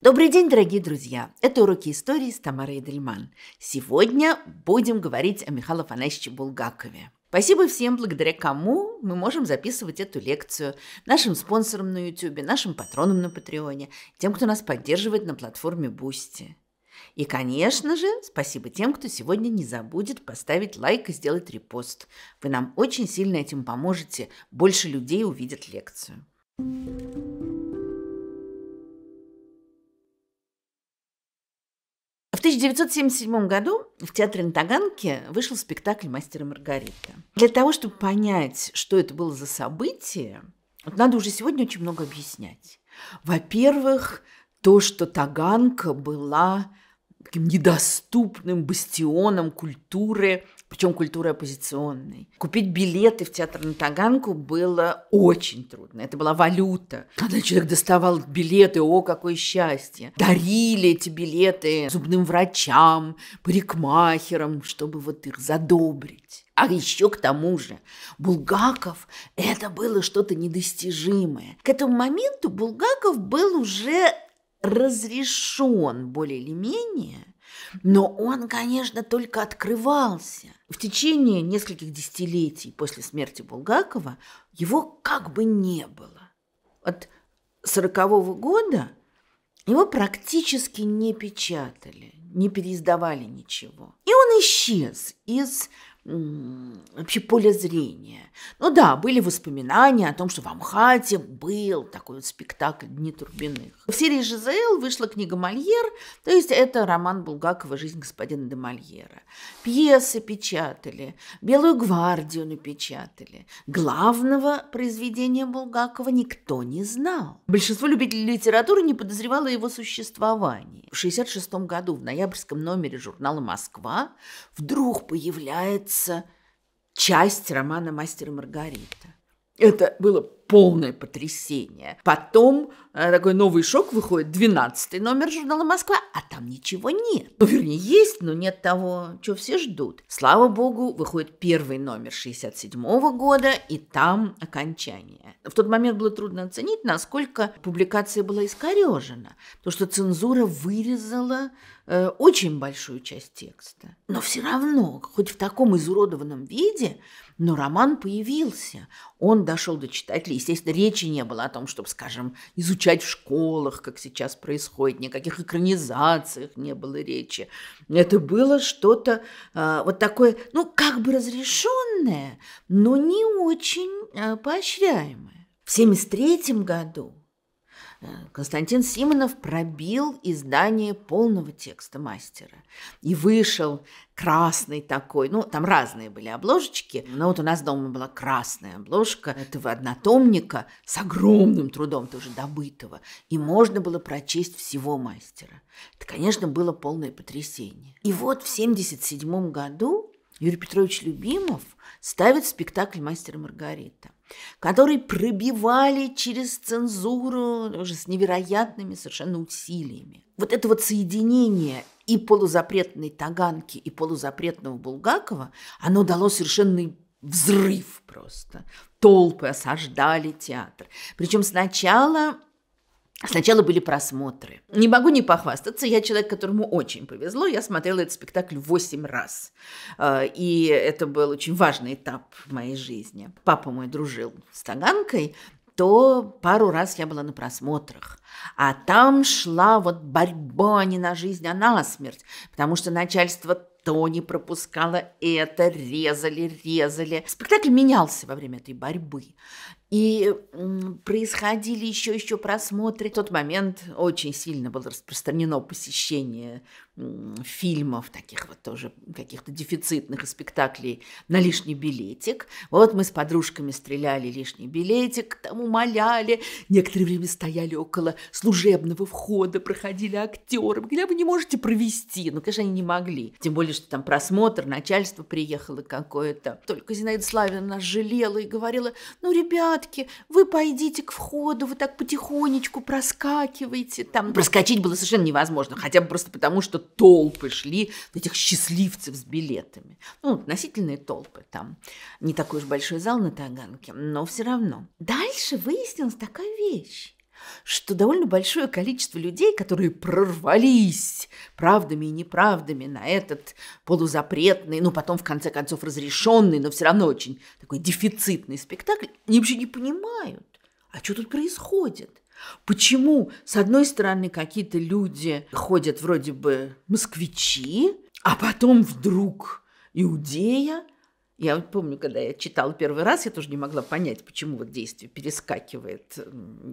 Добрый день, дорогие друзья! Это уроки истории с Тамарой Эдельман. Сегодня будем говорить о Михаиле Афанасьевиче Булгакове. Спасибо всем, благодаря кому мы можем записывать эту лекцию, нашим спонсорам на YouTube, нашим патронам на Патреоне, тем, кто нас поддерживает на платформе Бусти. И, конечно же, спасибо тем, кто сегодня не забудет поставить лайк и сделать репост. Вы нам очень сильно этим поможете, больше людей увидят лекцию. В 1977 году в театре на Таганке вышел спектакль «Мастер и Маргарита». Для того, чтобы понять, что это было за событие, вот надо уже сегодня очень много объяснять. Во-первых, то, что Таганка была таким недоступным бастионом культуры причем культуры оппозиционной. Купить билеты в театр на Таганку было очень трудно. Это была валюта. Когда человек доставал билеты, о, какое счастье. Дарили эти билеты зубным врачам, парикмахерам, чтобы вот их задобрить. А еще к тому же Булгаков – это было что-то недостижимое. К этому моменту Булгаков был уже разрешен более или менее но он, конечно, только открывался. В течение нескольких десятилетий после смерти Булгакова его как бы не было. От сорокового года его практически не печатали, не переиздавали ничего. И он исчез из вообще поле зрения. Ну да, были воспоминания о том, что в Амхате был такой вот спектакль «Дни Турбиных». В серии «Жизел» вышла книга «Мольер», то есть это роман Булгакова «Жизнь господина де Мольера». Пьесы печатали, «Белую гвардию» напечатали. Главного произведения Булгакова никто не знал. Большинство любителей литературы не подозревало его существовании. В 1966 году в ноябрьском номере журнала «Москва» вдруг появляется становится часть романа «Мастер и Маргарита». Это было полное потрясение. Потом э, такой новый шок выходит, 12 номер журнала «Москва», а там ничего нет. Ну, вернее, есть, но нет того, чего все ждут. Слава богу, выходит первый номер 67 -го года, и там окончание. В тот момент было трудно оценить, насколько публикация была искорежена, потому что цензура вырезала э, очень большую часть текста. Но все равно, хоть в таком изуродованном виде – но роман появился, он дошел до читателей. Естественно, речи не было о том, чтобы, скажем, изучать в школах, как сейчас происходит, никаких экранизациях не было речи. Это было что-то э, вот такое, ну, как бы разрешенное, но не очень э, поощряемое. В 1973 году Константин Симонов пробил издание полного текста мастера. И вышел красный такой, ну, там разные были обложечки, но вот у нас дома была красная обложка этого однотомника с огромным трудом тоже добытого, и можно было прочесть всего мастера. Это, конечно, было полное потрясение. И вот в 1977 году Юрий Петрович Любимов ставит спектакль «Мастер и Маргарита», который пробивали через цензуру уже с невероятными совершенно усилиями. Вот это вот соединение и полузапретной Таганки, и полузапретного Булгакова, оно дало совершенно взрыв просто. Толпы осаждали театр. Причем сначала Сначала были просмотры. Не могу не похвастаться, я человек, которому очень повезло. Я смотрела этот спектакль восемь раз. А, и это был очень важный этап в моей жизни. Папа мой дружил с Таганкой, то пару раз я была на просмотрах. А там шла вот борьба не на жизнь, а на смерть, потому что начальство то не пропускало это, резали, резали. Спектакль менялся во время этой борьбы. И происходили еще еще просмотры. В тот момент очень сильно было распространено посещение фильмов, таких вот тоже каких-то дефицитных спектаклей на лишний билетик. Вот мы с подружками стреляли лишний билетик, там умоляли. Некоторое время стояли около служебного входа, проходили актеры. Говорили, «А вы не можете провести? Ну, конечно, они не могли. Тем более, что там просмотр, начальство приехало какое-то. Только Зинаида Славина нас жалела и говорила, ну, ребята порядке, вы пойдите к входу, вы так потихонечку проскакиваете. Там... Проскочить было совершенно невозможно, хотя бы просто потому, что толпы шли этих счастливцев с билетами. Ну, относительные толпы там. Не такой уж большой зал на Таганке, но все равно. Дальше выяснилась такая вещь что довольно большое количество людей, которые прорвались правдами и неправдами на этот полузапретный, ну потом в конце концов разрешенный, но все равно очень такой дефицитный спектакль, они вообще не понимают, а что тут происходит. Почему, с одной стороны, какие-то люди ходят вроде бы москвичи, а потом вдруг иудея – я помню, когда я читала первый раз, я тоже не могла понять, почему вот действие перескакивает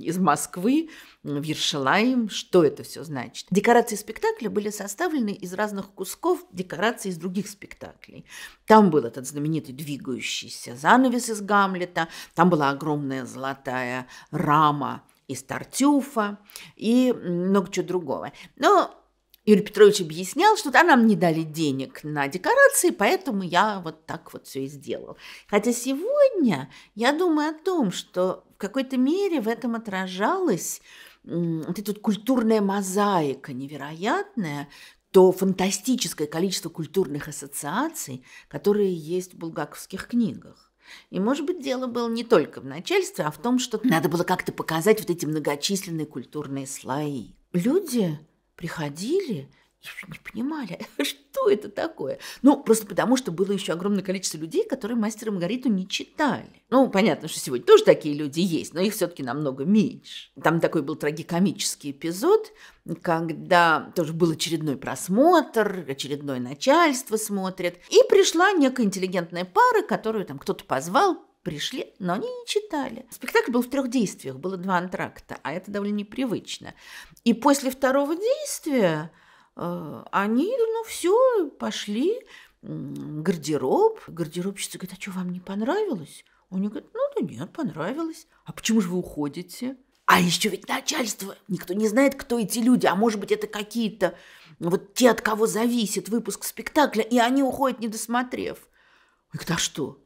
из Москвы в Ершалаем, что это все значит. Декорации спектакля были составлены из разных кусков декораций из других спектаклей. Там был этот знаменитый двигающийся занавес из Гамлета, там была огромная золотая рама из Тартюфа и много чего другого. Но Юрий Петрович объяснял, что там нам не дали денег на декорации, поэтому я вот так вот все и сделал. Хотя сегодня я думаю о том, что в какой-то мере в этом отражалась вот эта вот культурная мозаика невероятная, то фантастическое количество культурных ассоциаций, которые есть в булгаковских книгах. И, может быть, дело было не только в начальстве, а в том, что надо было как-то показать вот эти многочисленные культурные слои. Люди приходили и не понимали, что это такое. Ну, просто потому, что было еще огромное количество людей, которые «Мастера Маргариту» не читали. Ну, понятно, что сегодня тоже такие люди есть, но их все-таки намного меньше. Там такой был трагикомический эпизод, когда тоже был очередной просмотр, очередное начальство смотрит, и пришла некая интеллигентная пара, которую там кто-то позвал пришли, но они не читали. Спектакль был в трех действиях, было два антракта, а это довольно непривычно. И после второго действия э, они, ну, все, пошли, гардероб. Гардеробщица говорит, а что, вам не понравилось? Он говорит, ну да нет, понравилось. А почему же вы уходите? А еще ведь начальство, никто не знает, кто эти люди, а может быть это какие-то вот те, от кого зависит выпуск спектакля, и они уходят, не досмотрев. Он говорит, а что?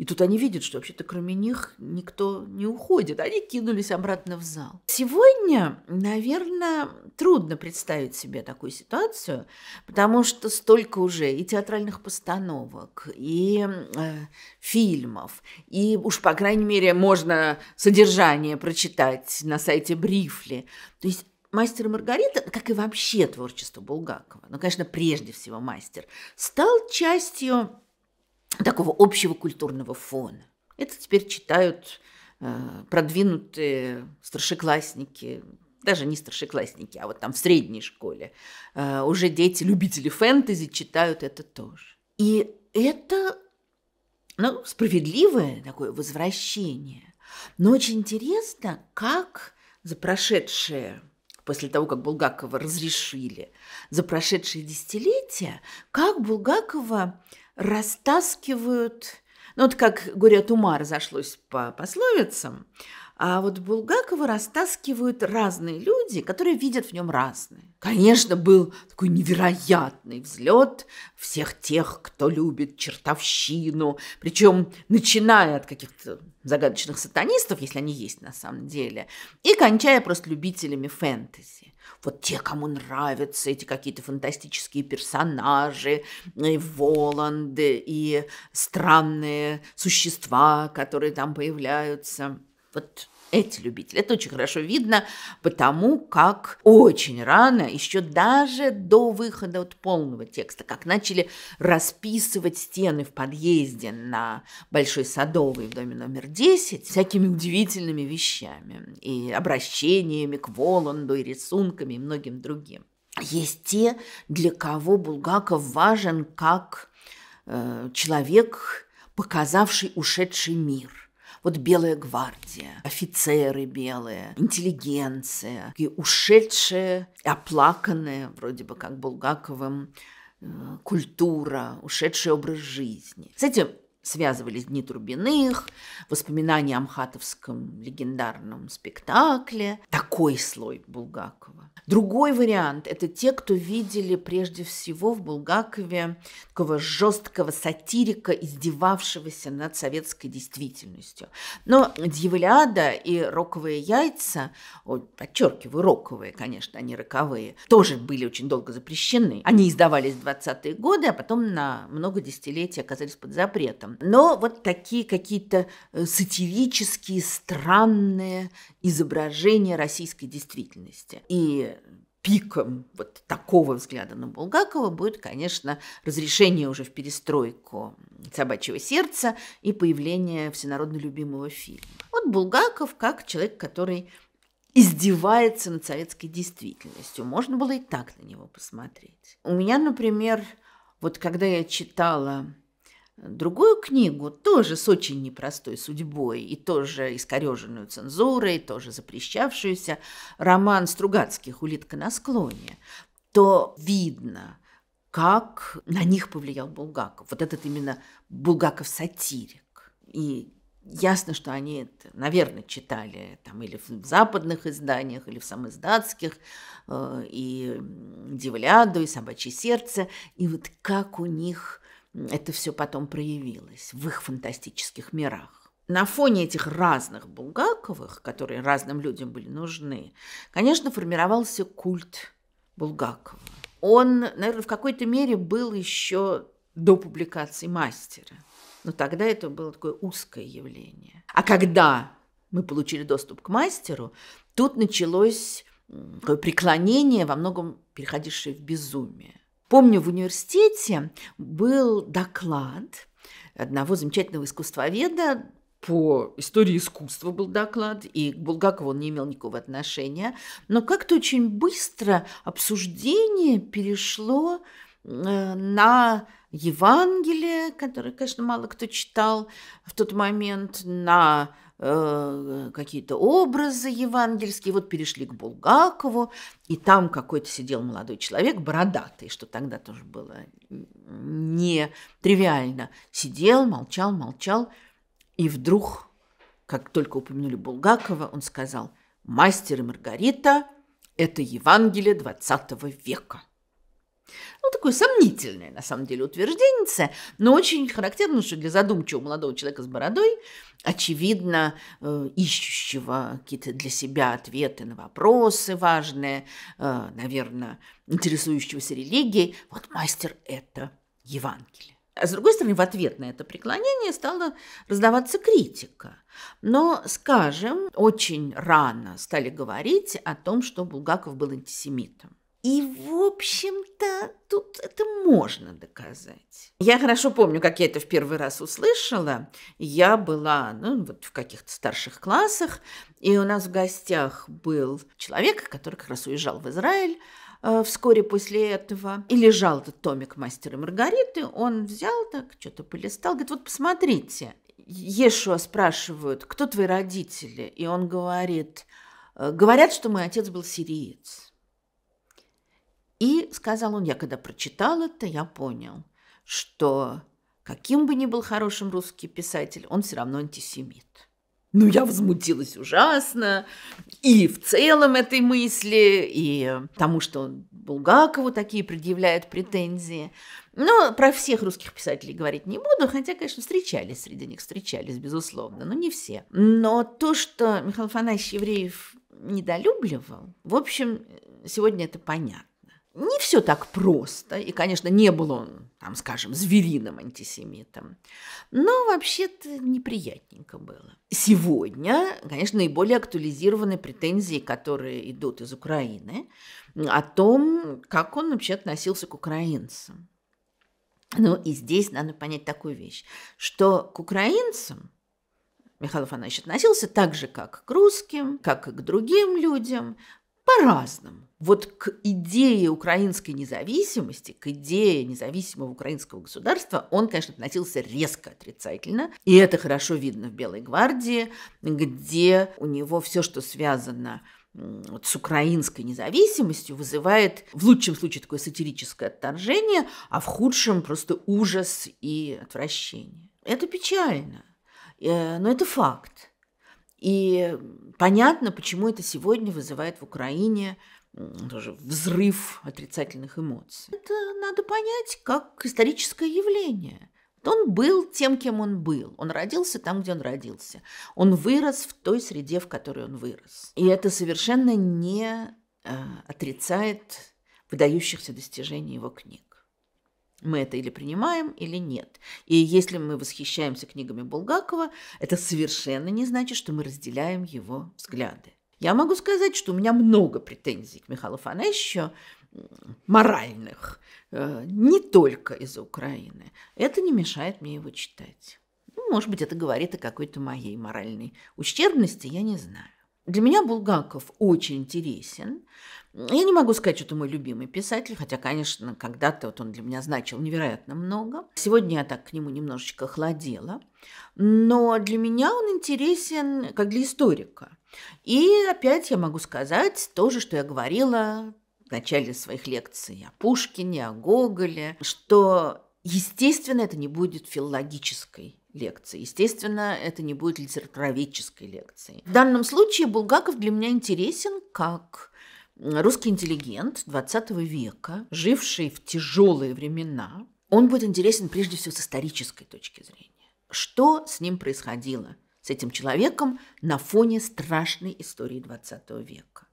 И тут они видят, что вообще-то кроме них никто не уходит. Они кинулись обратно в зал. Сегодня, наверное, трудно представить себе такую ситуацию, потому что столько уже и театральных постановок, и э, фильмов, и уж, по крайней мере, можно содержание прочитать на сайте Брифли. То есть мастер и Маргарита, как и вообще творчество Булгакова, ну, конечно, прежде всего мастер, стал частью такого общего культурного фона. Это теперь читают э, продвинутые старшеклассники, даже не старшеклассники, а вот там в средней школе, э, уже дети, любители фэнтези, читают это тоже. И это ну, справедливое такое возвращение. Но очень интересно, как за прошедшее после того, как Булгакова разрешили, за прошедшие десятилетия, как Булгакова растаскивают, ну вот как говорят от ума разошлось по пословицам, а вот Булгакова растаскивают разные люди, которые видят в нем разные. Конечно, был такой невероятный взлет всех тех, кто любит чертовщину. Причем начиная от каких-то загадочных сатанистов, если они есть на самом деле, и кончая просто любителями фэнтези. Вот те, кому нравятся эти какие-то фантастические персонажи, и воланды, и странные существа, которые там появляются – вот эти любители. Это очень хорошо видно, потому как очень рано, еще даже до выхода от полного текста, как начали расписывать стены в подъезде на Большой Садовой в доме номер 10 всякими удивительными вещами и обращениями к Воланду и рисунками и многим другим. Есть те, для кого Булгаков важен как э, человек, показавший ушедший мир – вот белая гвардия, офицеры белые, интеллигенция, и ушедшие, оплаканные, вроде бы как Булгаковым, э, культура, ушедший образ жизни. Знаете, связывались Дни Турбиных, воспоминания о мхатовском легендарном спектакле. Такой слой Булгакова. Другой вариант – это те, кто видели прежде всего в Булгакове такого жесткого сатирика, издевавшегося над советской действительностью. Но «Дьяволяда» и «Роковые яйца», подчеркиваю, роковые, конечно, они а роковые, тоже были очень долго запрещены. Они издавались в 20-е годы, а потом на много десятилетий оказались под запретом этом. Но вот такие какие-то э, сатирические, странные изображения российской действительности. И пиком вот такого взгляда на Булгакова будет, конечно, разрешение уже в перестройку «Собачьего сердца» и появление всенародно любимого фильма. Вот Булгаков как человек, который издевается над советской действительностью. Можно было и так на него посмотреть. У меня, например, вот когда я читала другую книгу, тоже с очень непростой судьбой и тоже искореженную цензурой, тоже запрещавшуюся, роман Стругацких «Улитка на склоне», то видно, как на них повлиял Булгаков. Вот этот именно Булгаков сатирик. И ясно, что они это, наверное, читали там или в западных изданиях, или в самоиздатских, э, и «Дивляду», и «Собачье сердце». И вот как у них это все потом проявилось в их фантастических мирах. На фоне этих разных Булгаковых, которые разным людям были нужны, конечно, формировался культ Булгакова. Он, наверное, в какой-то мере был еще до публикации «Мастера». Но тогда это было такое узкое явление. А когда мы получили доступ к мастеру, тут началось такое преклонение, во многом переходившее в безумие. Помню, в университете был доклад одного замечательного искусствоведа по истории искусства был доклад, и к Булгакову он не имел никакого отношения. Но как-то очень быстро обсуждение перешло э, на Евангелие, которое, конечно, мало кто читал в тот момент, на Э, какие-то образы евангельские. Вот перешли к Булгакову, и там какой-то сидел молодой человек, бородатый, что тогда тоже было не тривиально. Сидел, молчал, молчал, и вдруг, как только упомянули Булгакова, он сказал «Мастер и Маргарита – это Евангелие XX века». Ну, такое сомнительное, на самом деле, утверждение, но очень характерно, что для задумчивого молодого человека с бородой, очевидно, э, ищущего какие-то для себя ответы на вопросы важные, э, наверное, интересующегося религией, вот мастер – это Евангелие. А с другой стороны, в ответ на это преклонение стала раздаваться критика. Но, скажем, очень рано стали говорить о том, что Булгаков был антисемитом. И, в общем-то, тут это можно доказать. Я хорошо помню, как я это в первый раз услышала. Я была ну, вот в каких-то старших классах, и у нас в гостях был человек, который как раз уезжал в Израиль э, вскоре после этого. И лежал этот томик мастера Маргариты. Он взял так, что-то полистал, говорит, вот посмотрите. Ешуа спрашивают, кто твои родители? И он говорит, «Э, говорят, что мой отец был сириец. И, сказал он, я когда прочитал это, я понял, что каким бы ни был хорошим русский писатель, он все равно антисемит. Ну, я возмутилась ужасно и в целом этой мысли, и тому, что он Булгакову такие предъявляют претензии. Но про всех русских писателей говорить не буду, хотя, конечно, встречались среди них, встречались, безусловно, но не все. Но то, что Михаил Фанаевич Евреев недолюбливал, в общем, сегодня это понятно не все так просто, и, конечно, не был он, там, скажем, звериным антисемитом, но вообще-то неприятненько было. Сегодня, конечно, наиболее актуализированы претензии, которые идут из Украины, о том, как он вообще относился к украинцам. Ну и здесь надо понять такую вещь, что к украинцам Михаил Афанасьевич относился так же, как к русским, как и к другим людям. По-разному. Вот к идее украинской независимости, к идее независимого украинского государства он, конечно, относился резко отрицательно. И это хорошо видно в Белой гвардии, где у него все, что связано вот с украинской независимостью вызывает в лучшем случае такое сатирическое отторжение, а в худшем просто ужас и отвращение. Это печально, э, но это факт. И понятно, почему это сегодня вызывает в Украине тоже взрыв отрицательных эмоций. Это надо понять как историческое явление. Он был тем, кем он был. Он родился там, где он родился. Он вырос в той среде, в которой он вырос. И это совершенно не э, отрицает выдающихся достижений его книг. Мы это или принимаем, или нет. И если мы восхищаемся книгами Булгакова, это совершенно не значит, что мы разделяем его взгляды. Я могу сказать, что у меня много претензий к Михаилу Фанасьевичу, моральных, э, не только из-за Украины. Это не мешает мне его читать. Ну, может быть, это говорит о какой-то моей моральной ущербности, я не знаю. Для меня Булгаков очень интересен. Я не могу сказать, что это мой любимый писатель, хотя, конечно, когда-то вот он для меня значил невероятно много. Сегодня я так к нему немножечко охладела. Но для меня он интересен как для историка. И опять я могу сказать то же, что я говорила в начале своих лекций о Пушкине, о Гоголе, что, естественно, это не будет филологической лекции. Естественно, это не будет литературоведческой лекции. В данном случае Булгаков для меня интересен как русский интеллигент XX века, живший в тяжелые времена. Он будет интересен прежде всего с исторической точки зрения. Что с ним происходило, с этим человеком на фоне страшной истории XX века?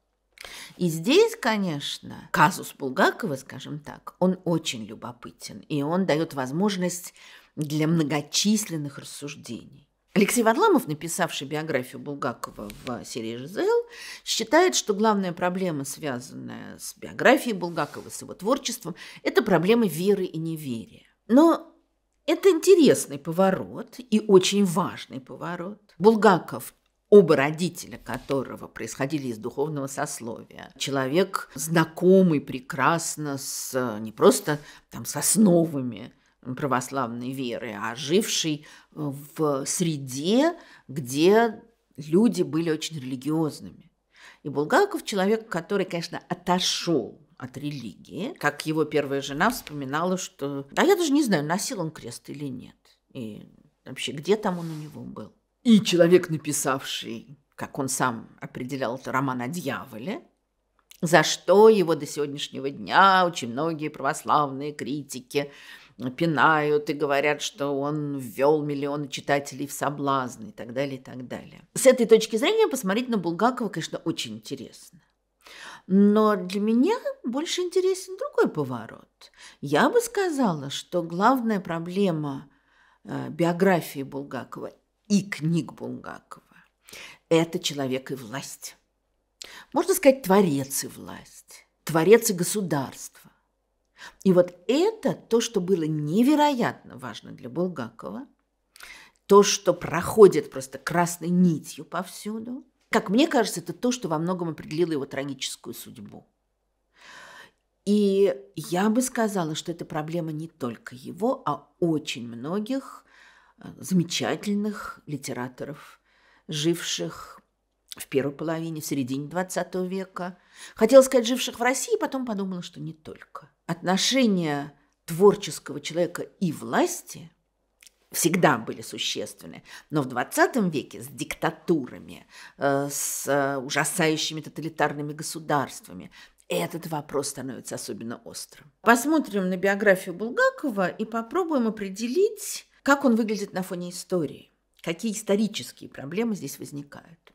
И здесь, конечно, казус Булгакова, скажем так, он очень любопытен, и он дает возможность для многочисленных рассуждений. Алексей Варламов, написавший биографию Булгакова в серии «ЖЗЛ», считает, что главная проблема, связанная с биографией Булгакова, с его творчеством, это проблема веры и неверия. Но это интересный поворот и очень важный поворот. Булгаков оба родителя которого происходили из духовного сословия. Человек знакомый прекрасно с э, не просто там с основами православной веры, а живший э, в среде, где люди были очень религиозными. И Булгаков человек, который, конечно, отошел от религии, как его первая жена вспоминала, что а я даже не знаю, носил он крест или нет, и вообще где там он у него был». И человек, написавший, как он сам определял это, роман о дьяволе, за что его до сегодняшнего дня очень многие православные критики пинают и говорят, что он ввел миллионы читателей в соблазн и так далее, и так далее. С этой точки зрения посмотреть на Булгакова, конечно, очень интересно. Но для меня больше интересен другой поворот. Я бы сказала, что главная проблема э, биографии Булгакова и книг Булгакова – это человек и власть. Можно сказать, творец и власть, творец и государство. И вот это то, что было невероятно важно для Булгакова, то, что проходит просто красной нитью повсюду, как мне кажется, это то, что во многом определило его трагическую судьбу. И я бы сказала, что эта проблема не только его, а очень многих э, замечательных литераторов, живших в первой половине, в середине 20 века. Хотела сказать, живших в России, потом подумала, что не только – отношения творческого человека и власти всегда были существенны, но в 20 веке с диктатурами, э, с э, ужасающими тоталитарными государствами этот вопрос становится особенно острым. Посмотрим на биографию Булгакова и попробуем определить, как он выглядит на фоне истории, какие исторические проблемы здесь возникают.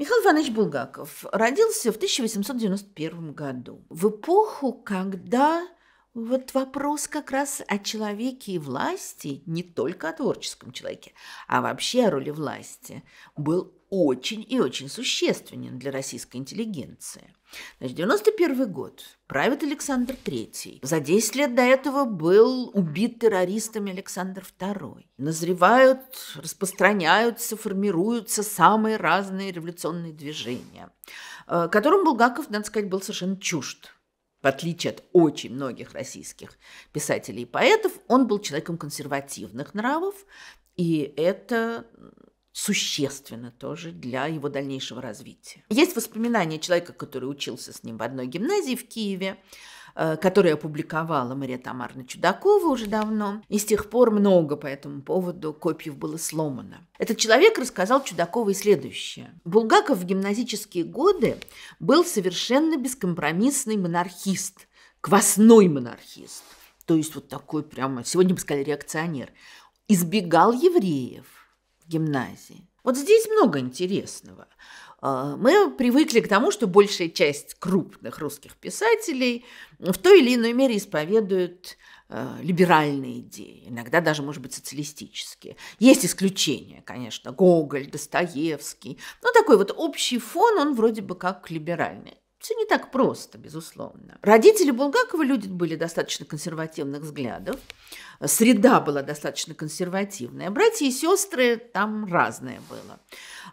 Михаил Иванович Булгаков родился в 1891 году, в эпоху, когда вот вопрос как раз о человеке и власти, не только о творческом человеке, а вообще о роли власти, был очень и очень существенен для российской интеллигенции. Значит, 91 год. Правит Александр III. За 10 лет до этого был убит террористами Александр II. Назревают, распространяются, формируются самые разные революционные движения, э, которым Булгаков, надо сказать, был совершенно чужд. В отличие от очень многих российских писателей и поэтов, он был человеком консервативных нравов, и это существенно тоже для его дальнейшего развития. Есть воспоминания человека, который учился с ним в одной гимназии в Киеве, э, который опубликовала Мария Тамарна Чудакова уже давно. И с тех пор много по этому поводу копьев было сломано. Этот человек рассказал Чудаковой следующее. Булгаков в гимназические годы был совершенно бескомпромиссный монархист, квасной монархист. То есть вот такой прямо, сегодня бы сказали, реакционер. Избегал евреев, гимназии. Вот здесь много интересного. А, мы привыкли к тому, что большая часть крупных русских писателей в той или иной мере исповедуют а, либеральные идеи, иногда даже, может быть, социалистические. Есть исключения, конечно, Гоголь, Достоевский, но ну, такой вот общий фон, он вроде бы как либеральный. Все не так просто, безусловно. Родители Булгакова люди были достаточно консервативных взглядов. Среда была достаточно консервативная. Братья и сестры там разное было.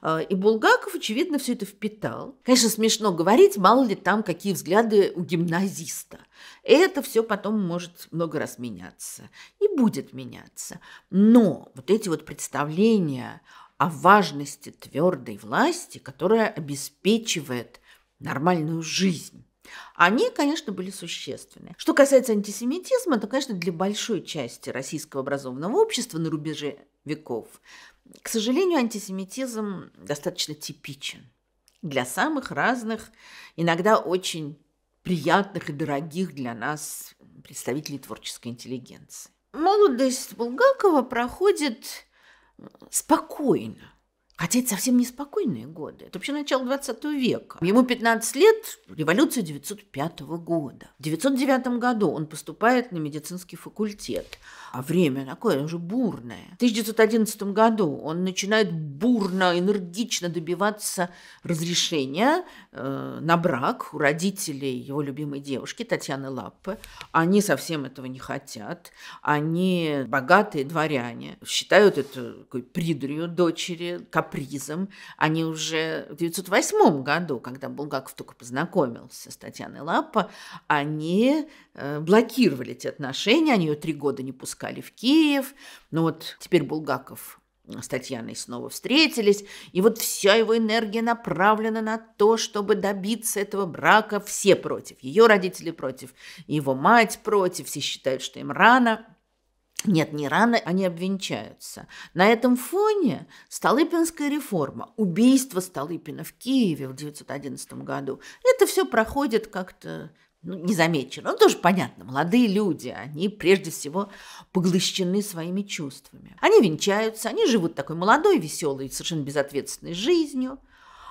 А, и Булгаков, очевидно, все это впитал. Конечно, смешно говорить, мало ли там какие взгляды у гимназиста. Это все потом может много раз меняться и будет меняться. Но вот эти вот представления о важности твердой власти, которая обеспечивает нормальную жизнь. Они, конечно, были существенны. Что касается антисемитизма, то, конечно, для большой части российского образованного общества на рубеже веков, к сожалению, антисемитизм достаточно типичен для самых разных, иногда очень приятных и дорогих для нас представителей творческой интеллигенции. Молодость Булгакова проходит спокойно, Хотя а это совсем неспокойные годы. Это вообще начало 20 века. Ему 15 лет, революция 905 года. В 909 году он поступает на медицинский факультет. А время такое уже бурное. В 1911 году он начинает бурно, энергично добиваться разрешения э, на брак у родителей его любимой девушки Татьяны Лаппы. Они совсем этого не хотят. Они богатые дворяне. Считают это такой придурью дочери, капризом, они уже в 1908 году, когда Булгаков только познакомился с Татьяной Лапа, они э, блокировали эти отношения, они ее три года не пускали в Киев. Но ну вот теперь Булгаков э, с Татьяной снова встретились, и вот вся его энергия направлена на то, чтобы добиться этого брака. Все против, ее родители против, его мать против, все считают, что им рано – нет, не рано они обвенчаются. На этом фоне Столыпинская реформа, убийство Столыпина в Киеве в 1911 году, это все проходит как-то ну, незамечено. Ну, тоже понятно, молодые люди, они прежде всего поглощены своими чувствами. Они венчаются, они живут такой молодой, веселой, совершенно безответственной жизнью.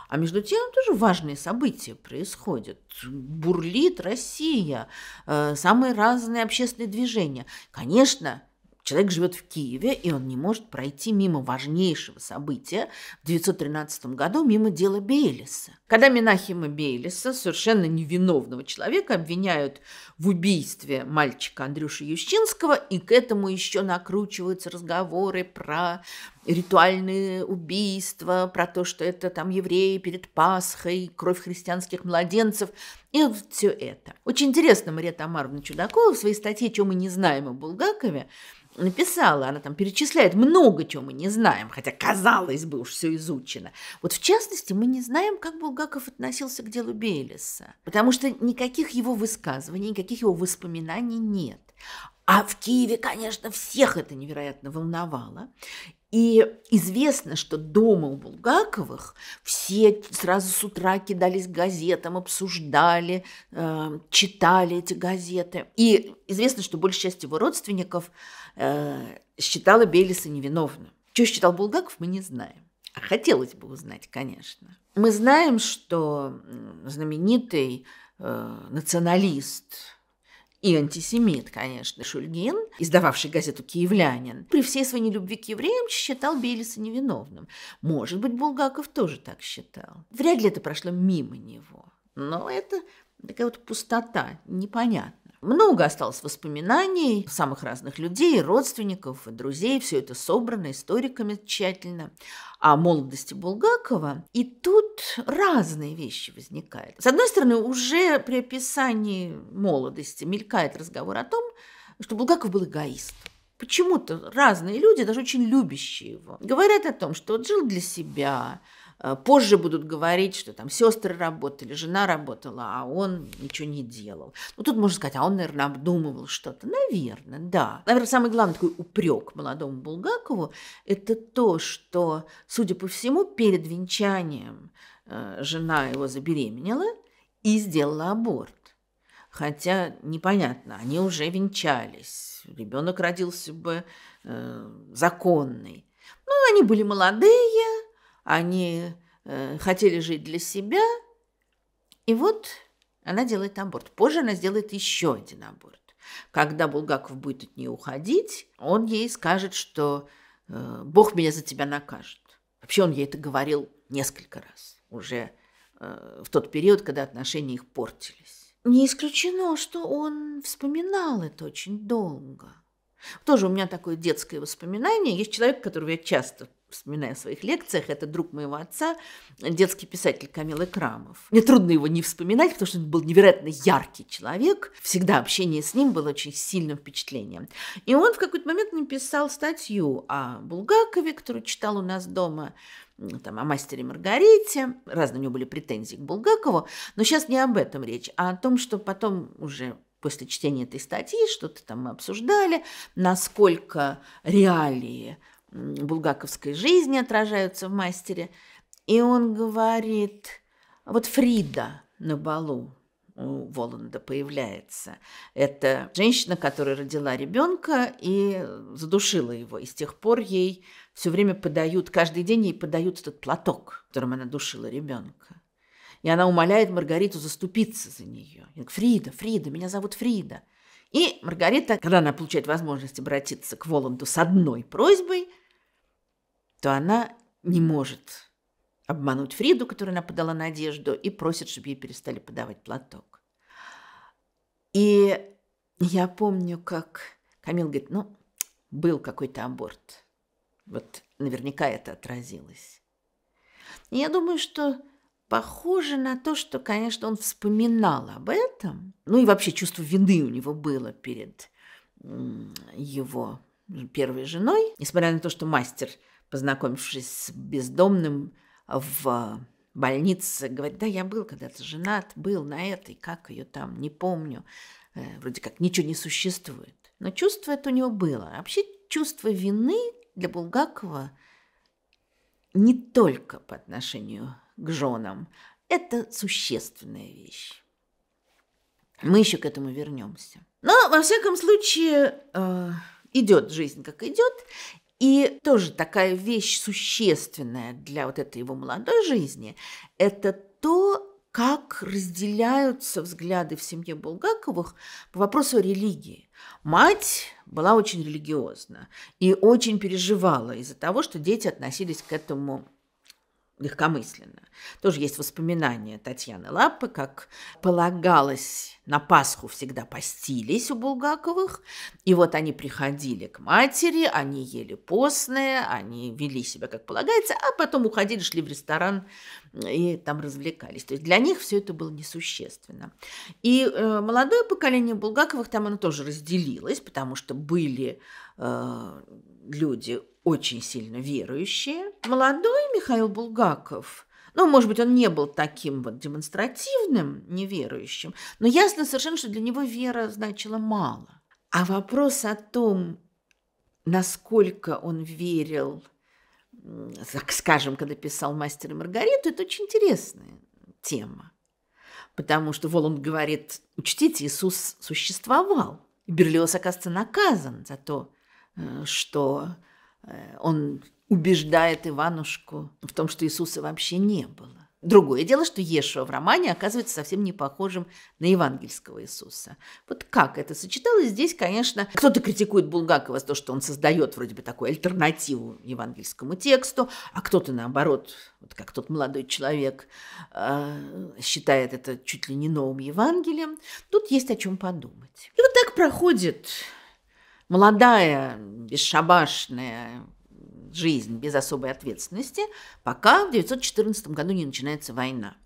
А между тем тоже важные события происходят. Бурлит Россия, э, самые разные общественные движения. Конечно, Человек живет в Киеве, и он не может пройти мимо важнейшего события в 913 году, мимо дела Бейлиса. Когда Минахима Бейлиса, совершенно невиновного человека, обвиняют в убийстве мальчика Андрюши Ющинского, и к этому еще накручиваются разговоры про ритуальные убийства, про то, что это там евреи перед Пасхой, кровь христианских младенцев и все это. Очень интересно Мария Тамаровна Чудакова в своей статье «Чем мы не знаем о Булгакове» написала, она там перечисляет много чего мы не знаем, хотя, казалось бы, уж все изучено. Вот в частности, мы не знаем, как Булгаков относился к делу Бейлиса, потому что никаких его высказываний, никаких его воспоминаний нет. А в Киеве, конечно, всех это невероятно волновало. И известно, что дома у Булгаковых все сразу с утра кидались газетам, обсуждали, э, читали эти газеты. И известно, что большая часть его родственников э, считала Белиса невиновным. Чего считал Булгаков, мы не знаем. А хотелось бы узнать, конечно. Мы знаем, что знаменитый э, националист и антисемит, конечно, Шульгин, издававший газету «Киевлянин», при всей своей нелюбви к евреям считал Белиса невиновным. Может быть, Булгаков тоже так считал. Вряд ли это прошло мимо него. Но это такая вот пустота, непонятно. Много осталось воспоминаний самых разных людей, родственников, друзей. Все это собрано историками тщательно. О молодости Булгакова. И тут разные вещи возникают. С одной стороны, уже при описании молодости мелькает разговор о том, что Булгаков был эгоист. Почему-то разные люди, даже очень любящие его, говорят о том, что он жил для себя, Э, позже будут говорить, что там сестры работали, жена работала, а он ничего не делал. Ну, тут можно сказать, а он, наверное, обдумывал что-то. Наверное, да. Наверное, самый главный такой упрек молодому Булгакову – это то, что, судя по всему, перед венчанием э, жена его забеременела и сделала аборт. Хотя непонятно, они уже венчались, ребенок родился бы э, законный. Ну, они были молодые, они э, хотели жить для себя. И вот она делает аборт. Позже она сделает еще один аборт. Когда Булгаков будет от нее уходить, он ей скажет, что э, Бог меня за тебя накажет. Вообще он ей это говорил несколько раз уже э, в тот период, когда отношения их портились. Не исключено, что он вспоминал это очень долго. Тоже у меня такое детское воспоминание. Есть человек, которого я часто Вспоминая о своих лекциях, это друг моего отца, детский писатель Камил Крамов. Мне трудно его не вспоминать, потому что он был невероятно яркий человек. Всегда общение с ним было очень сильным впечатлением. И он в какой-то момент написал статью о Булгакове, которую читал у нас дома, там, о мастере Маргарите. Разные у него были претензии к Булгакову. Но сейчас не об этом речь, а о том, что потом уже после чтения этой статьи что-то там мы обсуждали, насколько реалии булгаковской жизни отражаются в мастере. И он говорит, вот Фрида на балу у Воланда появляется. Это женщина, которая родила ребенка и задушила его. И с тех пор ей все время подают, каждый день ей подают этот платок, которым она душила ребенка. И она умоляет Маргариту заступиться за нее. Я говорю, Фрида, Фрида, меня зовут Фрида. И Маргарита, когда она получает возможность обратиться к Воланду с одной просьбой – то она не может обмануть Фриду, которой она подала надежду, и просит, чтобы ей перестали подавать платок. И я помню, как Камил говорит, ну, был какой-то аборт. Вот наверняка это отразилось. И я думаю, что похоже на то, что, конечно, он вспоминал об этом. Ну и вообще чувство вины у него было перед его первой женой. Несмотря на то, что мастер – познакомившись с бездомным в а, больнице, говорит, да, я был когда-то женат, был на этой, как ее там, не помню. Э, вроде как ничего не существует. Но чувство это у него было. А вообще чувство вины для Булгакова не только по отношению к женам. Это существенная вещь. Мы еще к этому вернемся. Но, во всяком случае, э, идет жизнь как идет, и тоже такая вещь существенная для вот этой его молодой жизни – это то, как разделяются взгляды в семье Булгаковых по вопросу религии. Мать была очень религиозна и очень переживала из-за того, что дети относились к этому легкомысленно. Тоже есть воспоминания Татьяны Лапы, как полагалось, на Пасху всегда постились у Булгаковых, и вот они приходили к матери, они ели постные, они вели себя как полагается, а потом уходили, шли в ресторан и там развлекались. То есть для них все это было несущественно. И э, молодое поколение Булгаковых там оно тоже разделилось, потому что были э, люди очень сильно верующие. Молодой Михаил Булгаков, ну, может быть, он не был таким вот демонстративным, неверующим, но ясно совершенно, что для него вера значила мало. А вопрос о том, насколько он верил, так скажем, когда писал «Мастер и Маргариту», это очень интересная тема. Потому что Воланд говорит, учтите, Иисус существовал. И Берлиоз, оказывается, наказан за то, э, что Э, он убеждает Иванушку в том, что Иисуса вообще не было. Другое дело, что Ешуа в романе оказывается совсем не похожим на евангельского Иисуса. Вот как это сочеталось здесь, конечно, кто-то критикует Булгакова за то, что он создает вроде бы такую альтернативу евангельскому тексту, а кто-то наоборот, вот как тот молодой человек, э, считает это чуть ли не новым Евангелием. Тут есть о чем подумать. И вот так проходит молодая, бесшабашная жизнь без особой ответственности, пока в 1914 году не начинается война.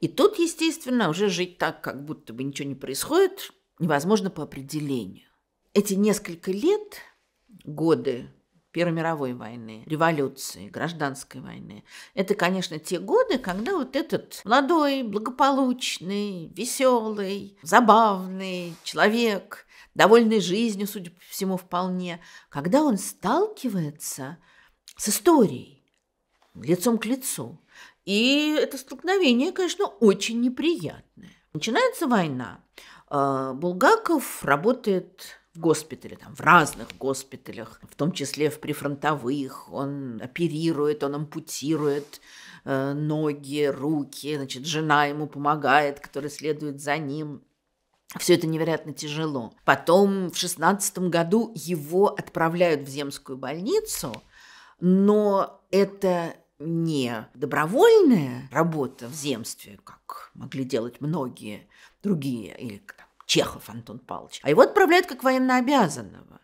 И тут, естественно, уже жить так, как будто бы ничего не происходит, невозможно по определению. Эти несколько лет, годы Первой мировой войны, революции, гражданской войны. Это, конечно, те годы, когда вот этот молодой, благополучный, веселый, забавный человек довольный жизнью, судя по всему, вполне, когда он сталкивается с историей лицом к лицу. И это столкновение, конечно, очень неприятное. Начинается война. А, Булгаков работает в госпитале, там, в разных госпиталях, в том числе в прифронтовых. Он оперирует, он ампутирует э, ноги, руки, значит, жена ему помогает, которая следует за ним. Все это невероятно тяжело. Потом в шестнадцатом году его отправляют в земскую больницу, но это не добровольная работа в земстве, как могли делать многие другие, или там, Чехов Антон Павлович, а его отправляют как военнообязанного.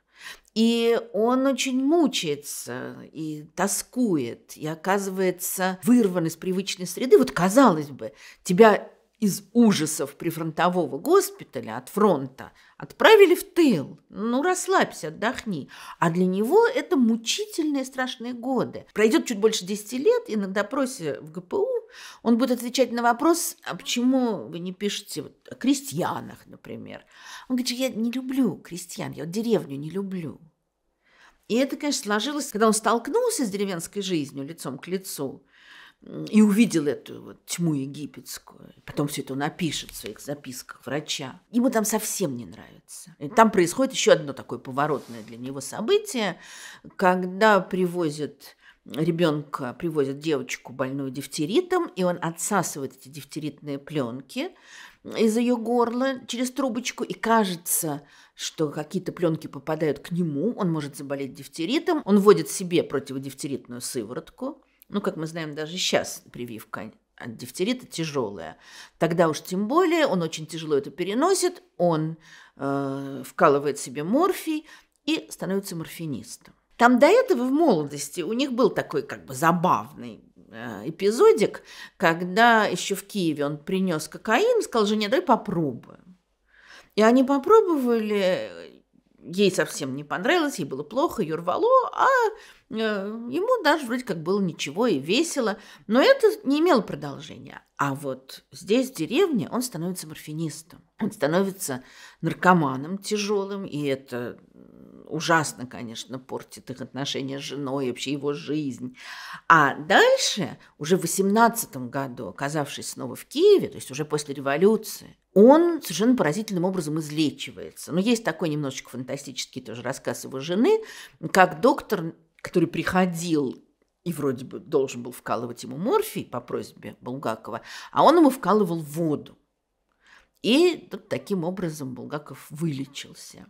И он очень мучается и тоскует, и оказывается вырван из привычной среды. Вот казалось бы, тебя из ужасов прифронтового госпиталя от фронта отправили в тыл. Ну, расслабься, отдохни. А для него это мучительные страшные годы. Пройдет чуть больше 10 лет, и на допросе в ГПУ он будет отвечать на вопрос, а почему вы не пишете вот, о крестьянах, например. Он говорит, я не люблю крестьян, я вот деревню не люблю. И это, конечно, сложилось, когда он столкнулся с деревенской жизнью лицом к лицу, и увидел эту вот тьму египетскую. Потом все это он опишет в своих записках врача. Ему там совсем не нравится. И там происходит еще одно такое поворотное для него событие, когда привозят ребенка, привозят девочку больную дифтеритом, и он отсасывает эти дифтеритные пленки из ее горла через трубочку, и кажется, что какие-то пленки попадают к нему, он может заболеть дифтеритом, он вводит себе противодифтеритную сыворотку, ну, как мы знаем, даже сейчас прививка от дифтерита тяжелая. Тогда уж тем более он очень тяжело это переносит, он э, вкалывает себе морфий и становится морфинистом. Там до этого в молодости у них был такой как бы забавный э, эпизодик, когда еще в Киеве он принес кокаин, сказал жене, давай попробуем. И они попробовали, ей совсем не понравилось, ей было плохо, ее рвало, а э, ему даже вроде как было ничего и весело, но это не имело продолжения. А вот здесь, в деревне, он становится морфинистом, он становится наркоманом тяжелым, и это ужасно, конечно, портит их отношения с женой, вообще его жизнь. А дальше, уже в 18 году, оказавшись снова в Киеве, то есть уже после революции, он совершенно поразительным образом излечивается. Но есть такой немножечко фантастический тоже рассказ его жены, как доктор, который приходил и вроде бы должен был вкалывать ему морфий по просьбе Булгакова, а он ему вкалывал воду. И вот таким образом Булгаков вылечился.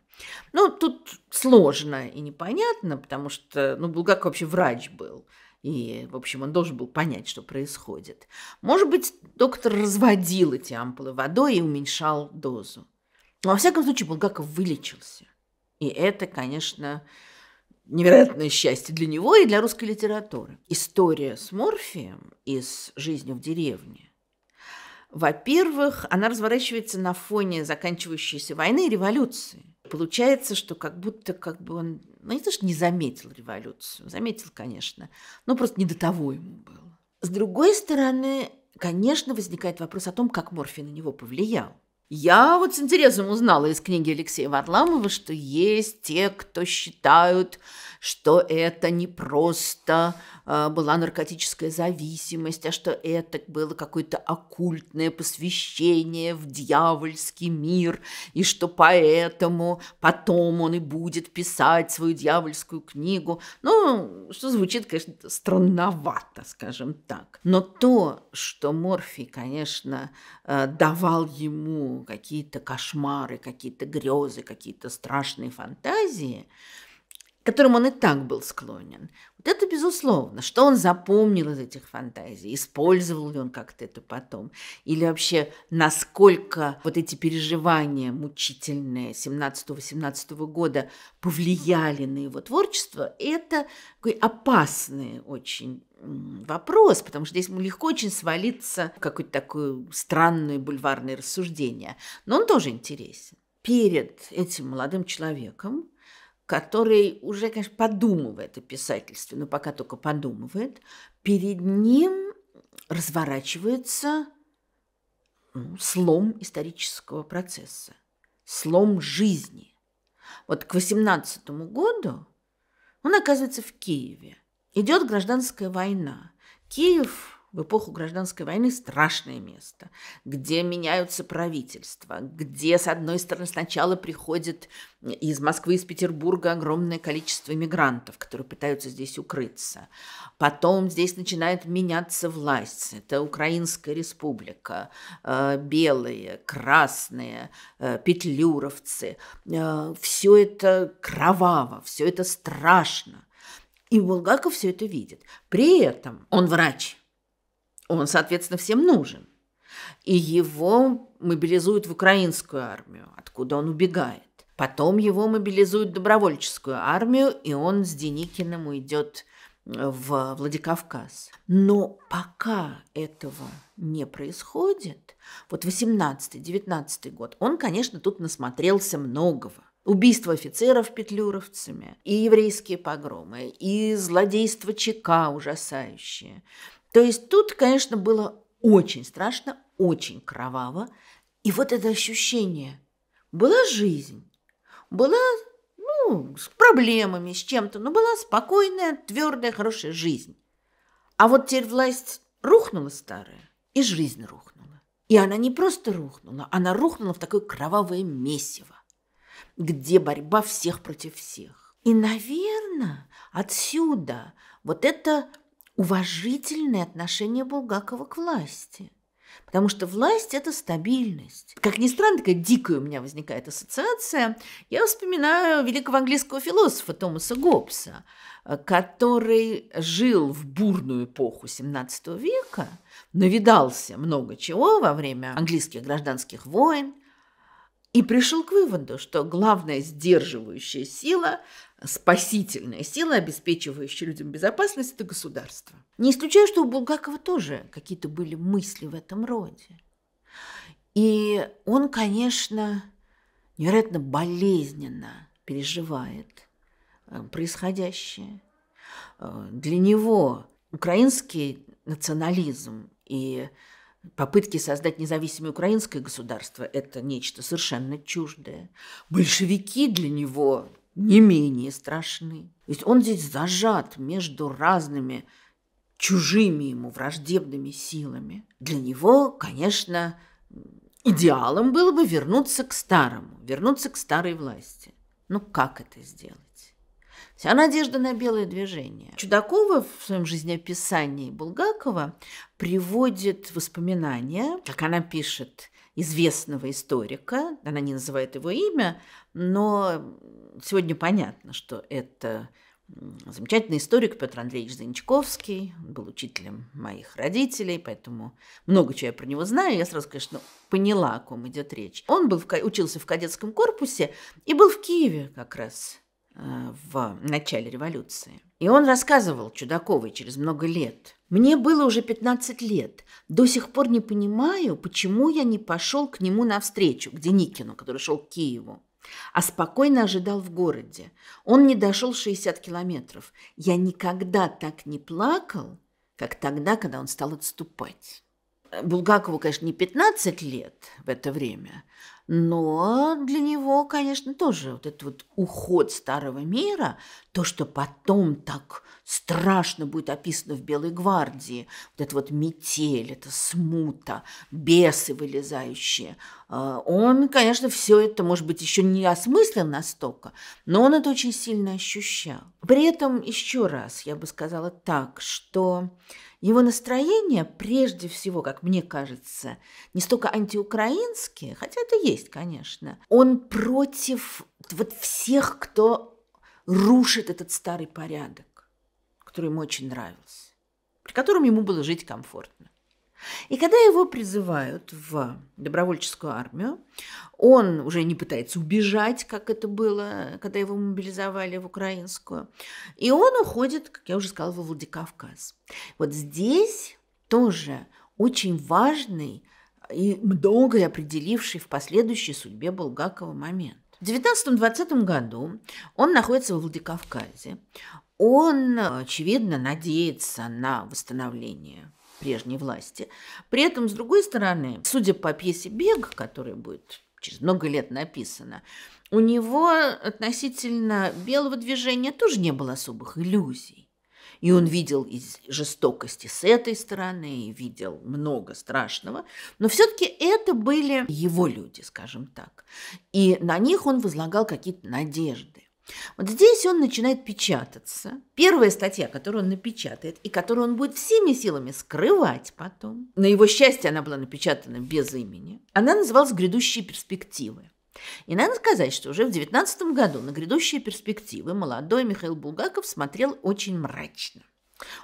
Ну, тут сложно и непонятно, потому что ну, Булгаков вообще врач был. И, в общем, он должен был понять, что происходит. Может быть, доктор разводил эти ампулы водой и уменьшал дозу. Но, во всяком случае, Булгаков вылечился. И это, конечно, невероятное счастье для него и для русской литературы. История с Морфием и с жизнью в деревне во-первых, она разворачивается на фоне заканчивающейся войны и революции. Получается, что как будто как бы он, ну не то, что не заметил революцию, заметил, конечно, но просто не до того ему было. С другой стороны, конечно, возникает вопрос о том, как морфий на него повлиял. Я вот с интересом узнала из книги Алексея Варламова, что есть те, кто считают, что это не просто а, была наркотическая зависимость, а что это было какое-то оккультное посвящение в дьявольский мир, и что поэтому потом он и будет писать свою дьявольскую книгу. Ну, что звучит, конечно, странновато, скажем так. Но то, что Морфий, конечно, а, давал ему какие-то кошмары, какие-то грезы, какие-то страшные фантазии, которым он и так был склонен. Вот это безусловно, что он запомнил из этих фантазий, использовал ли он как-то это потом, или вообще насколько вот эти переживания мучительные 17-18 года повлияли на его творчество, это такой опасный очень вопрос, потому что здесь легко очень свалиться в какое-то такое странное бульварное рассуждение. Но он тоже интересен. Перед этим молодым человеком который уже, конечно, подумывает о писательстве, но пока только подумывает, перед ним разворачивается ну, слом исторического процесса, слом жизни. Вот к 18 году он оказывается в Киеве. Идет гражданская война. Киев в эпоху гражданской войны страшное место, где меняются правительства, где, с одной стороны, сначала приходит из Москвы, из Петербурга огромное количество мигрантов, которые пытаются здесь укрыться. Потом здесь начинает меняться власть. Это Украинская республика, э, белые, красные, э, петлюровцы. Э, все это кроваво, все это страшно. И Булгаков все это видит. При этом он врач – он, соответственно, всем нужен. И его мобилизуют в украинскую армию, откуда он убегает. Потом его мобилизуют в добровольческую армию, и он с Деникиным уйдет э, в Владикавказ. Но пока этого не происходит, вот 18-19 год, он, конечно, тут насмотрелся многого. Убийство офицеров петлюровцами, и еврейские погромы, и злодейство ЧК ужасающее. То есть тут, конечно, было очень страшно, очень кроваво. И вот это ощущение. Была жизнь, была ну, с проблемами, с чем-то, но была спокойная, твердая, хорошая жизнь. А вот теперь власть рухнула старая, и жизнь рухнула. И она не просто рухнула, она рухнула в такое кровавое месиво, где борьба всех против всех. И, наверное, отсюда вот это уважительное отношение Булгакова к власти. Потому что власть – это стабильность. Как ни странно, такая дикая у меня возникает ассоциация. Я вспоминаю великого английского философа Томаса Гоббса, э, который жил в бурную эпоху XVII века, навидался много чего во время английских гражданских войн, и пришел к выводу, что главная сдерживающая сила, спасительная сила, обеспечивающая людям безопасность, это государство. Не исключаю, что у Булгакова тоже какие-то были мысли в этом роде. И он, конечно, невероятно болезненно переживает э, происходящее. Э, для него украинский национализм и Попытки создать независимое украинское государство – это нечто совершенно чуждое. Большевики для него не менее страшны. Ведь он здесь зажат между разными чужими ему враждебными силами. Для него, конечно, идеалом было бы вернуться к старому, вернуться к старой власти. Ну как это сделать? Вся надежда на белое движение. Чудакова в своем жизнеописании Булгакова приводит воспоминания, как она пишет, известного историка, она не называет его имя, но сегодня понятно, что это замечательный историк Петр Андреевич Заничковский, был учителем моих родителей, поэтому много чего я про него знаю, я сразу, конечно, поняла, о ком идет речь. Он был в, учился в кадетском корпусе и был в Киеве как раз а, в начале революции. И он рассказывал Чудаковой через много лет. «Мне было уже 15 лет. До сих пор не понимаю, почему я не пошел к нему навстречу, к Деникину, который шел к Киеву, а спокойно ожидал в городе. Он не дошел 60 километров. Я никогда так не плакал, как тогда, когда он стал отступать». Булгакову, конечно, не 15 лет в это время, но для него, конечно, тоже вот этот вот уход старого мира, то, что потом так страшно будет описано в «Белой гвардии», вот это вот метель, это смута, бесы вылезающие, э, он, конечно, все это, может быть, еще не осмыслил настолько, но он это очень сильно ощущал. При этом, еще раз, я бы сказала так, что его настроение, прежде всего, как мне кажется, не столько антиукраинские, хотя это есть, конечно, он против вот всех, кто рушит этот старый порядок, который ему очень нравился, при котором ему было жить комфортно. И когда его призывают в добровольческую армию, он уже не пытается убежать, как это было, когда его мобилизовали в украинскую. И он уходит, как я уже сказала, во Владикавказ. Вот здесь тоже очень важный и многое определивший в последующей судьбе Булгакова момент. В 19-20 году он находится во Владикавказе. Он, очевидно, надеется на восстановление прежней власти. При этом, с другой стороны, судя по пьесе «Бег», которая будет через много лет написана, у него относительно белого движения тоже не было особых иллюзий. И он видел из жестокости с этой стороны, и видел много страшного. Но все-таки это были его люди, скажем так. И на них он возлагал какие-то надежды. Вот здесь он начинает печататься. Первая статья, которую он напечатает, и которую он будет всеми силами скрывать потом. На его счастье она была напечатана без имени. Она называлась «Грядущие перспективы». И надо сказать, что уже в 19 году на грядущие перспективы молодой Михаил Булгаков смотрел очень мрачно.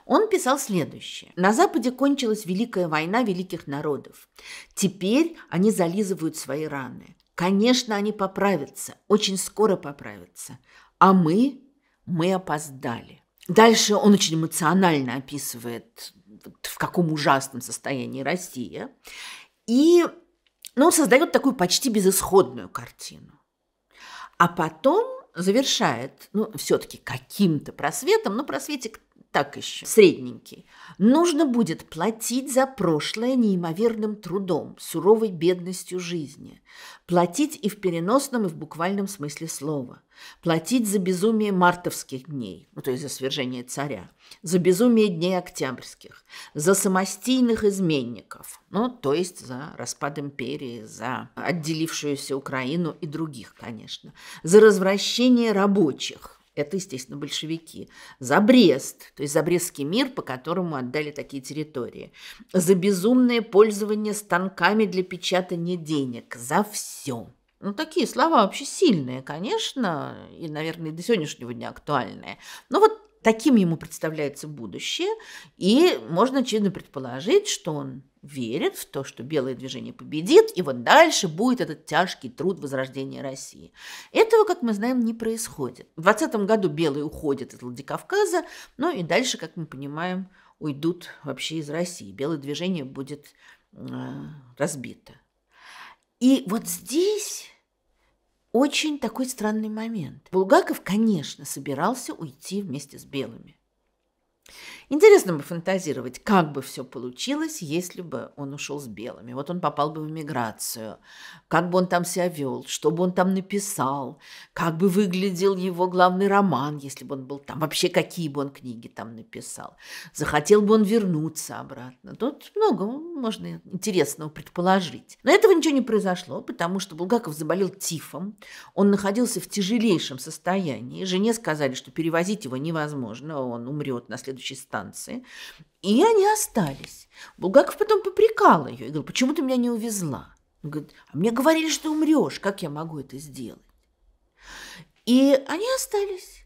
Он писал следующее. На Западе кончилась Великая война великих народов. Теперь они зализывают свои раны. Конечно, они поправятся, очень скоро поправятся. А мы, мы опоздали. Дальше он очень эмоционально описывает, в каком ужасном состоянии Россия. И ну, он создает такую почти безысходную картину. А потом завершает, ну, все-таки каким-то просветом, но просветик так еще, средненький, нужно будет платить за прошлое неимоверным трудом, суровой бедностью жизни. Платить и в переносном, и в буквальном смысле слова. Платить за безумие мартовских дней, ну, то есть за свержение царя, за безумие дней октябрьских, за самостийных изменников, ну, то есть за распад империи, за отделившуюся Украину и других, конечно, за развращение рабочих, это, естественно, большевики, за Брест, то есть за Брестский мир, по которому отдали такие территории, за безумное пользование станками для печатания денег, за все. Ну, такие слова вообще сильные, конечно, и, наверное, и до сегодняшнего дня актуальные. Но вот таким ему представляется будущее, и можно очевидно предположить, что он верит в то, что белое движение победит, и вот дальше будет этот тяжкий труд возрождения России. Этого, как мы знаем, не происходит. В 2020 году белые уходят из Владикавказа, ну и дальше, как мы понимаем, уйдут вообще из России. Белое движение будет э, разбито. И вот здесь очень такой странный момент. Булгаков, конечно, собирался уйти вместе с белыми. Интересно бы фантазировать, как бы все получилось, если бы он ушел с белыми. Вот он попал бы в миграцию, как бы он там себя вел, что бы он там написал, как бы выглядел его главный роман, если бы он был там, вообще какие бы он книги там написал. Захотел бы он вернуться обратно. Тут много можно интересного предположить. Но этого ничего не произошло, потому что Булгаков заболел тифом, он находился в тяжелейшем состоянии, жене сказали, что перевозить его невозможно, он умрет на следующей станции станции. И они остались. Булгаков потом попрекал ее и говорил, почему ты меня не увезла? Он говорит, а мне говорили, что умрешь, как я могу это сделать? И они остались.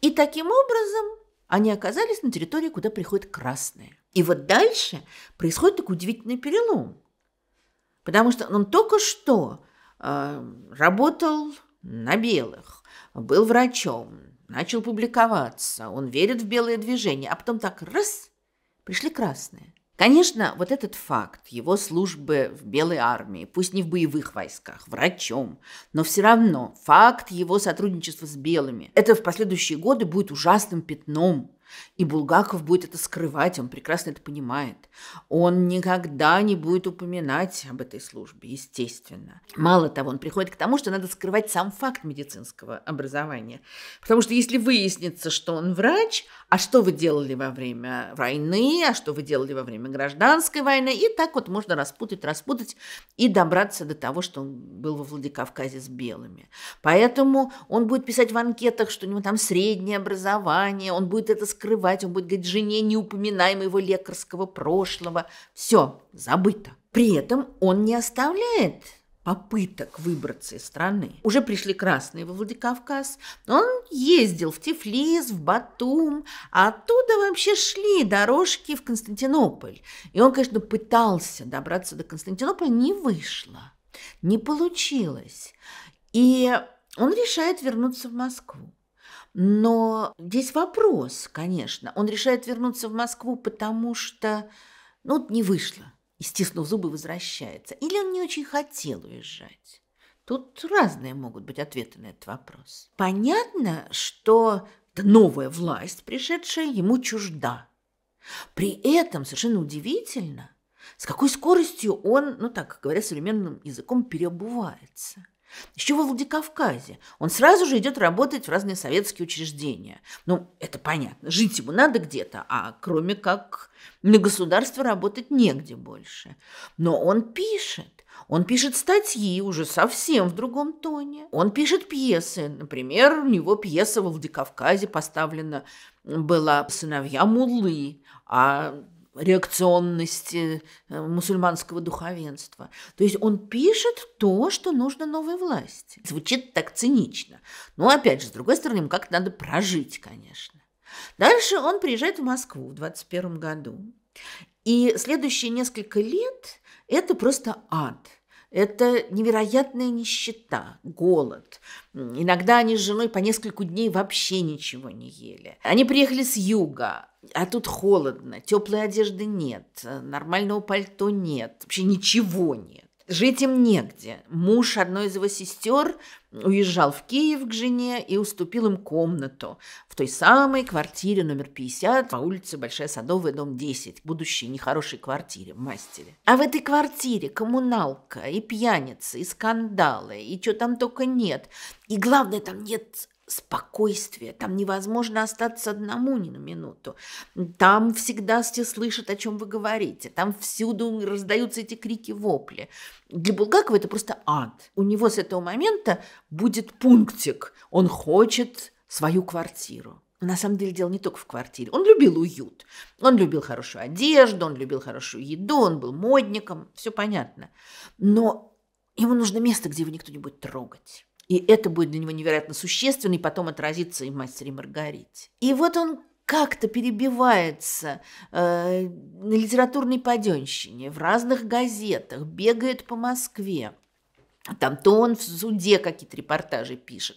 И таким образом они оказались на территории, куда приходит красная. И вот дальше происходит такой удивительный перелом. Потому что он только что э, работал на белых, был врачом, Начал публиковаться. Он верит в белое движение, а потом так раз пришли красные. Конечно, вот этот факт его службы в Белой армии, пусть не в боевых войсках, врачом, но все равно факт его сотрудничества с белыми, это в последующие годы будет ужасным пятном и Булгаков будет это скрывать, он прекрасно это понимает. Он никогда не будет упоминать об этой службе, естественно. Мало того, он приходит к тому, что надо скрывать сам факт медицинского образования. Потому что если выяснится, что он врач, а что вы делали во время войны, а что вы делали во время гражданской войны. И так вот можно распутать, распутать и добраться до того, что он был во Владикавказе с белыми. Поэтому он будет писать в анкетах, что у него там среднее образование, он будет это скрывать, он будет говорить жене, не упоминай моего лекарского прошлого. Все, забыто. При этом он не оставляет попыток выбраться из страны. Уже пришли красные во Владикавказ. Он ездил в Тифлис, в Батум, а оттуда вообще шли дорожки в Константинополь. И он, конечно, пытался добраться до Константинополя, не вышло, не получилось. И он решает вернуться в Москву. Но здесь вопрос, конечно. Он решает вернуться в Москву, потому что, ну, не вышло и, стиснув зубы, возвращается. Или он не очень хотел уезжать. Тут разные могут быть ответы на этот вопрос. Понятно, что новая власть, пришедшая ему чужда. При этом совершенно удивительно, с какой скоростью он, ну так говоря современным языком, переобувается. Еще во Владикавказе. Он сразу же идет работать в разные советские учреждения. Ну, это понятно. Жить ему надо где-то, а кроме как на государство работать негде больше. Но он пишет. Он пишет статьи уже совсем в другом тоне. Он пишет пьесы. Например, у него пьеса во Владикавказе поставлена была «Сыновья Мулы», а реакционности э, мусульманского духовенства. То есть он пишет то, что нужно новой власти. Звучит так цинично. Но опять же, с другой стороны, ему как-то надо прожить, конечно. Дальше он приезжает в Москву в 21 году. И следующие несколько лет – это просто ад – это невероятная нищета, голод. Иногда они с женой по несколько дней вообще ничего не ели. Они приехали с юга, а тут холодно, теплой одежды нет, нормального пальто нет, вообще ничего нет. Жить им негде. Муж одной из его сестер уезжал в Киев к жене и уступил им комнату в той самой квартире номер 50 по улице Большая Садовая, дом 10, будущей нехорошей квартире в мастере. А в этой квартире коммуналка и пьяницы, и скандалы, и что там только нет. И главное, там нет спокойствие, там невозможно остаться одному ни на минуту, там всегда все слышат, о чем вы говорите, там всюду раздаются эти крики-вопли. Для Булгакова это просто ад. У него с этого момента будет пунктик, он хочет свою квартиру. На самом деле дело не только в квартире. Он любил уют, он любил хорошую одежду, он любил хорошую еду, он был модником, все понятно. Но ему нужно место, где его никто не будет трогать и это будет для него невероятно существенно, и потом отразится и в «Мастере и Маргарите». И вот он как-то перебивается э, на литературной паденщине, в разных газетах, бегает по Москве. Там то он в суде какие-то репортажи пишет,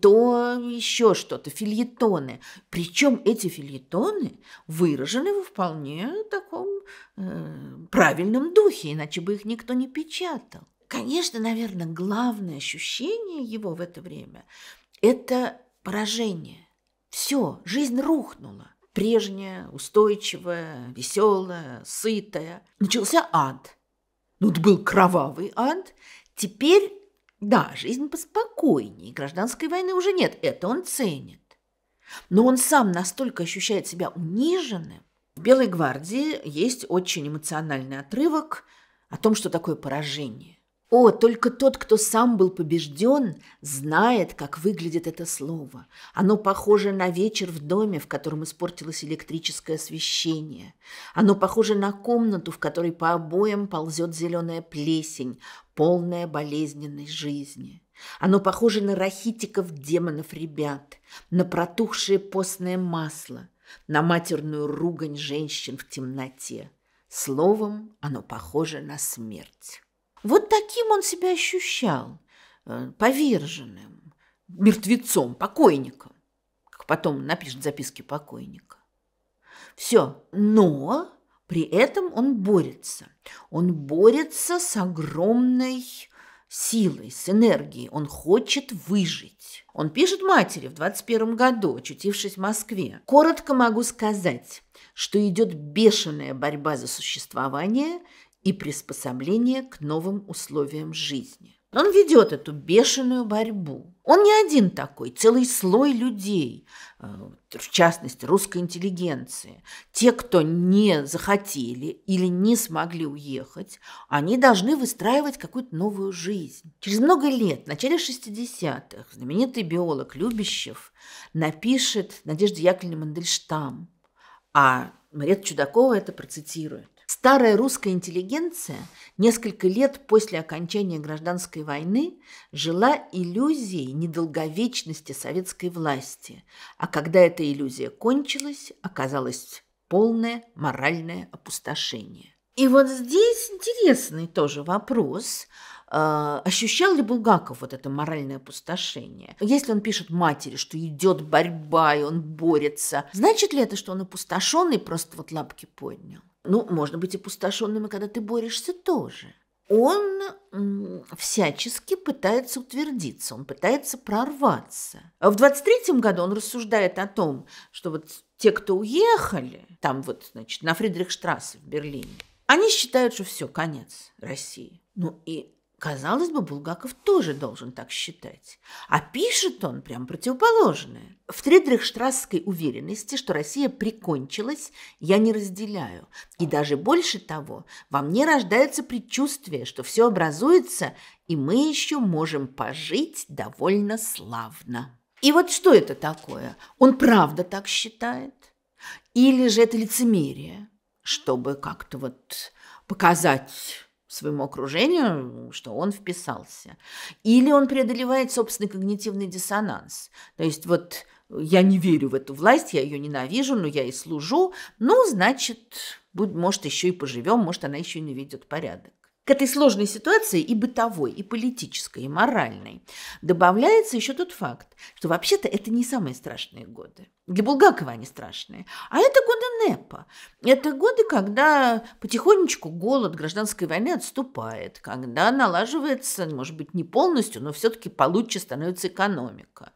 то еще что-то, фильетоны. Причем эти фильетоны выражены в вполне таком э, правильном духе, иначе бы их никто не печатал. Конечно, наверное, главное ощущение его в это время – это поражение. Все, жизнь рухнула. Прежняя, устойчивая, веселая, сытая. Начался ад. Ну, это был кровавый ад. Теперь, да, жизнь поспокойнее. Гражданской войны уже нет. Это он ценит. Но он сам настолько ощущает себя униженным. В «Белой гвардии» есть очень эмоциональный отрывок о том, что такое поражение. О, только тот, кто сам был побежден, знает, как выглядит это слово. Оно похоже на вечер в доме, в котором испортилось электрическое освещение. Оно похоже на комнату, в которой по обоям ползет зеленая плесень, полная болезненной жизни. Оно похоже на рахитиков демонов ребят, на протухшее постное масло, на матерную ругань женщин в темноте. Словом, оно похоже на смерть. Вот таким он себя ощущал, э, поверженным, мертвецом, покойником, как потом напишет записки покойника. Все, но при этом он борется. Он борется с огромной силой, с энергией. Он хочет выжить. Он пишет матери в 21 году, очутившись в Москве. Коротко могу сказать, что идет бешеная борьба за существование, и приспособление к новым условиям жизни. Он ведет эту бешеную борьбу. Он не один такой, целый слой людей, э, в частности русской интеллигенции. Те, кто не захотели или не смогли уехать, они должны выстраивать какую-то новую жизнь. Через много лет, в начале 60-х, знаменитый биолог Любящев напишет Надежде Яковлевне Мандельштам, а Мария Чудакова это процитирует. Старая русская интеллигенция несколько лет после окончания гражданской войны жила иллюзией недолговечности советской власти, а когда эта иллюзия кончилась, оказалось полное моральное опустошение. И вот здесь интересный тоже вопрос. А, ощущал ли Булгаков вот это моральное опустошение? Если он пишет матери, что идет борьба и он борется, значит ли это, что он опустошенный просто вот лапки поднял? Ну, можно быть опустошенным, и когда ты борешься тоже. Он всячески пытается утвердиться, он пытается прорваться. А В 23-м году он рассуждает о том, что вот те, кто уехали, там вот, значит, на Фридрихштрассе в Берлине, они считают, что все, конец России. Ну и Казалось бы, Булгаков тоже должен так считать. А пишет он прям противоположное. В Фридрихштрасской уверенности, что Россия прикончилась, я не разделяю. И даже больше того, во мне рождается предчувствие, что все образуется, и мы еще можем пожить довольно славно. И вот что это такое? Он правда так считает? Или же это лицемерие, чтобы как-то вот показать своему окружению, что он вписался. Или он преодолевает собственный когнитивный диссонанс. То есть вот я не верю в эту власть, я ее ненавижу, но я и служу. Ну, значит, может, еще и поживем, может, она еще не видит порядок. К этой сложной ситуации и бытовой, и политической, и моральной добавляется еще тот факт, что вообще-то это не самые страшные годы. Для Булгакова они страшные. А это годы НЭПа. Это годы, когда потихонечку голод гражданской войны отступает, когда налаживается, может быть, не полностью, но все-таки получше становится экономика.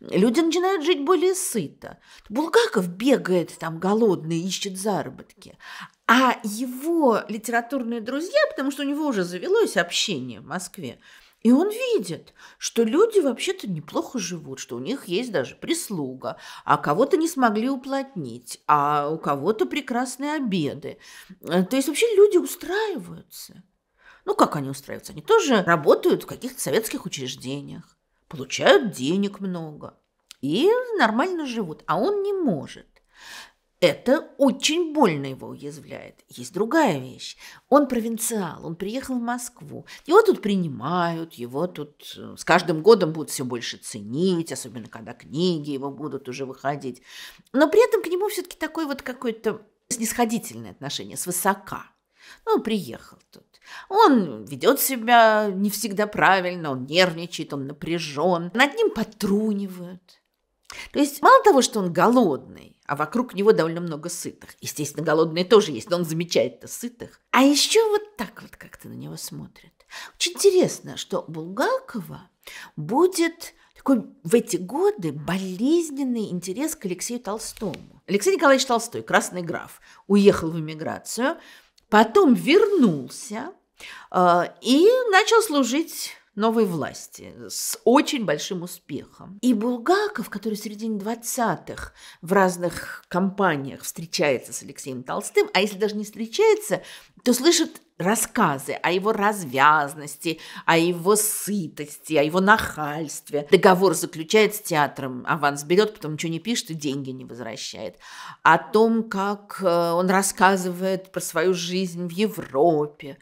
Люди начинают жить более сыто. Булгаков бегает там голодный, ищет заработки. А его литературные друзья, потому что у него уже завелось общение в Москве, и он видит, что люди вообще-то неплохо живут, что у них есть даже прислуга, а кого-то не смогли уплотнить, а у кого-то прекрасные обеды. Э, то есть вообще люди устраиваются. Ну, как они устраиваются? Они тоже работают в каких-то советских учреждениях, получают денег много и нормально живут, а он не может. Это очень больно его уязвляет. Есть другая вещь. Он провинциал, он приехал в Москву. Его тут принимают, его тут э, с каждым годом будут все больше ценить, особенно когда книги его будут уже выходить. Но при этом к нему все-таки такое вот какое-то снисходительное отношение, свысока. Ну, приехал тут. Он ведет себя не всегда правильно, он нервничает, он напряжен. Над ним потрунивают. То есть мало того, что он голодный, а вокруг него довольно много сытых. Естественно, голодные тоже есть, но он замечает-то сытых. А еще вот так вот как-то на него смотрят. Очень интересно, что Булгакова будет такой в эти годы болезненный интерес к Алексею Толстому. Алексей Николаевич Толстой, красный граф, уехал в эмиграцию, потом вернулся э, и начал служить новой власти с очень большим успехом. И Булгаков, который в середине 20-х в разных компаниях встречается с Алексеем Толстым, а если даже не встречается, то слышит рассказы о его развязности, о его сытости, о его нахальстве. Договор заключает с театром, аванс берет, потом ничего не пишет и деньги не возвращает. О том, как э, он рассказывает про свою жизнь в Европе.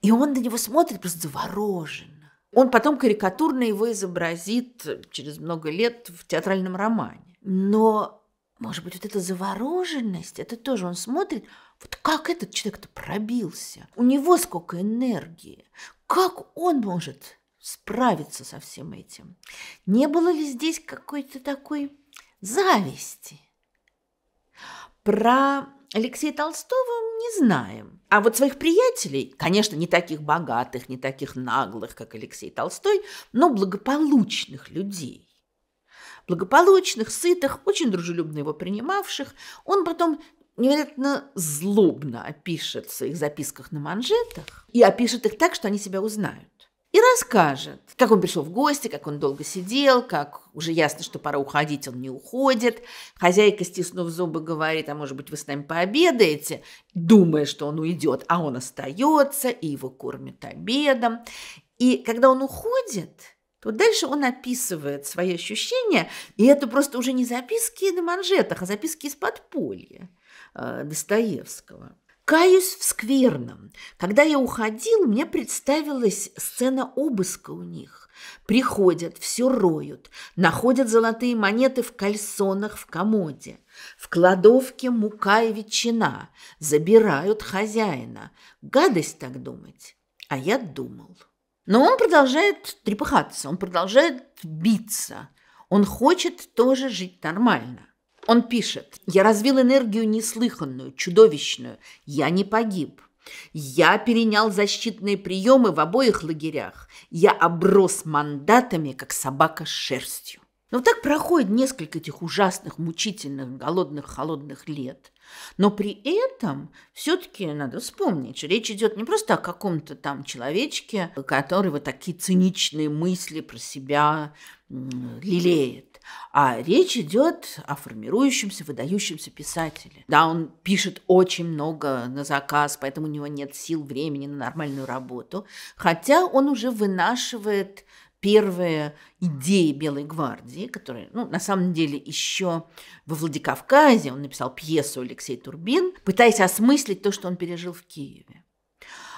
И он на него смотрит просто заворожен. Он потом карикатурно его изобразит э, через много лет в театральном романе. Но, может быть, вот эта завороженность, это тоже он смотрит, вот как этот человек-то пробился, у него сколько энергии, как он может справиться со всем этим. Не было ли здесь какой-то такой зависти? Про Алексея Толстого не знаем. А вот своих приятелей, конечно, не таких богатых, не таких наглых, как Алексей Толстой, но благополучных людей благополучных, сытых, очень дружелюбно его принимавших, он потом невероятно злобно опишет в своих записках на манжетах и опишет их так, что они себя узнают и расскажет, как он пришел в гости, как он долго сидел, как уже ясно, что пора уходить, он не уходит. Хозяйка, стиснув зубы, говорит, а может быть, вы с нами пообедаете, думая, что он уйдет, а он остается, и его кормят обедом. И когда он уходит, то дальше он описывает свои ощущения, и это просто уже не записки на манжетах, а записки из подполья э, Достоевского. Каюсь в скверном. Когда я уходил, мне представилась сцена обыска у них. Приходят, все роют, находят золотые монеты в кальсонах в комоде. В кладовке мука и ветчина. Забирают хозяина. Гадость так думать. А я думал. Но он продолжает трепыхаться, он продолжает биться. Он хочет тоже жить нормально. Он пишет, «Я развил энергию неслыханную, чудовищную. Я не погиб. Я перенял защитные приемы в обоих лагерях. Я оброс мандатами, как собака с шерстью». Но ну, так проходит несколько этих ужасных, мучительных, голодных, холодных лет. Но при этом все-таки надо вспомнить, что речь идет не просто о каком-то там человечке, который вот такие циничные мысли про себя лелеет. А речь идет о формирующемся, выдающемся писателе. Да, он пишет очень много на заказ, поэтому у него нет сил, времени на нормальную работу. Хотя он уже вынашивает первые идеи Белой гвардии, которые, ну, на самом деле, еще во Владикавказе он написал пьесу Алексей Турбин, пытаясь осмыслить то, что он пережил в Киеве.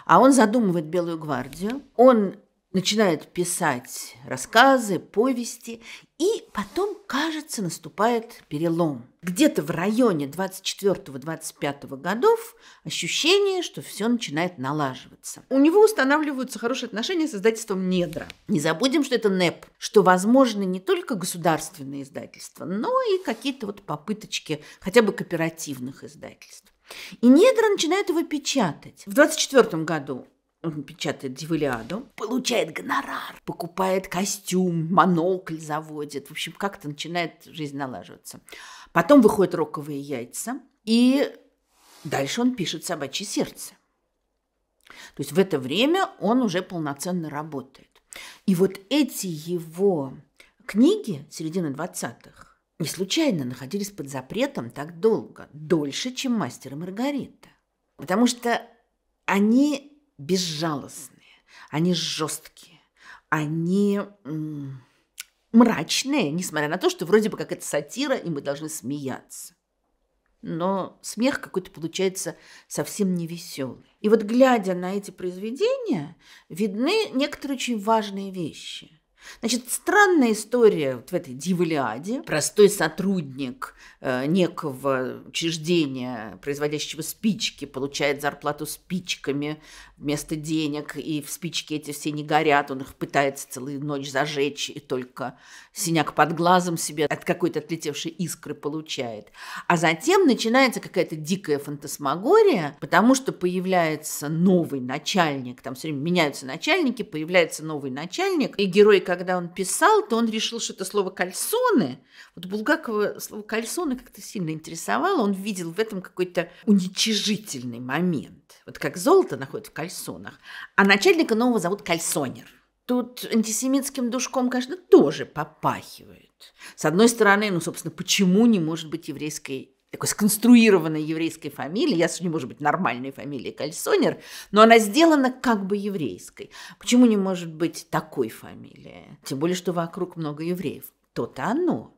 А он задумывает Белую гвардию, он начинает писать рассказы, повести, и потом, кажется, наступает перелом. Где-то в районе 24-25 годов ощущение, что все начинает налаживаться. У него устанавливаются хорошие отношения с издательством «Недра». Не забудем, что это НЭП, что возможны не только государственные издательства, но и какие-то вот попыточки хотя бы кооперативных издательств. И недра начинает его печатать. В 24 году он печатает Дивилиаду, получает гонорар, покупает костюм, монокль заводит. В общем, как-то начинает жизнь налаживаться. Потом выходят роковые яйца, и дальше он пишет «Собачье сердце». То есть в это время он уже полноценно работает. И вот эти его книги середины 20-х не случайно находились под запретом так долго, дольше, чем «Мастер и Маргарита». Потому что они безжалостные, они жесткие, они мрачные, несмотря на то, что вроде бы как это сатира, и мы должны смеяться. Но смех какой-то получается совсем не веселый. И вот глядя на эти произведения, видны некоторые очень важные вещи. Значит, странная история вот в этой дивалиаде. Простой сотрудник э, некого учреждения, производящего спички, получает зарплату спичками вместо денег, и в спички эти все не горят, он их пытается целую ночь зажечь, и только синяк под глазом себе от какой-то отлетевшей искры получает. А затем начинается какая-то дикая фантасмагория, потому что появляется новый начальник, там все время меняются начальники, появляется новый начальник, и герой когда он писал, то он решил, что это слово «кальсоны». Вот Булгакова слово «кальсоны» как-то сильно интересовало. Он видел в этом какой-то уничижительный момент. Вот как золото находится в кальсонах. А начальника нового зовут Кальсонер. Тут антисемитским душком, конечно, тоже попахивает. С одной стороны, ну, собственно, почему не может быть еврейской такой сконструированной еврейской фамилии, я не может быть нормальной фамилией Кальсонер, но она сделана как бы еврейской. Почему не может быть такой фамилии? Тем более, что вокруг много евреев. То-то оно.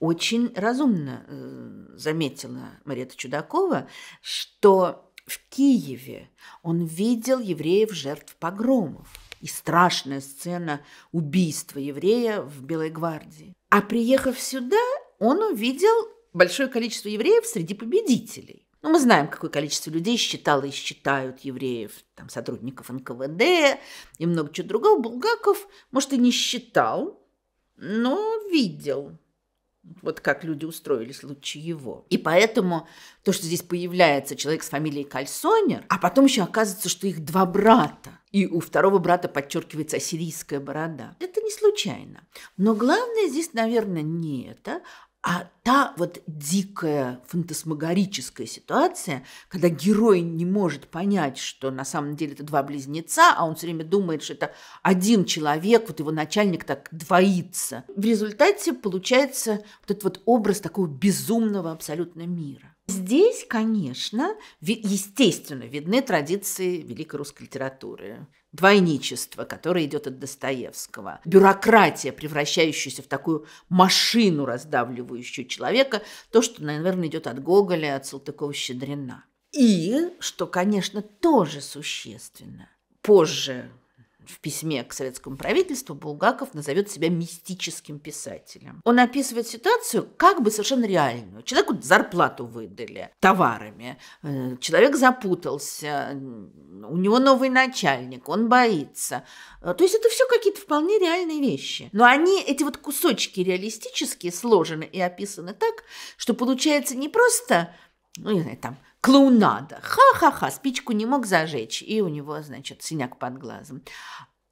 Очень разумно э, заметила Марета Чудакова, что в Киеве он видел евреев жертв погромов и страшная сцена убийства еврея в Белой гвардии. А приехав сюда, он увидел большое количество евреев среди победителей. Ну, мы знаем, какое количество людей считало и считают евреев, там, сотрудников НКВД и много чего другого. Булгаков, может, и не считал, но видел, вот как люди устроились лучше его. И поэтому то, что здесь появляется человек с фамилией Кальсонер, а потом еще оказывается, что их два брата, и у второго брата подчеркивается ассирийская борода. Это не случайно. Но главное здесь, наверное, не это, а та вот дикая фантасмагорическая ситуация, когда герой не может понять, что на самом деле это два близнеца, а он все время думает, что это один человек, вот его начальник так двоится. В результате получается вот этот вот образ такого безумного абсолютно мира. Здесь, конечно, естественно, видны традиции великой русской литературы двойничество, которое идет от Достоевского, бюрократия, превращающаяся в такую машину, раздавливающую человека, то, что, наверное, идет от Гоголя, от Салтыкова-Щедрина. И, что, конечно, тоже существенно, позже в письме к советскому правительству Булгаков назовет себя мистическим писателем. Он описывает ситуацию как бы совершенно реальную. Человеку зарплату выдали товарами, э, человек запутался, у него новый начальник, он боится. Э, то есть это все какие-то вполне реальные вещи. Но они, эти вот кусочки реалистические, сложены и описаны так, что получается не просто ну, не знаю, там, клоунада. Ха-ха-ха, спичку не мог зажечь, и у него, значит, синяк под глазом.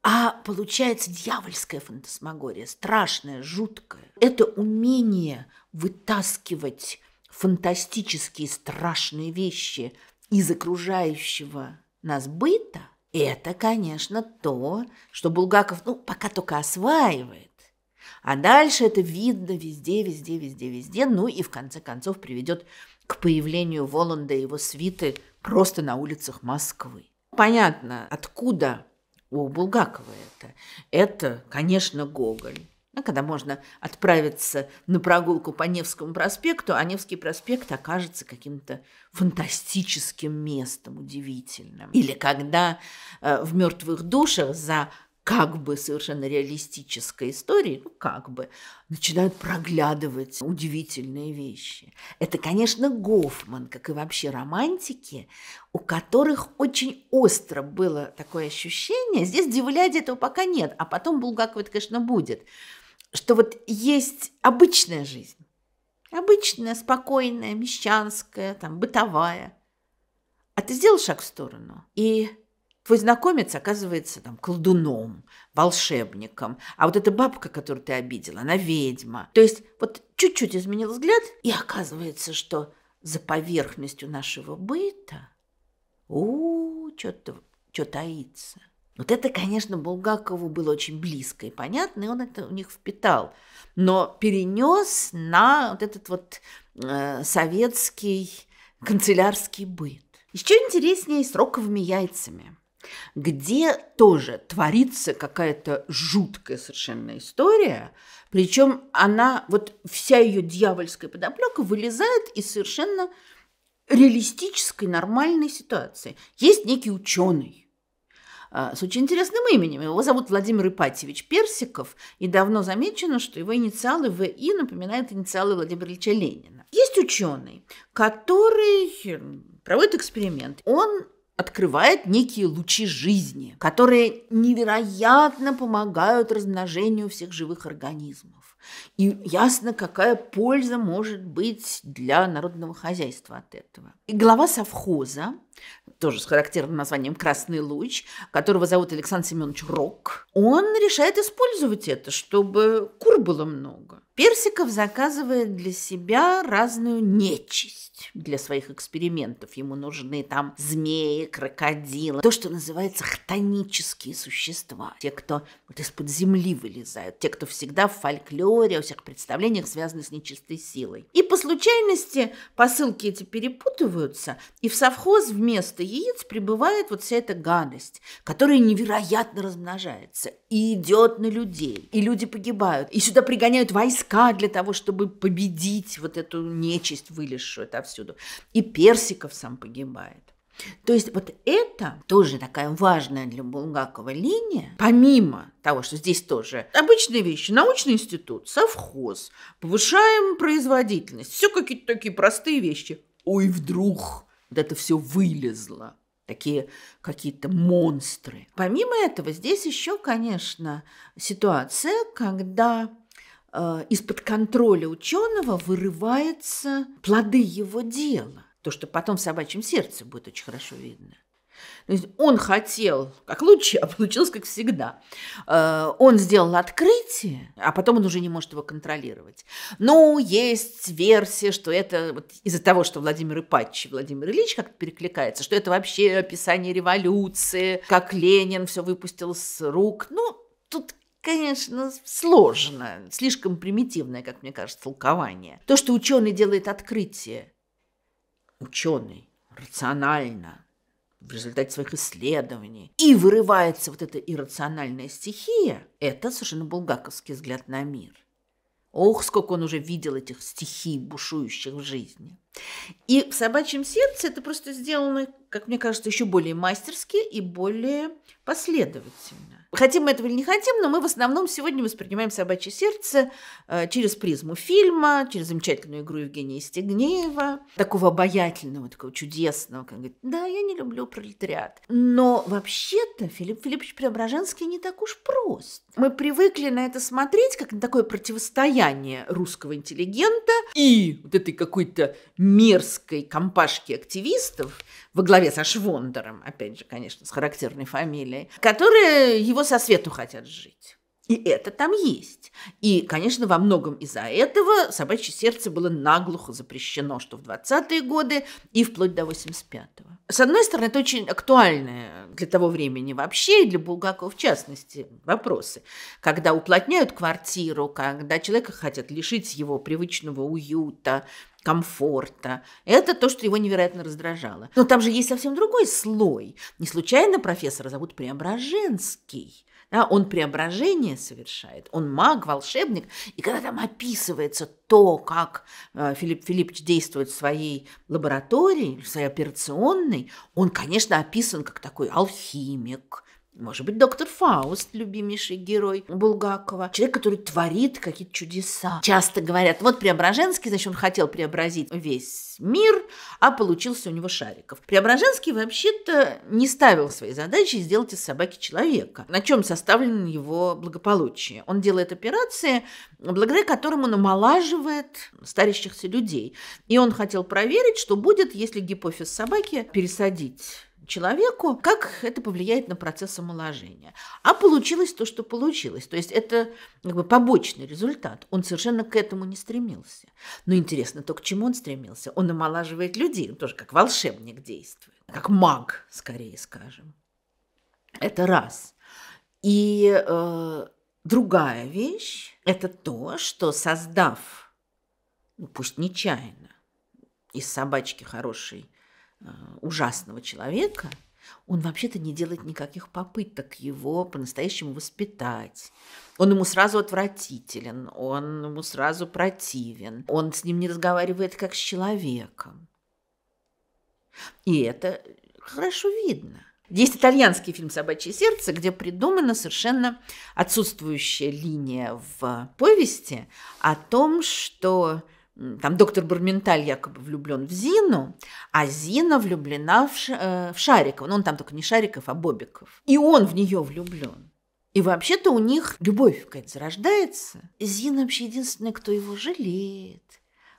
А получается дьявольская фантасмагория, страшная, жуткая. Это умение вытаскивать фантастические страшные вещи из окружающего нас быта, это, конечно, то, что Булгаков, ну, пока только осваивает. А дальше это видно везде, везде, везде, везде, ну и в конце концов приведет к появлению Воланда и его свиты просто на улицах Москвы. Понятно, откуда у Булгакова это. Это, конечно, Гоголь. А когда можно отправиться на прогулку по Невскому проспекту, а Невский проспект окажется каким-то фантастическим местом, удивительным. Или когда э, в «Мертвых душах» за как бы совершенно реалистической истории, ну как бы, начинают проглядывать удивительные вещи. Это, конечно, Гофман, как и вообще романтики, у которых очень остро было такое ощущение, здесь Девляди этого пока нет, а потом Булгакова это, конечно, будет, что вот есть обычная жизнь, обычная, спокойная, мещанская, там, бытовая, а ты сделал шаг в сторону, и Твой знакомец оказывается там колдуном, волшебником, а вот эта бабка, которую ты обидела, она ведьма. То есть вот чуть-чуть изменил взгляд, и оказывается, что за поверхностью нашего быта у, что-то что таится. Вот это, конечно, Булгакову было очень близко и понятно, и он это у них впитал, но перенес на вот этот вот э, советский канцелярский быт. Еще интереснее с роковыми яйцами где тоже творится какая-то жуткая совершенно история, причем она, вот вся ее дьявольская подоплека вылезает из совершенно реалистической, нормальной ситуации. Есть некий ученый, а, с очень интересным именем. Его зовут Владимир Ипатьевич Персиков, и давно замечено, что его инициалы ВИ напоминают инициалы Владимира Ильича Ленина. Есть ученый, который проводит эксперимент. Он открывает некие лучи жизни, которые невероятно помогают размножению всех живых организмов. И ясно, какая польза может быть для народного хозяйства от этого. И глава совхоза, тоже с характерным названием «Красный луч», которого зовут Александр Семенович Рок, он решает использовать это, чтобы кур было много. Персиков заказывает для себя разную нечисть. Для своих экспериментов ему нужны там змеи, крокодилы, то, что называется хтонические существа. Те, кто вот из-под земли вылезают, те, кто всегда в фольклоре, у всех представлениях связаны с нечистой силой. И по случайности посылки эти перепутываются, и в совхоз вместо яиц прибывает вот вся эта гадость, которая невероятно размножается и идет на людей, и люди погибают, и сюда пригоняют войска, песка для того, чтобы победить вот эту нечисть, вылезшую отовсюду. И Персиков сам погибает. То есть вот это тоже такая важная для Булгакова линия, помимо того, что здесь тоже обычные вещи, научный институт, совхоз, повышаем производительность, все какие-то такие простые вещи. Ой, вдруг вот это все вылезло, такие какие-то монстры. Помимо этого, здесь еще, конечно, ситуация, когда Э, из-под контроля ученого вырываются плоды его дела. То, что потом в собачьем сердце будет очень хорошо видно. То есть он хотел как лучше, а получилось как всегда. Э, он сделал открытие, а потом он уже не может его контролировать. Ну, есть версия, что это вот из-за того, что Владимир Ипатч и Владимир Ильич как-то перекликается, что это вообще описание революции, как Ленин все выпустил с рук. Ну, тут конечно, сложно, слишком примитивное, как мне кажется, толкование. То, что ученый делает открытие. Ученый рационально, в результате своих исследований. И вырывается вот эта иррациональная стихия. Это совершенно булгаковский взгляд на мир. Ох, сколько он уже видел этих стихий, бушующих в жизни. И в «Собачьем сердце» это просто сделано, как мне кажется, еще более мастерски и более последовательно. Хотим мы этого или не хотим, но мы в основном сегодня воспринимаем «Собачье сердце» э, через призму фильма, через замечательную игру Евгения Стегнеева, такого обаятельного, такого чудесного, как говорит, да, я не люблю пролетариат. Но вообще-то Филипп Филиппович Преображенский не так уж прост. Мы привыкли на это смотреть, как на такое противостояние русского интеллигента и вот этой какой-то мерзкой компашки активистов, во главе со Швондером, опять же, конечно, с характерной фамилией, которые его со свету хотят жить. И это там есть. И, конечно, во многом из-за этого собачье сердце было наглухо запрещено, что в 20-е годы и вплоть до 85-го. С одной стороны, это очень актуальное для того времени вообще, и для Булгакова в частности, вопросы. Когда уплотняют квартиру, когда человека хотят лишить его привычного уюта, комфорта. Это то, что его невероятно раздражало. Но там же есть совсем другой слой. Не случайно профессора зовут Преображенский. Да, он преображение совершает, он маг, волшебник, и когда там описывается то, как э, Филипп Филиппович действует в своей лаборатории, в своей операционной, он, конечно, описан как такой алхимик, может быть, доктор Фауст, любимейший герой Булгакова. Человек, который творит какие-то чудеса. Часто говорят, вот Преображенский, значит, он хотел преобразить весь мир, а получился у него Шариков. Преображенский вообще-то не ставил своей задачей сделать из собаки человека, на чем составлено его благополучие. Он делает операции, благодаря которым он омолаживает старящихся людей. И он хотел проверить, что будет, если гипофиз собаки пересадить человеку, как это повлияет на процесс омоложения. А получилось то, что получилось. То есть это как бы побочный результат. Он совершенно к этому не стремился. Но интересно то, к чему он стремился. Он омолаживает людей, он тоже как волшебник действует, как маг, скорее скажем. Это раз. И э, другая вещь – это то, что создав, ну, пусть нечаянно, из собачки хорошей. Э, ужасного человека, он вообще-то не делает никаких попыток его по-настоящему воспитать. Он ему сразу отвратителен, он ему сразу противен, он с ним не разговаривает как с человеком. И это хорошо видно. Есть итальянский фильм «Собачье сердце», где придумана совершенно отсутствующая линия в повести о том, что там доктор Барменталь якобы влюблен в Зину, а Зина влюблена в, Ш, э, в Шарикова. Ну, он там только не Шариков, а Бобиков. И он в нее влюблен. И вообще-то у них любовь какая-то зарождается. Зина вообще единственная, кто его жалеет,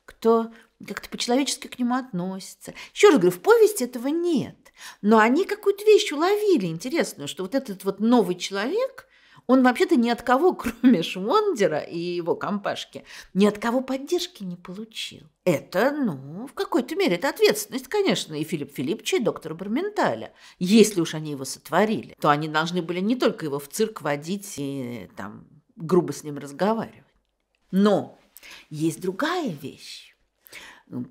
кто как-то по-человечески к нему относится. Еще раз говорю, в повести этого нет. Но они какую-то вещь уловили интересную, что вот этот вот новый человек, он вообще-то ни от кого, кроме Шмондера и его компашки, ни от кого поддержки не получил. Это, ну, в какой-то мере это ответственность, конечно, и Филипп Филипповича, и доктора Барменталя. Если уж они его сотворили, то они должны были не только его в цирк водить и там грубо с ним разговаривать. Но есть другая вещь.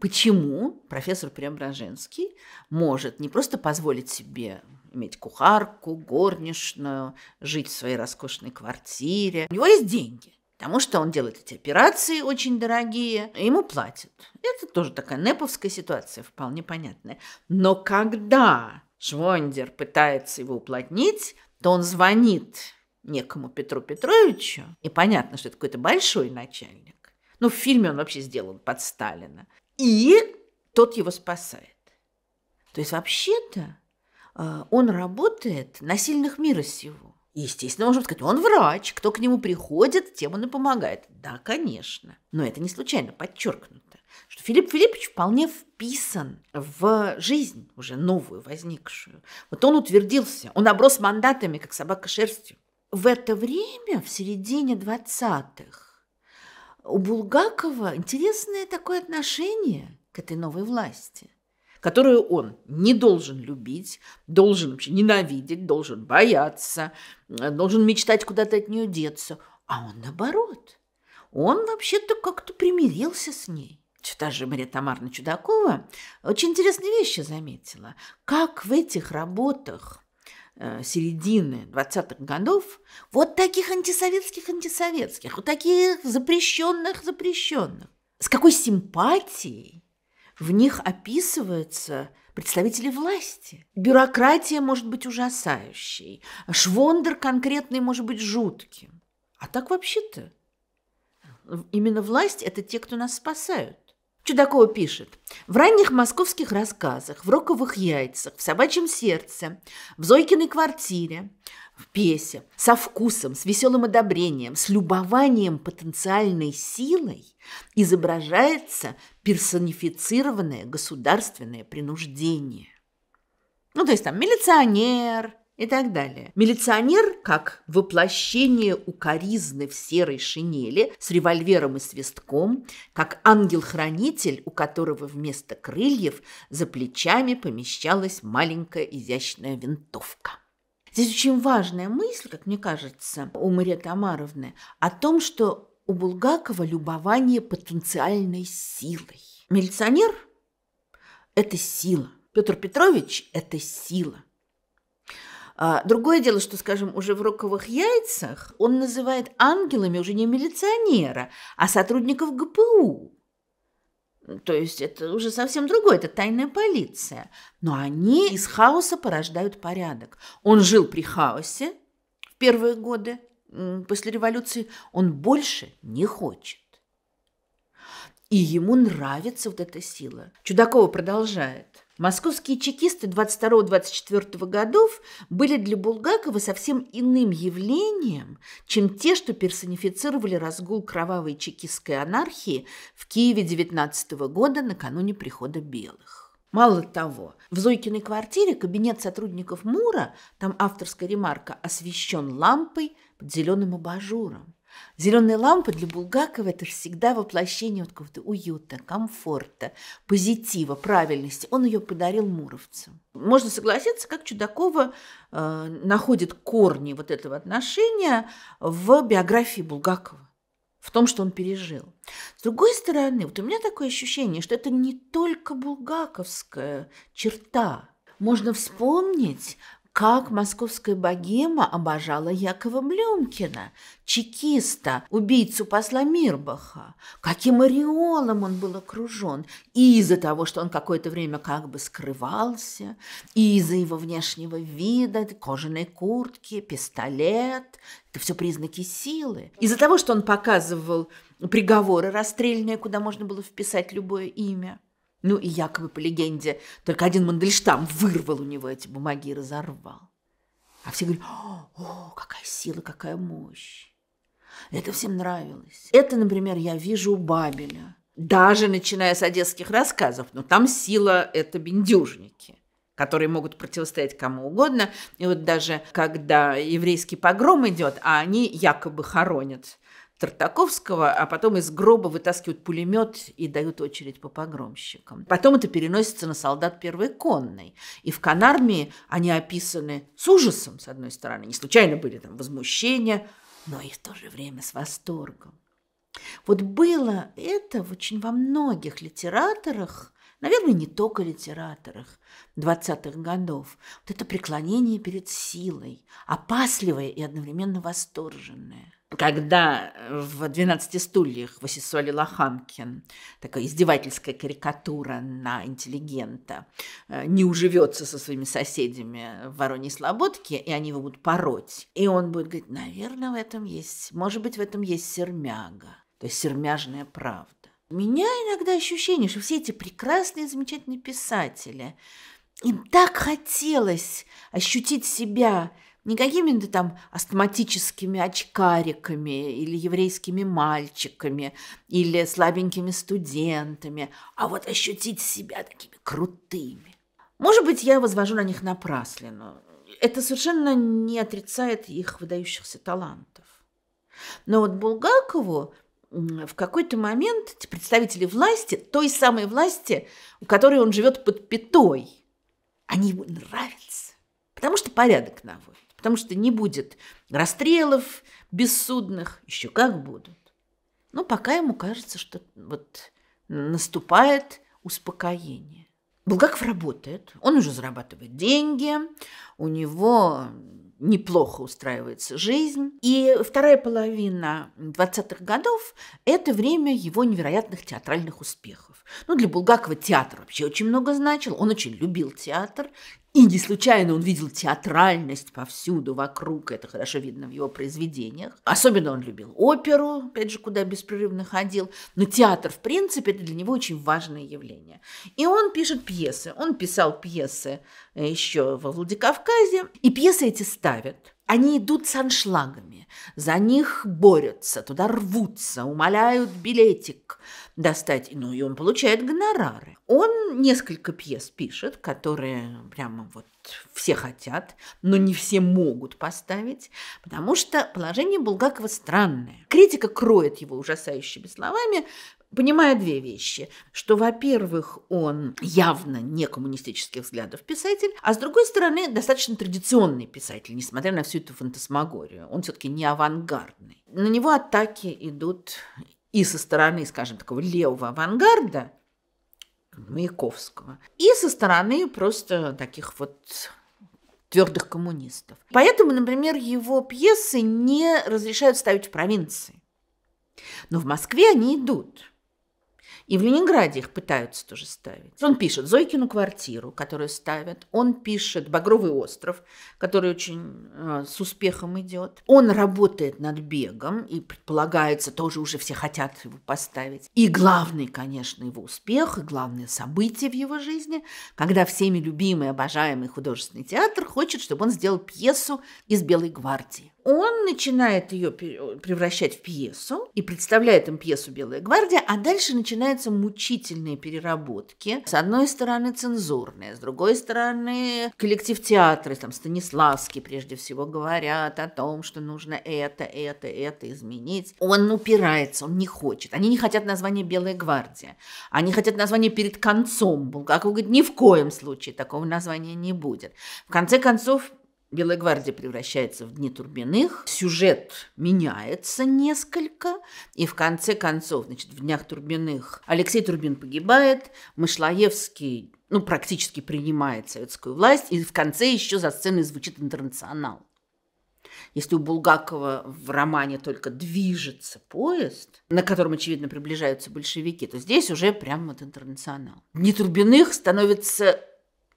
Почему профессор Преображенский может не просто позволить себе иметь кухарку, горничную, жить в своей роскошной квартире. У него есть деньги, потому что он делает эти операции очень дорогие, и ему платят. Это тоже такая неповская ситуация, вполне понятная. Но когда Швондер пытается его уплотнить, то он звонит некому Петру Петровичу, и понятно, что это какой-то большой начальник. Ну, в фильме он вообще сделан под Сталина. И тот его спасает. То есть вообще-то а, он работает на сильных мира сего. Естественно, можно сказать, он врач, кто к нему приходит, тем он и помогает. Да, конечно. Но это не случайно подчеркнуто, что Филипп Филиппович вполне вписан в жизнь, уже новую, возникшую. Вот он утвердился, он оброс мандатами, как собака шерстью. В это время, в середине 20-х, у Булгакова интересное такое отношение к этой новой власти – которую он не должен любить, должен вообще ненавидеть, должен бояться, э, должен мечтать куда-то от нее деться. А он наоборот. Он вообще-то как-то примирился с ней. Та же Мария Тамарна Чудакова очень интересные вещи заметила. Как в этих работах э, середины 20-х годов вот таких антисоветских, антисоветских, вот таких запрещенных, запрещенных. С какой симпатией в них описываются представители власти. Бюрократия может быть ужасающей, швондер конкретный может быть жутким. А так вообще-то именно власть – это те, кто нас спасают. Чудакова пишет. В ранних московских рассказах, в «Роковых яйцах», в «Собачьем сердце», в «Зойкиной квартире» в пьесе, со вкусом, с веселым одобрением, с любованием потенциальной силой изображается персонифицированное государственное принуждение. Ну, то есть там милиционер и так далее. Милиционер, как воплощение укоризны в серой шинели с револьвером и свистком, как ангел-хранитель, у которого вместо крыльев за плечами помещалась маленькая изящная винтовка. Здесь очень важная мысль, как мне кажется, у Марии Тамаровны, о том, что у Булгакова любование потенциальной силой. Милиционер – это сила. Петр Петрович – это сила. А, другое дело, что, скажем, уже в «Роковых яйцах» он называет ангелами уже не милиционера, а сотрудников ГПУ, то есть это уже совсем другое, это тайная полиция. Но они из хаоса порождают порядок. Он жил при хаосе в первые годы после революции, он больше не хочет. И ему нравится вот эта сила. Чудакова продолжает. Московские чекисты 22-24 годов были для Булгакова совсем иным явлением, чем те, что персонифицировали разгул кровавой чекистской анархии в Киеве 19 года накануне прихода белых. Мало того, в Зойкиной квартире кабинет сотрудников Мура, там авторская ремарка, освещен лампой под зеленым абажуром. Зеленые лампы для Булгакова – это всегда воплощение вот какого-то уюта, комфорта, позитива, правильности. Он ее подарил Муровцу. Можно согласиться, как Чудакова э, находит корни вот этого отношения в биографии Булгакова в том, что он пережил. С другой стороны, вот у меня такое ощущение, что это не только булгаковская черта. Можно вспомнить как московская богема обожала Якова Блюмкина, чекиста, убийцу посла Мирбаха. Каким ореолом он был окружен. И из-за того, что он какое-то время как бы скрывался, и из-за его внешнего вида, кожаной куртки, пистолет. Это все признаки силы. Из-за того, что он показывал приговоры расстрельные, куда можно было вписать любое имя. Ну и якобы, по легенде, только один Мандельштам вырвал у него эти бумаги и разорвал. А все говорят, о, какая сила, какая мощь. Это всем нравилось. Это, например, я вижу у Бабеля. Даже начиная с одесских рассказов, но там сила – это бендюжники которые могут противостоять кому угодно. И вот даже когда еврейский погром идет, а они якобы хоронят Тартаковского, а потом из гроба вытаскивают пулемет и дают очередь по погромщикам. Потом это переносится на солдат первой конной. И в Канармии они описаны с ужасом, с одной стороны. Не случайно были там возмущения, но и в то же время с восторгом. Вот было это в очень во многих литераторах, наверное, не только литераторах 20-х годов. Вот это преклонение перед силой, опасливое и одновременно восторженное когда э, в «12 стульях» Васисоли Лоханкин, такая издевательская карикатура на интеллигента, э, не уживется со своими соседями в Вороньей Слободке, и они его будут пороть. И он будет говорить, наверное, в этом есть, может быть, в этом есть сермяга, то есть сермяжная правда. У меня иногда ощущение, что все эти прекрасные, замечательные писатели, им так хотелось ощутить себя не какими-то там астматическими очкариками или еврейскими мальчиками или слабенькими студентами, а вот ощутить себя такими крутыми. Может быть, я возвожу на них напраслину. Это совершенно не отрицает их выдающихся талантов. Но вот Булгакову в какой-то момент представители власти, той самой власти, у которой он живет под пятой, они ему нравятся, потому что порядок наводят потому что не будет расстрелов бессудных, еще как будут. Но пока ему кажется, что вот наступает успокоение. Булгаков работает, он уже зарабатывает деньги, у него неплохо устраивается жизнь. И вторая половина 20-х годов – это время его невероятных театральных успехов. Ну, для Булгакова театр вообще очень много значил, он очень любил театр, и не случайно он видел театральность повсюду вокруг, это хорошо видно в его произведениях. Особенно он любил оперу, опять же, куда беспрерывно ходил. Но театр, в принципе, это для него очень важное явление. И он пишет пьесы. Он писал пьесы э, еще во Владикавказе. И пьесы эти ставят. Они идут с аншлагами, за них борются, туда рвутся, умоляют билетик, достать, ну и он получает гонорары. Он несколько пьес пишет, которые прямо вот все хотят, но не все могут поставить, потому что положение Булгакова странное. Критика кроет его ужасающими словами, понимая две вещи, что, во-первых, он явно не коммунистических взглядов писатель, а с другой стороны, достаточно традиционный писатель, несмотря на всю эту фантасмагорию. Он все-таки не авангардный. На него атаки идут и со стороны, скажем, такого левого авангарда Маяковского, и со стороны просто таких вот твердых коммунистов. Поэтому, например, его пьесы не разрешают ставить в провинции. Но в Москве они идут. И в Ленинграде их пытаются тоже ставить. Он пишет Зойкину квартиру, которую ставят. Он пишет Багровый остров, который очень э, с успехом идет. Он работает над бегом, и предполагается, тоже уже все хотят его поставить. И главный, конечно, его успех, и главное событие в его жизни, когда всеми любимый, обожаемый художественный театр хочет, чтобы он сделал пьесу из «Белой гвардии» он начинает ее э, превращать в пьесу и представляет им пьесу «Белая гвардия», а дальше начинаются мучительные переработки. С одной стороны цензурные, с другой стороны коллектив театра, там Станиславский прежде всего говорят о том, что нужно это, это, это изменить. Он упирается, он не хочет. Они не хотят названия «Белая гвардия», они хотят название «Перед концом». Он говорит, ни в коем случае такого названия не будет. В конце концов, Белая гвардия превращается в Дни Турбиных, сюжет меняется несколько, и в конце концов, значит, в Днях Турбиных Алексей Турбин погибает, Мышлаевский ну, практически принимает советскую власть, и в конце еще за сценой звучит интернационал. Если у Булгакова в романе только движется поезд, на котором, очевидно, приближаются большевики, то здесь уже прям вот интернационал. Дни Турбиных становится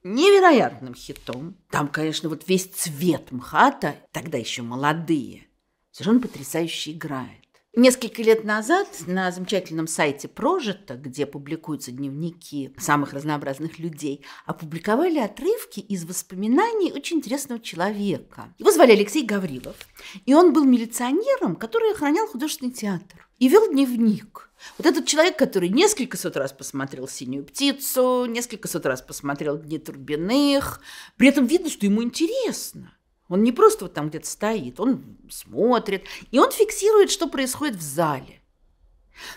невероятным хитом. Там, конечно, вот весь цвет МХАТа, тогда еще молодые, совершенно потрясающе играет. Несколько лет назад на замечательном сайте Прожито, где публикуются дневники самых разнообразных людей, опубликовали отрывки из воспоминаний очень интересного человека. Его звали Алексей Гаврилов, и он был милиционером, который охранял художественный театр и вел дневник. Вот этот человек, который несколько сот раз посмотрел «Синюю птицу», несколько сот раз посмотрел «Дни Турбиных», при этом видно, что ему интересно. Он не просто вот там где-то стоит, он смотрит, и он фиксирует, что происходит в зале.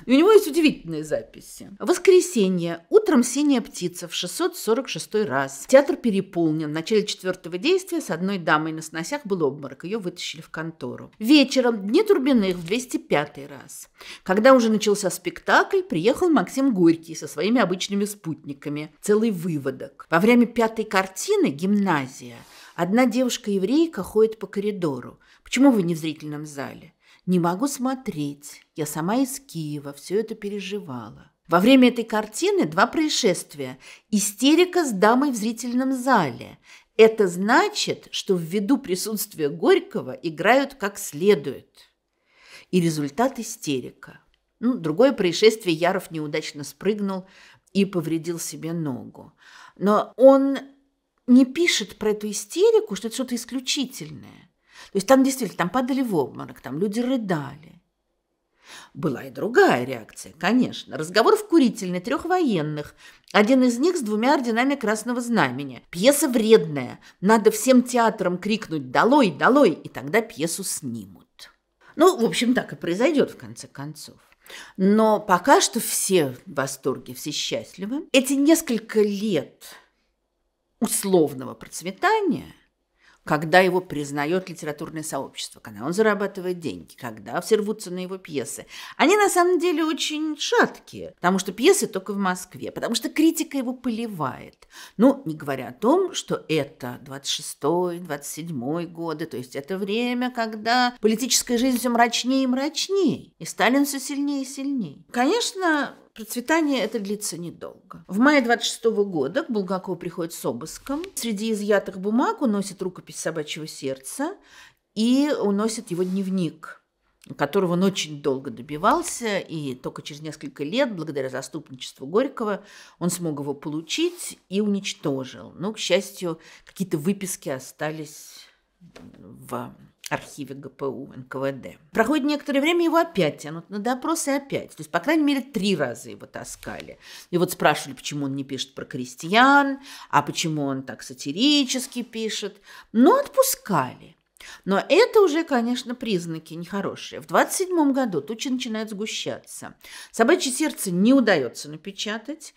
И у него есть удивительные записи. Воскресенье. Утром синяя птица в 646 раз. Театр переполнен. В начале четвертого действия с одной дамой на сносях был обморок. Ее вытащили в контору. Вечером. Дни Турбиных в 205 раз. Когда уже начался спектакль, приехал Максим Горький со своими обычными спутниками. Целый выводок. Во время пятой картины «Гимназия» одна девушка-еврейка ходит по коридору. Почему вы не в зрительном зале? Не могу смотреть. Я сама из Киева все это переживала. Во время этой картины два происшествия. Истерика с дамой в зрительном зале. Это значит, что ввиду присутствия Горького играют как следует. И результат истерика. Ну, другое происшествие Яров неудачно спрыгнул и повредил себе ногу. Но он не пишет про эту истерику, что это что-то исключительное. То есть там действительно, там падали в обморок, там люди рыдали. Была и другая реакция, конечно. Разговор в курительной трех военных. Один из них с двумя орденами Красного Знамени. Пьеса вредная. Надо всем театрам крикнуть «Долой, долой!» и тогда пьесу снимут. Ну, в общем, так и произойдет в конце концов. Но пока что все в восторге, все счастливы. Эти несколько лет условного процветания – когда его признает литературное сообщество, когда он зарабатывает деньги, когда все рвутся на его пьесы. Они на самом деле очень шаткие, потому что пьесы только в Москве, потому что критика его поливает. Ну, не говоря о том, что это 26-27 годы, то есть это время, когда политическая жизнь все мрачнее и мрачнее, и Сталин все сильнее и сильнее. Конечно, Процветание это длится недолго. В мае 26 -го года к Булгакову приходит с обыском. Среди изъятых бумаг уносит рукопись собачьего сердца и уносит его дневник которого он очень долго добивался, и только через несколько лет, благодаря заступничеству Горького, он смог его получить и уничтожил. Но, к счастью, какие-то выписки остались в архиве ГПУ НКВД. Проходит некоторое время, его опять тянут на допрос и опять. То есть, по крайней мере, три раза его таскали. И вот спрашивали, почему он не пишет про крестьян, а почему он так сатирически пишет. Но отпускали. Но это уже, конечно, признаки нехорошие. В 27 году тучи начинают сгущаться. Собачье сердце не удается напечатать.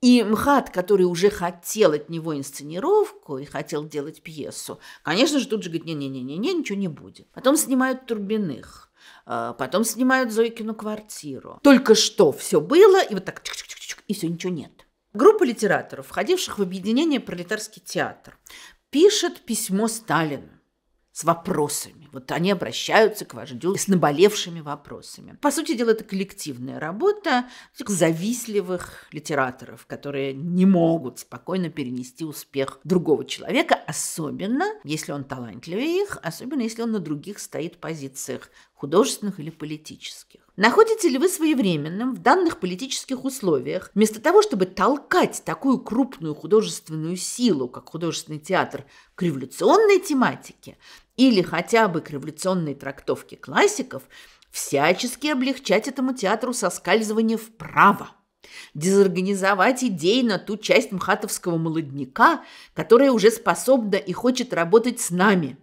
И МХАТ, который уже хотел от него инсценировку и хотел делать пьесу, конечно же, тут же говорит, не-не-не-не, ничего не будет. Потом снимают Турбиных, а, потом снимают Зойкину квартиру. Только что все было, и вот так чик -чик -чик, и все, ничего нет. Группа литераторов, входивших в объединение «Пролетарский театр», пишет письмо Сталину с вопросами. Вот они обращаются к вождю с наболевшими вопросами. По сути дела, это коллективная работа завистливых литераторов, которые не могут спокойно перенести успех другого человека, особенно если он талантливее их, особенно если он на других стоит позициях художественных или политических. Находите ли вы своевременным в данных политических условиях, вместо того, чтобы толкать такую крупную художественную силу, как художественный театр, к революционной тематике или хотя бы к революционной трактовке классиков, всячески облегчать этому театру соскальзывание вправо? дезорганизовать идейно ту часть мхатовского молодняка, которая уже способна и хочет работать с нами.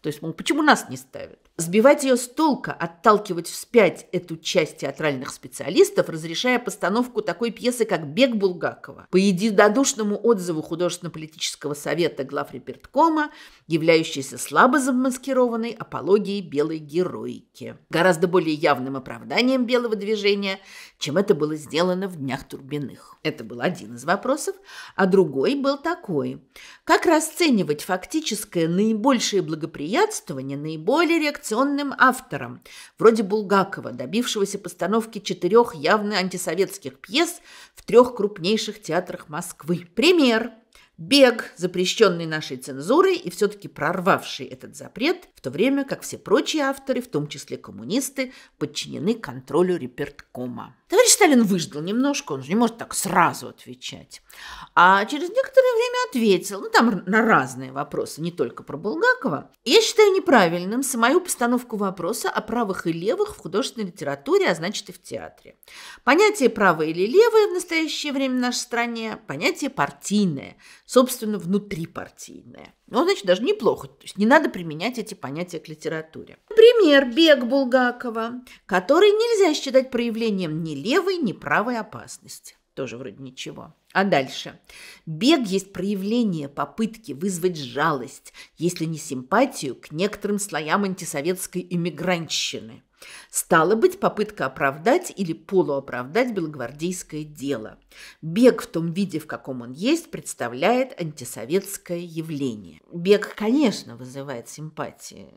То есть, мол, почему нас не ставят? Сбивать ее с толка, отталкивать вспять эту часть театральных специалистов, разрешая постановку такой пьесы, как «Бег Булгакова». По единодушному отзыву художественно-политического совета главреперткома, являющейся слабо замаскированной апологией белой героики. Гораздо более явным оправданием белого движения, чем это было сделано в «Днях Турбиных». Это был один из вопросов, а другой был такой. Как расценивать фактическое наибольшее благоприятствование наиболее реакционное? реакционным автором, вроде Булгакова, добившегося постановки четырех явно антисоветских пьес в трех крупнейших театрах Москвы. Пример бег, запрещенный нашей цензурой и все-таки прорвавший этот запрет, в то время как все прочие авторы, в том числе коммунисты, подчинены контролю реперткома. Товарищ Сталин выждал немножко, он же не может так сразу отвечать. А через некоторое время ответил, ну там на разные вопросы, не только про Булгакова. Я считаю неправильным самую постановку вопроса о правых и левых в художественной литературе, а значит и в театре. Понятие «правые» или «левые» в настоящее время в нашей стране – понятие партийное – собственно, внутрипартийное. Он, ну, а значит, даже неплохо. То есть не надо применять эти понятия к литературе. Например, бег Булгакова, который нельзя считать проявлением ни левой, ни правой опасности. Тоже вроде ничего. А дальше. Бег есть проявление попытки вызвать жалость, если не симпатию, к некоторым слоям антисоветской иммигрантщины – Стало быть, попытка оправдать или полуоправдать белогвардейское дело. Бег в том виде, в каком он есть, представляет антисоветское явление. Бег, конечно, вызывает симпатии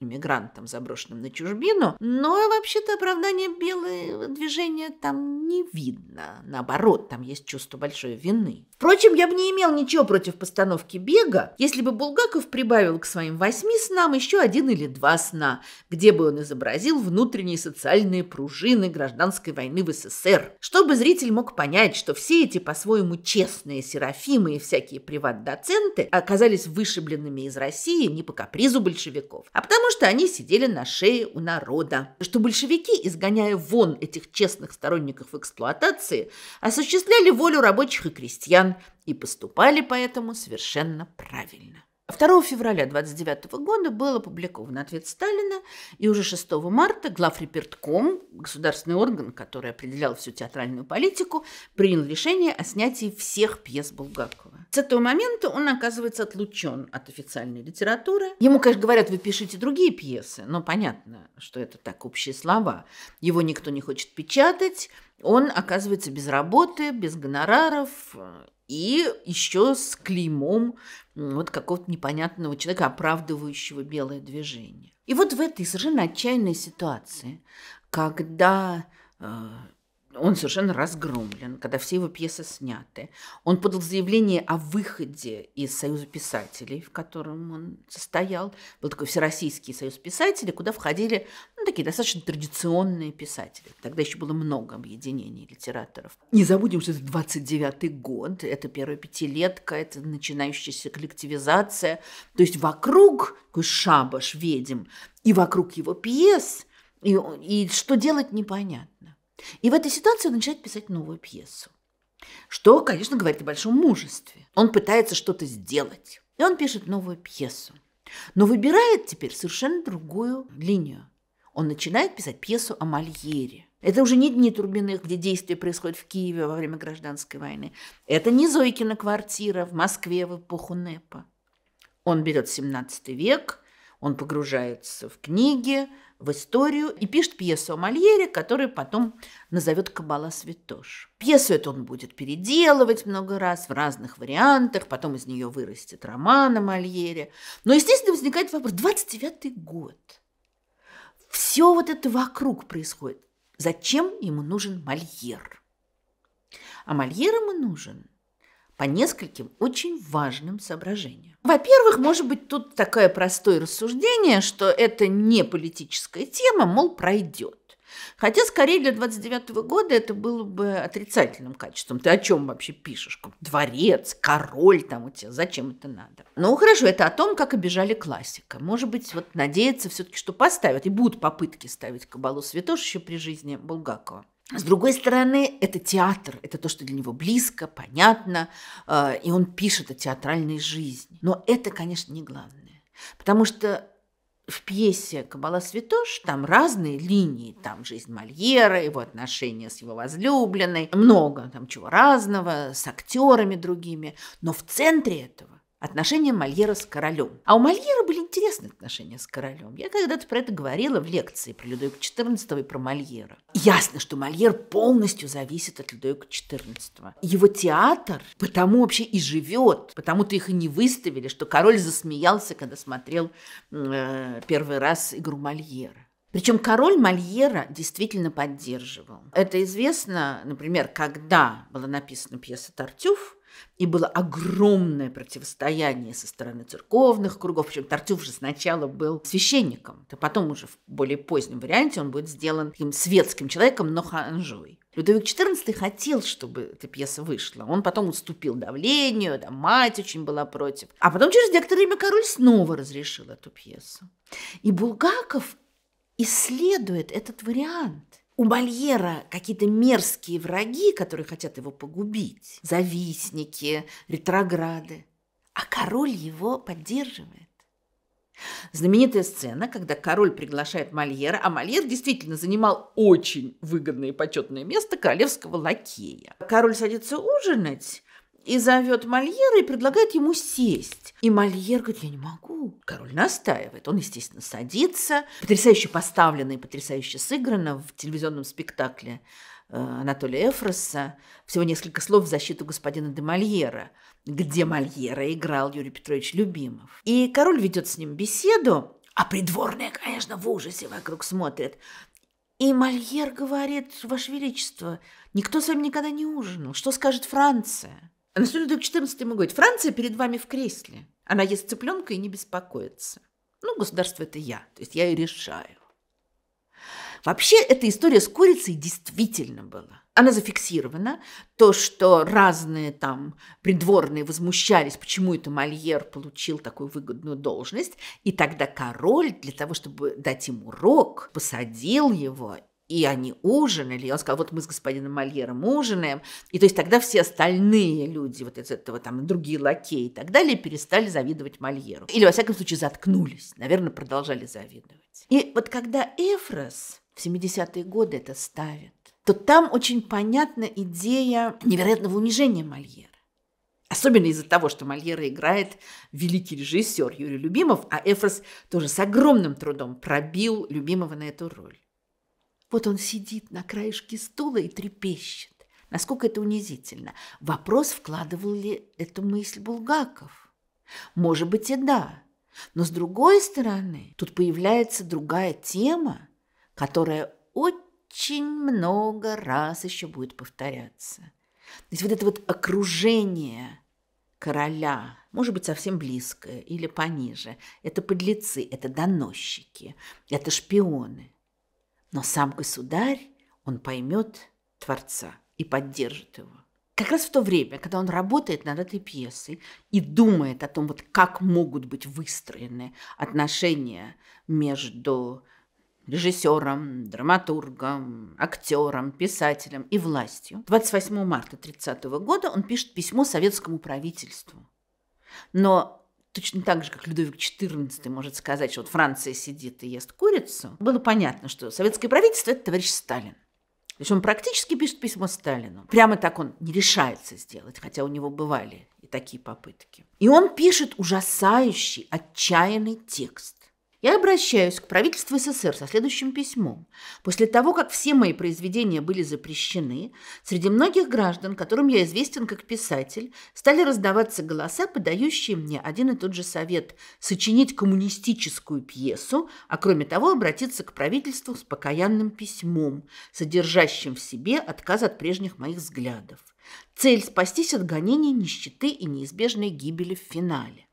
иммигрантам, заброшенным на чужбину, но вообще-то оправдания белые движения там не видно. Наоборот, там есть чувство большой вины. Впрочем, я бы не имел ничего против постановки бега, если бы Булгаков прибавил к своим восьми снам еще один или два сна, где бы он изобразил внутренние социальные пружины гражданской войны в СССР, чтобы зритель мог понять, что все эти по-своему честные серафимы и всякие приват-доценты оказались вышибленными из России не по капризу большевиков, а потому что они сидели на шее у народа, что большевики, изгоняя вон этих честных сторонников эксплуатации, осуществляли волю рабочих и крестьян и поступали поэтому совершенно правильно. 2 февраля 29 года был опубликован ответ Сталина, и уже 6 марта главрепертком, государственный орган, который определял всю театральную политику, принял решение о снятии всех пьес Булгакова. С этого момента он оказывается отлучен от официальной литературы. Ему, конечно, говорят, вы пишите другие пьесы, но понятно, что это так общие слова. Его никто не хочет печатать, он оказывается без работы, без гонораров э, и еще с клеймом вот какого-то непонятного человека, оправдывающего белое движение. И вот в этой совершенно отчаянной ситуации, когда э, он совершенно разгромлен, когда все его пьесы сняты. Он подал заявление о выходе из Союза писателей, в котором он состоял. Был такой Всероссийский Союз писателей, куда входили ну, такие достаточно традиционные писатели. Тогда еще было много объединений литераторов. Не забудем, что это 29-й год, это первая пятилетка, это начинающаяся коллективизация. То есть вокруг такой шабаш ведьм и вокруг его пьес – и, и что делать непонятно. И в этой ситуации он начинает писать новую пьесу. Что, конечно, говорит о большом мужестве. Он пытается что-то сделать. И он пишет новую пьесу. Но выбирает теперь совершенно другую линию. Он начинает писать пьесу о Мольере. Это уже не дни Турбиных, где действие происходит в Киеве во время гражданской войны. Это не Зойкина квартира в Москве в эпоху НЭПа. Он берет 17 век, он погружается в книги, в историю и пишет пьесу о Мольере, которую потом назовет «Кабала святош». Пьесу эту он будет переделывать много раз в разных вариантах, потом из нее вырастет роман о Мольере. Но, естественно, возникает вопрос, 29-й год. Все вот это вокруг происходит. Зачем ему нужен Мольер? А Мольер ему нужен – по нескольким очень важным соображениям. Во-первых, может быть, тут такое простое рассуждение, что это не политическая тема, мол, пройдет. Хотя, скорее, для 29 -го года это было бы отрицательным качеством. Ты о чем вообще пишешь? Дворец, король там у тебя, зачем это надо? Ну, хорошо, это о том, как обижали классика. Может быть, вот надеяться все-таки, что поставят, и будут попытки ставить кабалу Святош еще при жизни Булгакова. С другой стороны, это театр, это то, что для него близко, понятно, а, и он пишет о театральной жизни. Но это, конечно, не главное, потому что в пьесе «Кабала Святош» там разные линии, там жизнь Мольера, его отношения с его возлюбленной, много там чего разного, с актерами другими, но в центре этого отношения Мольера с королем. А у Мольера были интересные отношения с королем. Я когда-то про это говорила в лекции про Людовика XIV и про Мольера. Ясно, что Мольер полностью зависит от Людовика XIV. Его театр потому вообще и живет, потому-то их и не выставили, что король засмеялся, когда смотрел э, первый раз игру Мольера. Причем король Мольера действительно поддерживал. Это известно, например, когда была написана пьеса «Тартюф», и было огромное противостояние со стороны церковных кругов. В общем, Тартюф же сначала был священником, а потом уже в более позднем варианте он будет сделан таким светским человеком, но ханжой. Людовик XIV хотел, чтобы эта пьеса вышла. Он потом уступил давлению, да, мать очень была против. А потом через некоторое время король снова разрешил эту пьесу. И Булгаков исследует этот вариант – у Мольера какие-то мерзкие враги, которые хотят его погубить, завистники, ретрограды, а король его поддерживает. Знаменитая сцена, когда король приглашает Мольера, а Мольер действительно занимал очень выгодное и почетное место королевского лакея. Король садится ужинать, и зовет Мольера и предлагает ему сесть. И Мольер говорит, я не могу. Король настаивает. Он, естественно, садится. Потрясающе поставлено и потрясающе сыграно в телевизионном спектакле э, Анатолия Эфроса всего несколько слов в защиту господина де Мольера, где Мольера играл Юрий Петрович Любимов. И король ведет с ним беседу, а придворные, конечно, в ужасе вокруг смотрят. И Мольер говорит, Ваше Величество, никто с вами никогда не ужинал. Что скажет Франция? Анатолий 14 ему говорит, Франция перед вами в кресле. Она ест цыпленка и не беспокоится. Ну, государство это я, то есть я и решаю. Вообще, эта история с курицей действительно была. Она зафиксирована. То, что разные там придворные возмущались, почему это Мольер получил такую выгодную должность, и тогда король для того, чтобы дать ему урок, посадил его и они ужинали, и он сказал, вот мы с господином Мольером ужинаем, и то есть тогда все остальные люди, вот из этого там другие лакеи и так далее, перестали завидовать Мольеру. Или, во всяком случае, заткнулись, наверное, продолжали завидовать. И вот когда Эфрос в 70-е годы это ставит, то там очень понятна идея невероятного унижения Мольера. Особенно из-за того, что Мольера играет великий режиссер Юрий Любимов, а Эфрос тоже с огромным трудом пробил Любимова на эту роль. Вот он сидит на краешке стула и трепещет. Насколько это унизительно. Вопрос, вкладывал ли эту мысль Булгаков. Может быть и да. Но с другой стороны, тут появляется другая тема, которая очень много раз еще будет повторяться. То есть вот это вот окружение короля, может быть, совсем близкое или пониже, это подлецы, это доносчики, это шпионы. Но сам государь, он поймет Творца и поддержит его. Как раз в то время, когда он работает над этой пьесой и думает о том, вот как могут быть выстроены отношения между режиссером, драматургом, актером, писателем и властью. 28 марта 1930 года он пишет письмо советскому правительству. Но точно так же, как Людовик XIV может сказать, что вот Франция сидит и ест курицу, было понятно, что советское правительство – это товарищ Сталин. То есть он практически пишет письмо Сталину. Прямо так он не решается сделать, хотя у него бывали и такие попытки. И он пишет ужасающий, отчаянный текст. Я обращаюсь к правительству СССР со следующим письмом. После того, как все мои произведения были запрещены, среди многих граждан, которым я известен как писатель, стали раздаваться голоса, подающие мне один и тот же совет – сочинить коммунистическую пьесу, а кроме того обратиться к правительству с покаянным письмом, содержащим в себе отказ от прежних моих взглядов. Цель – спастись от гонения, нищеты и неизбежной гибели в финале.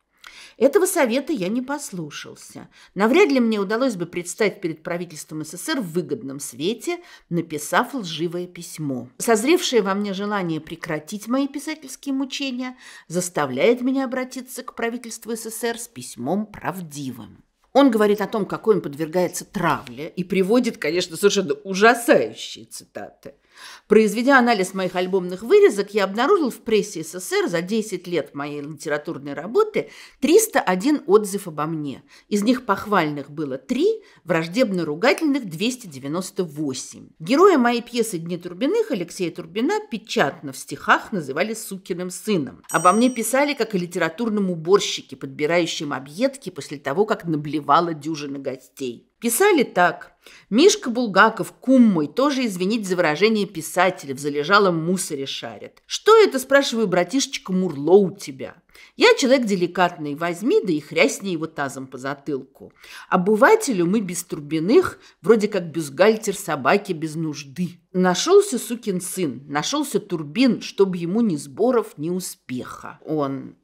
Этого совета я не послушался. Навряд ли мне удалось бы представить перед правительством СССР в выгодном свете, написав лживое письмо. Созревшее во мне желание прекратить мои писательские мучения заставляет меня обратиться к правительству СССР с письмом правдивым. Он говорит о том, какой он подвергается травле, и приводит, конечно, совершенно ужасающие цитаты – Произведя анализ моих альбомных вырезок, я обнаружил в прессе СССР за 10 лет моей литературной работы 301 отзыв обо мне. Из них похвальных было 3, враждебно-ругательных 298. Героя моей пьесы «Дни Турбиных» Алексея Турбина печатно в стихах называли «сукиным сыном». Обо мне писали как о литературном уборщике, подбирающем объедки после того, как наблевала дюжина гостей. Писали так. Мишка Булгаков, кум мой, тоже, извинить за выражение писателя, в залежалом мусоре шарит. Что это, спрашиваю, братишечка, мурло у тебя? Я человек деликатный, возьми, да и хрясни его тазом по затылку. Обывателю мы без турбиных, вроде как бюстгальтер собаки без нужды. Нашелся сукин сын, нашелся турбин, чтобы ему ни сборов, ни успеха. Он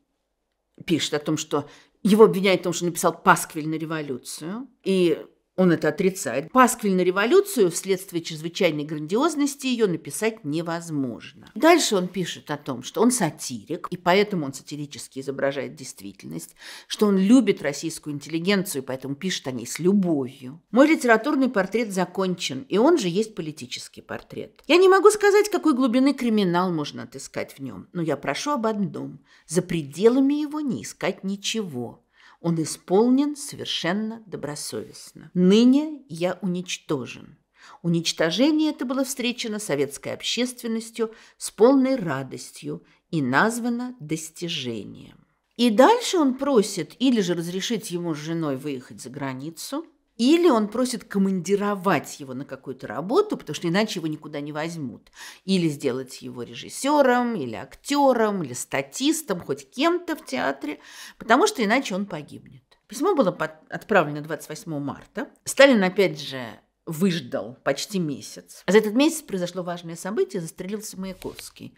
пишет о том, что его обвиняют в том, что написал пасквиль на революцию. И он это отрицает. Пасквиль на революцию вследствие чрезвычайной грандиозности ее написать невозможно. Дальше он пишет о том, что он сатирик, и поэтому он сатирически изображает действительность, что он любит российскую интеллигенцию, поэтому пишет о ней с любовью. Мой литературный портрет закончен, и он же есть политический портрет. Я не могу сказать, какой глубины криминал можно отыскать в нем, но я прошу об одном – за пределами его не искать ничего. Он исполнен совершенно добросовестно. Ныне я уничтожен. Уничтожение это было встречено советской общественностью с полной радостью и названо достижением. И дальше он просит или же разрешить ему с женой выехать за границу – или он просит командировать его на какую-то работу, потому что иначе его никуда не возьмут. Или сделать его режиссером, или актером, или статистом, хоть кем-то в театре, потому что иначе он погибнет. Письмо было отправлено 28 марта. Сталин, опять же, выждал почти месяц. А за этот месяц произошло важное событие, застрелился Маяковский.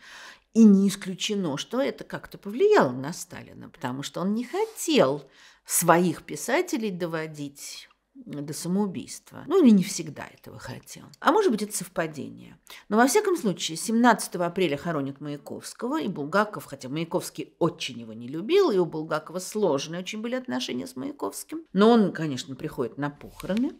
И не исключено, что это как-то повлияло на Сталина, потому что он не хотел своих писателей доводить до самоубийства. Ну или не всегда этого хотел. А может быть, это совпадение. Но во всяком случае, 17 апреля хоронят Маяковского и Булгаков, хотя Маяковский очень его не любил, и у Булгакова сложные очень были отношения с Маяковским. Но он, конечно, приходит на похороны.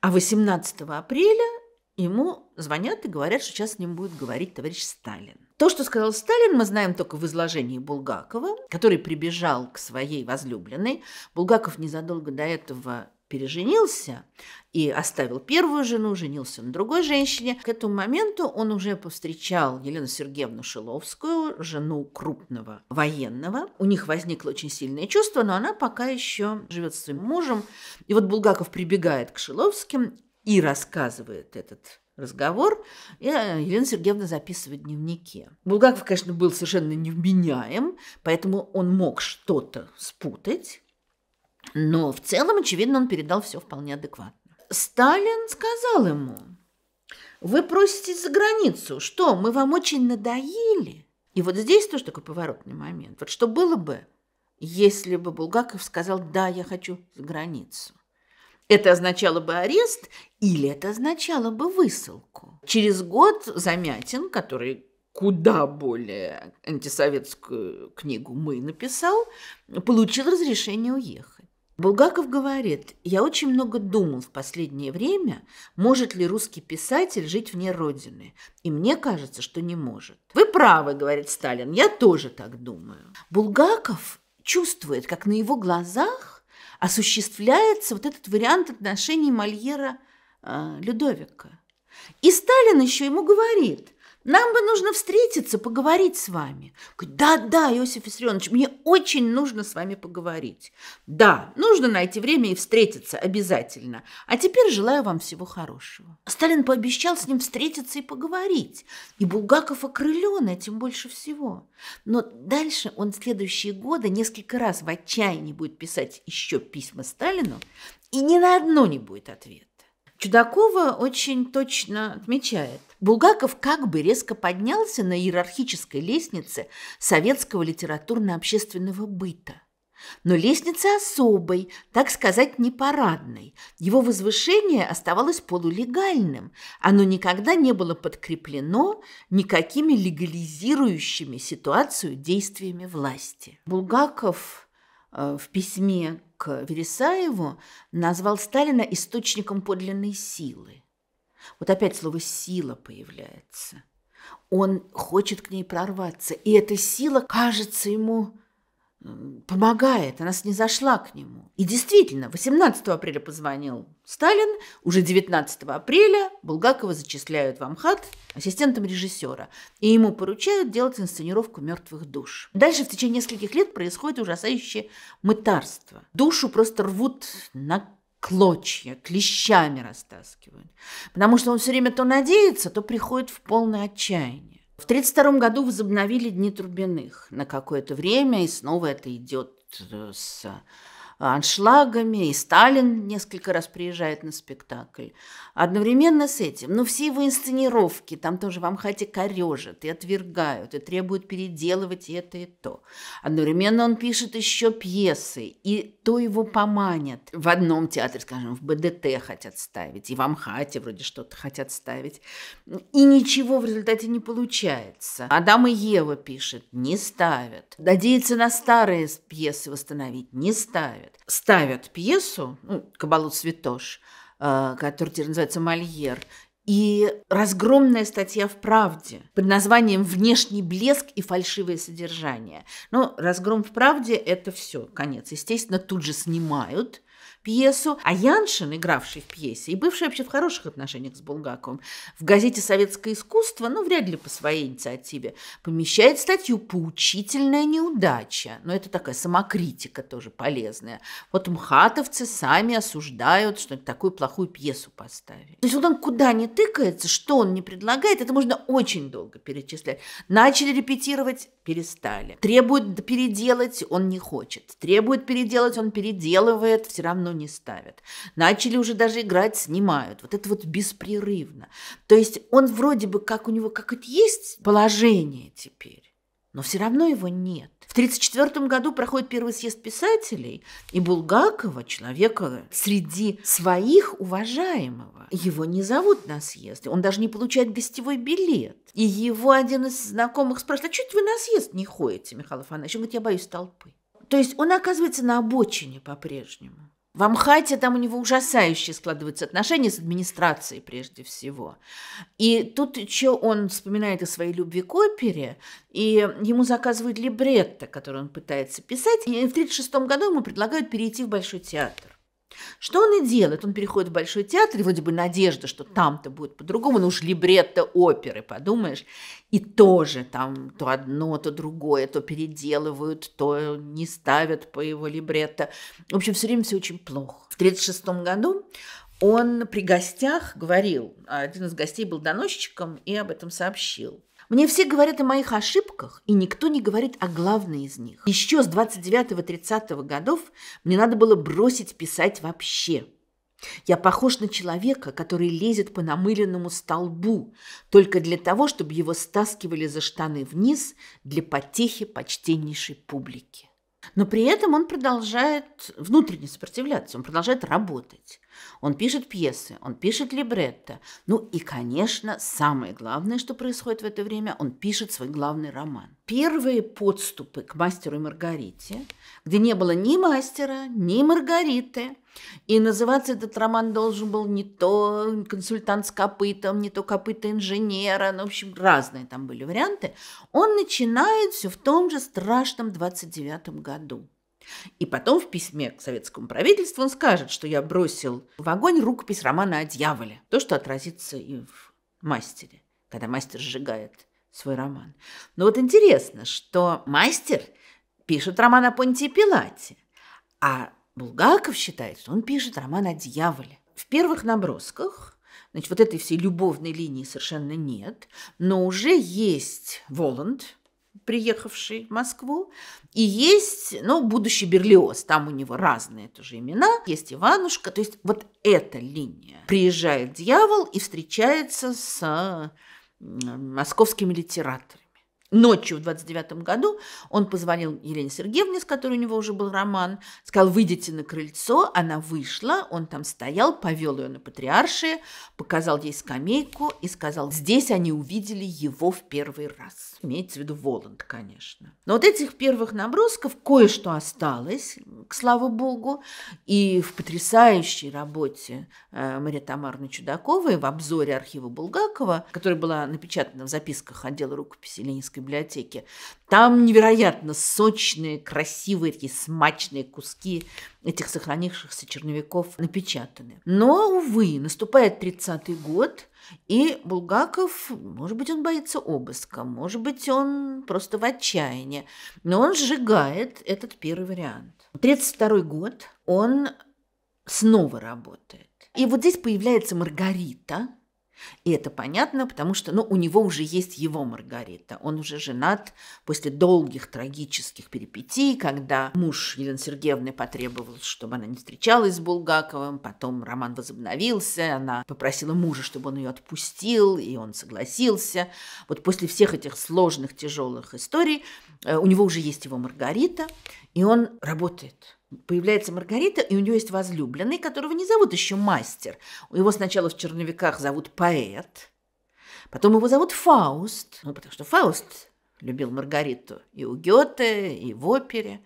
А 18 апреля ему звонят и говорят, что сейчас с ним будет говорить товарищ Сталин. То, что сказал Сталин, мы знаем только в изложении Булгакова, который прибежал к своей возлюбленной. Булгаков незадолго до этого переженился и оставил первую жену, женился на другой женщине. К этому моменту он уже повстречал Елену Сергеевну Шиловскую, жену крупного военного. У них возникло очень сильное чувство, но она пока еще живет с своим мужем. И вот Булгаков прибегает к Шиловским и рассказывает этот разговор, и э, Елена Сергеевна записывает в дневнике. Булгаков, конечно, был совершенно невменяем, поэтому он мог что-то спутать, но в целом, очевидно, он передал все вполне адекватно. Сталин сказал ему, вы просите за границу, что, мы вам очень надоели? И вот здесь тоже такой поворотный момент. Вот что было бы, если бы Булгаков сказал, да, я хочу за границу. Это означало бы арест или это означало бы высылку. Через год Замятин, который куда более антисоветскую книгу «Мы» написал, получил разрешение уехать. Булгаков говорит, я очень много думал в последнее время, может ли русский писатель жить вне Родины. И мне кажется, что не может. Вы правы, говорит Сталин, я тоже так думаю. Булгаков чувствует, как на его глазах осуществляется вот этот вариант отношений Мольера э, Людовика. И Сталин еще ему говорит – нам бы нужно встретиться, поговорить с вами. Да-да, Иосиф Виссарионович, мне очень нужно с вами поговорить. Да, нужно найти время и встретиться обязательно. А теперь желаю вам всего хорошего. Сталин пообещал с ним встретиться и поговорить. И Булгаков окрылен этим больше всего. Но дальше он следующие годы несколько раз в отчаянии будет писать еще письма Сталину, и ни на одно не будет ответа. Чудакова очень точно отмечает. Булгаков как бы резко поднялся на иерархической лестнице советского литературно-общественного быта. Но лестница особой, так сказать, не парадной. Его возвышение оставалось полулегальным. Оно никогда не было подкреплено никакими легализирующими ситуацию действиями власти. Булгаков Э, в письме к Вересаеву назвал Сталина источником подлинной силы. Вот опять слово «сила» появляется. Он хочет к ней прорваться, и эта сила кажется ему помогает, она зашла к нему. И действительно, 18 апреля позвонил Сталин, уже 19 апреля Булгакова зачисляют в Амхат ассистентом режиссера, и ему поручают делать инсценировку «Мертвых душ». Дальше в течение нескольких лет происходит ужасающее мытарство. Душу просто рвут на клочья, клещами растаскивают, потому что он все время то надеется, то приходит в полное отчаяние. В 1932 году возобновили Дни Трубиных на какое-то время, и снова это идет э, с аншлагами, и Сталин несколько раз приезжает на спектакль. Одновременно с этим, ну, все его инсценировки, там тоже вам хате корежат и отвергают, и требуют переделывать и это, и то. Одновременно он пишет еще пьесы, и то его поманят. В одном театре, скажем, в БДТ хотят ставить, и в Амхате вроде что-то хотят ставить. И ничего в результате не получается. Адам и Ева пишет, не ставят. Надеется на старые пьесы восстановить, не ставят ставят. Ставят пьесу, ну, «Кабалу цветош», э, который теперь называется «Мольер», и разгромная статья в «Правде» под названием «Внешний блеск и фальшивое содержание». Но ну, «Разгром в правде» – это все, конец. Естественно, тут же снимают – пьесу, а Яншин, игравший в пьесе и бывший вообще в хороших отношениях с Булгаковым, в газете «Советское искусство», ну, вряд ли по своей инициативе, помещает статью «Поучительная неудача». Но это такая самокритика тоже полезная. Вот мхатовцы сами осуждают, что такую плохую пьесу поставили. То есть вот он куда не тыкается, что он не предлагает, это можно очень долго перечислять. Начали репетировать перестали. Требует переделать, он не хочет. Требует переделать, он переделывает, все равно не ставит. Начали уже даже играть, снимают. Вот это вот беспрерывно. То есть он вроде бы как у него как то есть положение теперь, но все равно его нет. В 1934 году проходит первый съезд писателей, и Булгакова, человека среди своих уважаемого, его не зовут на съезд, он даже не получает гостевой билет. И его один из знакомых спрашивает, а что вы на съезд не ходите, Михаил Афанасьевич? Он говорит, я боюсь толпы. То есть он оказывается на обочине по-прежнему. В Амхате там у него ужасающие складываются отношения с администрацией прежде всего. И тут еще он вспоминает о своей любви к опере, и ему заказывают либретто, который он пытается писать. И в 1936 году ему предлагают перейти в Большой театр. Что он и делает? Он переходит в Большой театр, и вроде бы надежда, что там-то будет по-другому, ну уж либретто оперы, подумаешь, и тоже там то одно, то другое, то переделывают, то не ставят по его либретто. В общем, все время все очень плохо. В 1936 году он при гостях говорил, один из гостей был доносчиком и об этом сообщил. Мне все говорят о моих ошибках, и никто не говорит о главной из них. Еще с 29-30 годов мне надо было бросить писать вообще. Я похож на человека, который лезет по намыленному столбу, только для того, чтобы его стаскивали за штаны вниз для потехи почтеннейшей публики. Но при этом он продолжает внутренне сопротивляться, он продолжает работать. Он пишет пьесы, он пишет либретто. Ну и, конечно, самое главное, что происходит в это время, он пишет свой главный роман. Первые подступы к мастеру и Маргарите, где не было ни мастера, ни Маргариты, и называться этот роман должен был не то консультант с копытом, не то копыта инженера, ну, в общем, разные там были варианты. Он начинает все в том же страшном 29 году. И потом в письме к советскому правительству он скажет, что я бросил в огонь рукопись романа о дьяволе. То, что отразится и в мастере, когда мастер сжигает свой роман. Но вот интересно, что мастер пишет роман о Понтии Пилате, а Булгаков считает, что он пишет роман о дьяволе. В первых набросках Значит, вот этой всей любовной линии совершенно нет, но уже есть Воланд, приехавший в Москву, и есть, ну, будущий Берлиоз, там у него разные тоже имена, есть Иванушка, то есть вот эта линия. Приезжает дьявол и встречается с московскими литераторами. Ночью в 29 году он позвонил Елене Сергеевне, с которой у него уже был роман, сказал, выйдите на крыльцо, она вышла, он там стоял, повел ее на патриаршие, показал ей скамейку и сказал, здесь они увидели его в первый раз. Имеется в виду Воланд, конечно. Но вот этих первых набросков кое-что осталось, к слава богу, и в потрясающей работе э, Мария Тамарны Чудаковой в обзоре архива Булгакова, которая была напечатана в записках отдела рукописи Ленинской Александрийской библиотеки. Там невероятно сочные, красивые, такие смачные куски этих сохранившихся черновиков напечатаны. Но, увы, наступает 30-й год, и Булгаков, может быть, он боится обыска, может быть, он просто в отчаянии, но он сжигает этот первый вариант. 32-й год он снова работает. И вот здесь появляется Маргарита, и это понятно, потому что ну, у него уже есть его Маргарита. Он уже женат после долгих трагических перипетий, когда муж Елены Сергеевны потребовал, чтобы она не встречалась с Булгаковым. Потом роман возобновился, она попросила мужа, чтобы он ее отпустил, и он согласился. Вот после всех этих сложных, тяжелых историй э, у него уже есть его Маргарита, и он работает – Появляется Маргарита, и у нее есть возлюбленный, которого не зовут еще мастер. Его сначала в черновиках зовут поэт, потом его зовут Фауст, ну, потому что Фауст любил Маргариту и у Гёте, и в опере.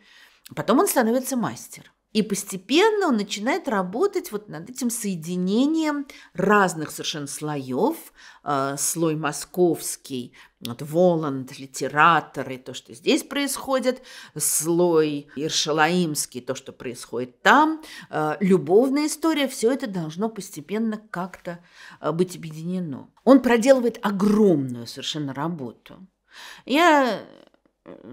Потом он становится мастер. И постепенно он начинает работать вот над этим соединением разных совершенно слоев. А, слой московский, вот Воланд, литераторы, то, что здесь происходит, слой Иршалаимский, то, что происходит там, а, любовная история, все это должно постепенно как-то а, быть объединено. Он проделывает огромную совершенно работу. Я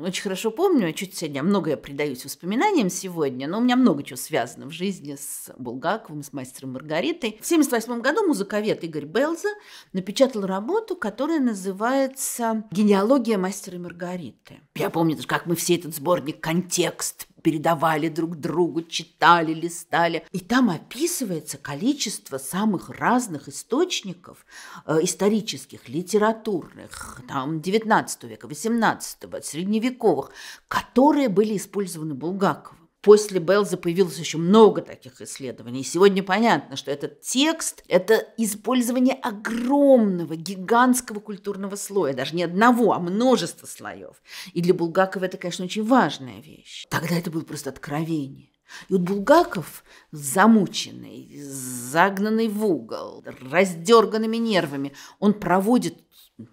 очень хорошо помню, я чуть сегодня многое предаюсь воспоминаниям сегодня, но у меня много чего связано в жизни с Булгаковым, с мастером Маргаритой. В 1978 году музыковед Игорь Белза напечатал работу, которая называется «Генеалогия мастера Маргариты». Я помню, даже, как мы все этот сборник «Контекст» передавали друг другу, читали, листали. И там описывается количество самых разных источников э, исторических, литературных, там 19 века, 18 средневековых, которые были использованы Булгаковым. После Белза появилось еще много таких исследований. сегодня понятно, что этот текст – это использование огромного, гигантского культурного слоя, даже не одного, а множество слоев. И для Булгакова это, конечно, очень важная вещь. Тогда это было просто откровение. И вот Булгаков, замученный, загнанный в угол, раздерганными нервами, он проводит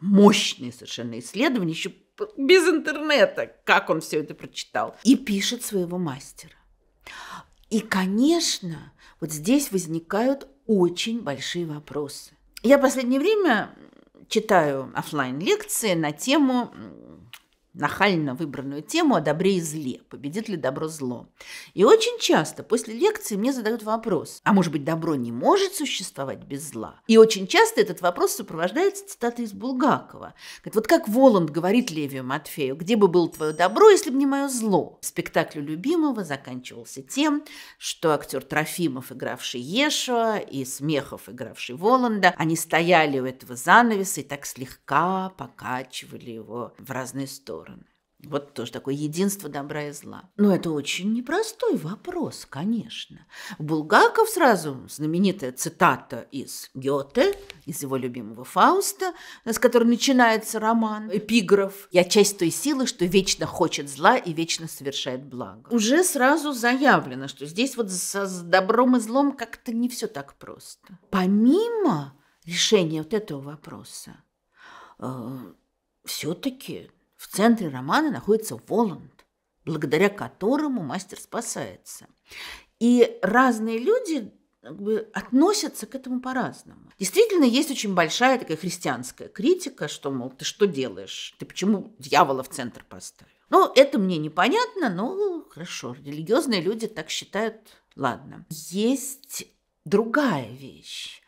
мощные совершенно исследования, еще без интернета, как он все это прочитал. И пишет своего мастера. И, конечно, вот здесь возникают очень большие вопросы. Я в последнее время читаю офлайн лекции на тему нахально выбранную тему о добре и зле. Победит ли добро зло? И очень часто после лекции мне задают вопрос, а может быть добро не может существовать без зла? И очень часто этот вопрос сопровождается цитатой из Булгакова. Говорит, вот как Воланд говорит Левию Матфею, где бы было твое добро, если бы не мое зло? Спектакль любимого заканчивался тем, что актер Трофимов, игравший Ешуа, и Смехов, игравший Воланда, они стояли у этого занавеса и так слегка покачивали его в разные стороны стороны. Вот тоже такое единство добра и зла. Но это очень непростой вопрос, конечно. Булгаков сразу, знаменитая цитата из Гёте, из его любимого Фауста, с которой начинается роман, эпиграф. «Я часть той силы, что вечно хочет зла и вечно совершает благо». Уже сразу заявлено, что здесь вот с добром и злом как-то не все так просто. Помимо решения вот этого вопроса, э, все-таки в центре романа находится Воланд, благодаря которому мастер спасается. И разные люди как бы, относятся к этому по-разному. Действительно, есть очень большая такая христианская критика, что, мол, ты что делаешь? Ты почему дьявола в центр поставил? Ну, это мне непонятно, но хорошо, религиозные люди так считают, ладно. Есть другая вещь.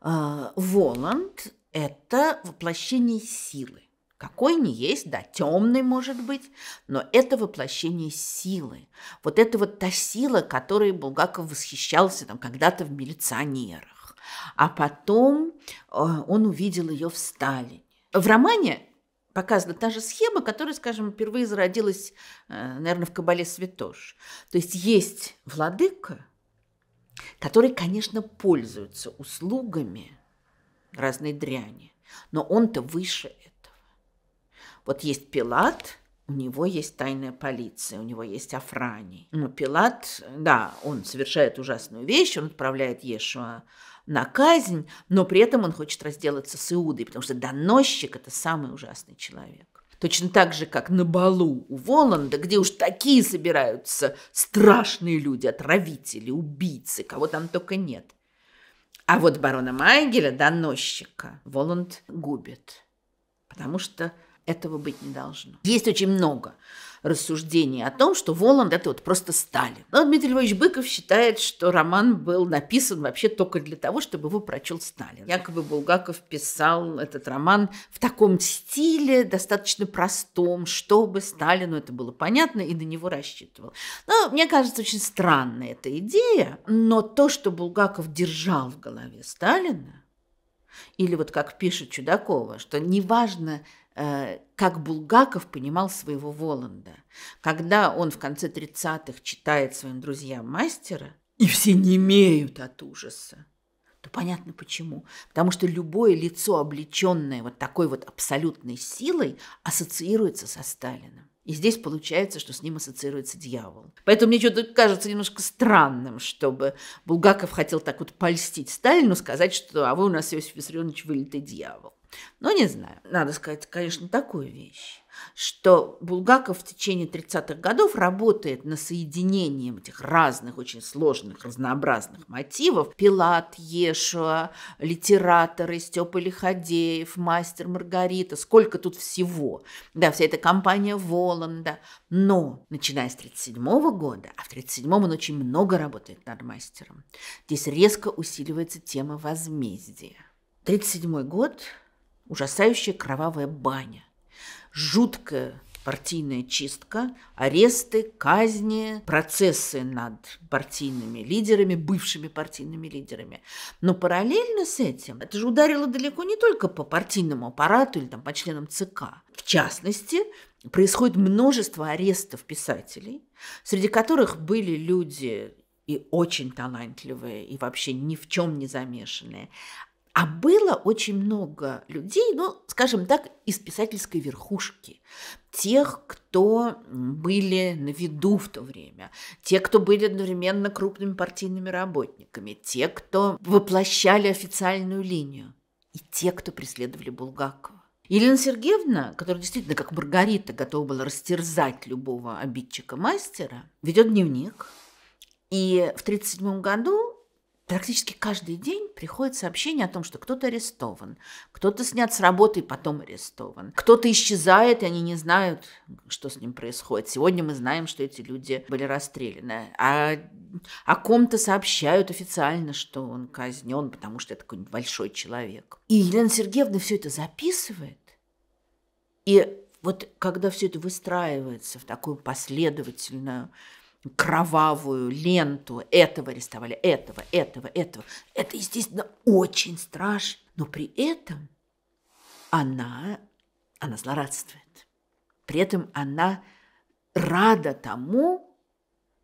А, Воланд – это воплощение силы. Какой не есть, да, темный может быть, но это воплощение силы. Вот это вот та сила, которой Булгаков восхищался там когда-то в милиционерах. А потом э, он увидел ее в Сталине. В романе показана та же схема, которая, скажем, впервые зародилась, э, наверное, в Кабале Святош. То есть есть владыка, который, конечно, пользуется услугами разной дряни, но он-то выше этого. Вот есть Пилат, у него есть тайная полиция, у него есть Афраний. Но Пилат, да, он совершает ужасную вещь, он отправляет Ешуа на казнь, но при этом он хочет разделаться с Иудой, потому что доносчик – это самый ужасный человек. Точно так же, как на балу у Воланда, где уж такие собираются страшные люди, отравители, убийцы, кого там только нет. А вот барона Майгеля, доносчика, Воланд губит, потому что этого быть не должно. Есть очень много рассуждений о том, что Воланд – это вот просто Сталин. Но Дмитрий Львович Быков считает, что роман был написан вообще только для того, чтобы его прочел Сталин. Якобы Булгаков писал этот роман в таком стиле, достаточно простом, чтобы Сталину это было понятно и на него рассчитывал. Но мне кажется, очень странная эта идея, но то, что Булгаков держал в голове Сталина, или вот как пишет Чудакова, что неважно, Э, как Булгаков понимал своего Воланда. Когда он в конце 30-х читает своим друзьям мастера, и все не имеют от ужаса, то понятно почему. Потому что любое лицо, облеченное вот такой вот абсолютной силой, ассоциируется со Сталиным. И здесь получается, что с ним ассоциируется дьявол. Поэтому мне что-то кажется немножко странным, чтобы Булгаков хотел так вот польстить Сталину, сказать, что «а вы у нас, Иосиф Виссарионович, вылитый дьявол». Но не знаю, надо сказать, конечно, такую вещь, что Булгаков в течение 30-х годов работает на соединении этих разных, очень сложных, разнообразных мотивов. Пилат, Ешуа, литераторы, Степа Лиходеев, мастер Маргарита, сколько тут всего. Да, вся эта компания Воланда. Но, начиная с 37 -го года, а в 37-м он очень много работает над мастером, здесь резко усиливается тема возмездия. 37 год ужасающая кровавая баня, жуткая партийная чистка, аресты, казни, процессы над партийными лидерами, бывшими партийными лидерами. Но параллельно с этим это же ударило далеко не только по партийному аппарату или там, по членам ЦК. В частности, происходит множество арестов писателей, среди которых были люди и очень талантливые, и вообще ни в чем не замешанные, а было очень много людей, ну, скажем так, из писательской верхушки, тех, кто были на виду в то время, те, кто были одновременно крупными партийными работниками, те, кто воплощали официальную линию, и те, кто преследовали Булгакова. Елена Сергеевна, которая действительно, как Маргарита, готова была растерзать любого обидчика мастера, ведет дневник. И в 1937 году Практически каждый день приходит сообщение о том, что кто-то арестован, кто-то снят с работы и потом арестован, кто-то исчезает, и они не знают, что с ним происходит. Сегодня мы знаем, что эти люди были расстреляны. А о ком-то сообщают официально, что он казнен, потому что это какой-нибудь большой человек. И Елена Сергеевна все это записывает, и вот когда все это выстраивается в такую последовательную кровавую ленту этого арестовали, этого, этого, этого. Это, естественно, очень страшно, но при этом она, она злорадствует. При этом она рада тому,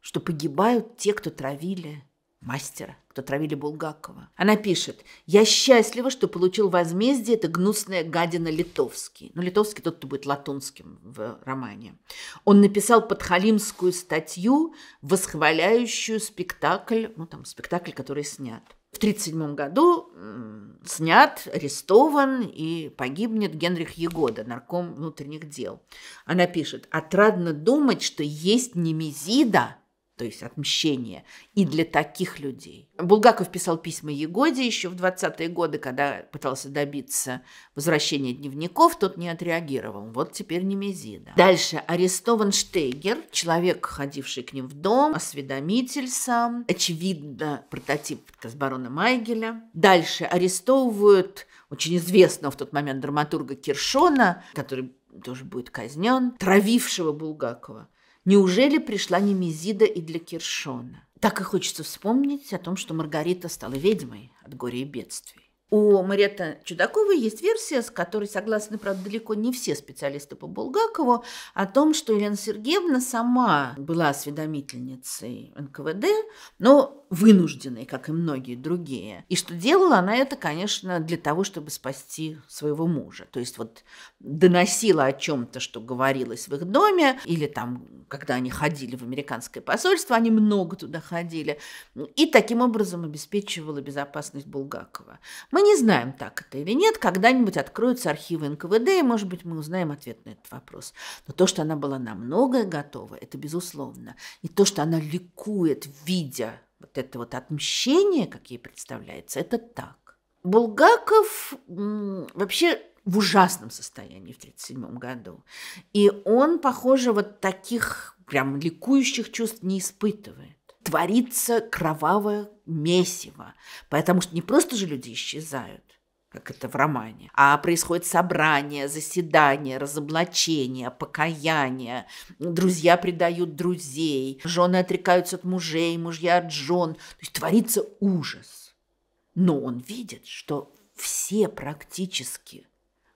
что погибают те, кто травили мастера кто травили Булгакова. Она пишет, «Я счастлива, что получил возмездие это гнусная гадина Литовский». Ну, Литовский тот, кто будет латунским в романе. Он написал подхалимскую статью, восхваляющую спектакль, ну, там, спектакль, который снят. В 1937 году снят, арестован и погибнет Генрих Егода, нарком внутренних дел. Она пишет, «Отрадно думать, что есть Немезида, то есть отмщение, и для таких людей. Булгаков писал письма Егоде еще в 20-е годы, когда пытался добиться возвращения дневников, тот не отреагировал. Вот теперь Немезида. Дальше арестован Штегер, человек, ходивший к ним в дом, осведомитель сам, очевидно, прототип Казбарона Майгеля. Дальше арестовывают очень известного в тот момент драматурга Киршона, который тоже будет казнен, травившего Булгакова. Неужели пришла Немезида и для Киршона? Так и хочется вспомнить о том, что Маргарита стала ведьмой от горя и бедствий. У Мариетты Чудаковой есть версия, с которой согласны, правда, далеко не все специалисты по Булгакову, о том, что Елена Сергеевна сама была осведомительницей НКВД, но вынужденной, как и многие другие. И что делала она это, конечно, для того, чтобы спасти своего мужа. То есть вот доносила о чем-то, что говорилось в их доме, или там, когда они ходили в американское посольство, они много туда ходили, и таким образом обеспечивала безопасность Булгакова. Мы не знаем, так это или нет, когда-нибудь откроются архивы НКВД, и, может быть, мы узнаем ответ на этот вопрос. Но то, что она была на многое готова, это безусловно. И то, что она ликует, видя вот это вот отмщение, как ей представляется, это так. Булгаков вообще в ужасном состоянии в 1937 году. И он, похоже, вот таких прям ликующих чувств не испытывает. Творится кровавое месиво, потому что не просто же люди исчезают, как это в романе, а происходит собрание, заседание, разоблачение, покаяние, друзья предают друзей, жены отрекаются от мужей, мужья от жен, то есть творится ужас. Но он видит, что все практически,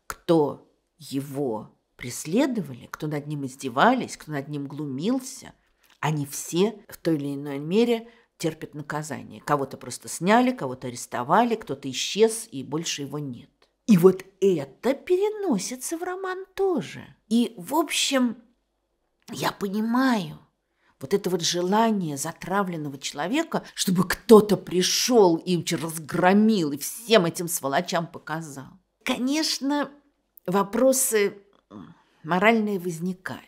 кто его преследовали, кто над ним издевались, кто над ним глумился, они все в той или иной мере терпит наказание. Кого-то просто сняли, кого-то арестовали, кто-то исчез, и больше его нет. И вот это переносится в роман тоже. И, в общем, я понимаю, вот это вот желание затравленного человека, чтобы кто-то пришел и разгромил, и всем этим сволочам показал. Конечно, вопросы моральные возникают.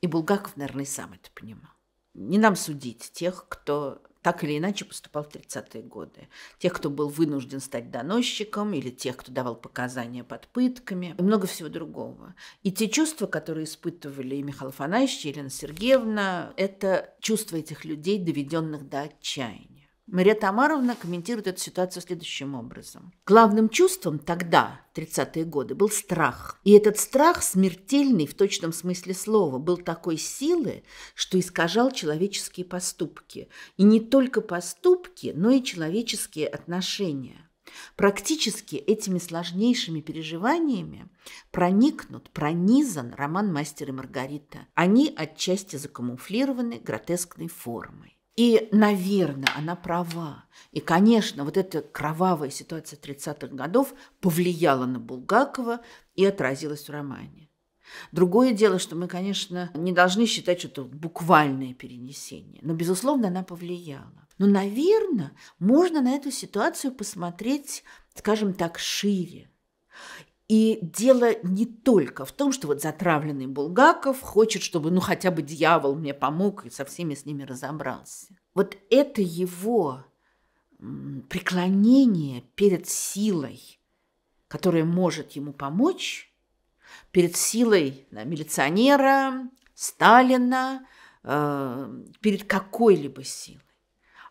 И Булгаков, наверное, сам это понимал. Не нам судить тех, кто так или иначе поступал в 30-е годы. Тех, кто был вынужден стать доносчиком, или тех, кто давал показания под пытками, и много всего другого. И те чувства, которые испытывали и Михаил Фанаевич, и Елена Сергеевна, это чувства этих людей, доведенных до отчаяния. Мария Тамаровна комментирует эту ситуацию следующим образом. Главным чувством тогда, 30-е годы, был страх. И этот страх, смертельный в точном смысле слова, был такой силы, что искажал человеческие поступки. И не только поступки, но и человеческие отношения. Практически этими сложнейшими переживаниями проникнут, пронизан роман «Мастер и Маргарита». Они отчасти закамуфлированы гротескной формой. И, наверное, она права. И, конечно, вот эта кровавая ситуация 30-х годов повлияла на Булгакова и отразилась в романе. Другое дело, что мы, конечно, не должны считать, что это буквальное перенесение. Но, безусловно, она повлияла. Но, наверное, можно на эту ситуацию посмотреть, скажем так, шире. И дело не только в том, что вот затравленный Булгаков хочет, чтобы ну хотя бы дьявол мне помог и со всеми с ними разобрался. Вот это его преклонение перед силой, которая может ему помочь, перед силой да, милиционера, Сталина, э, перед какой-либо силой.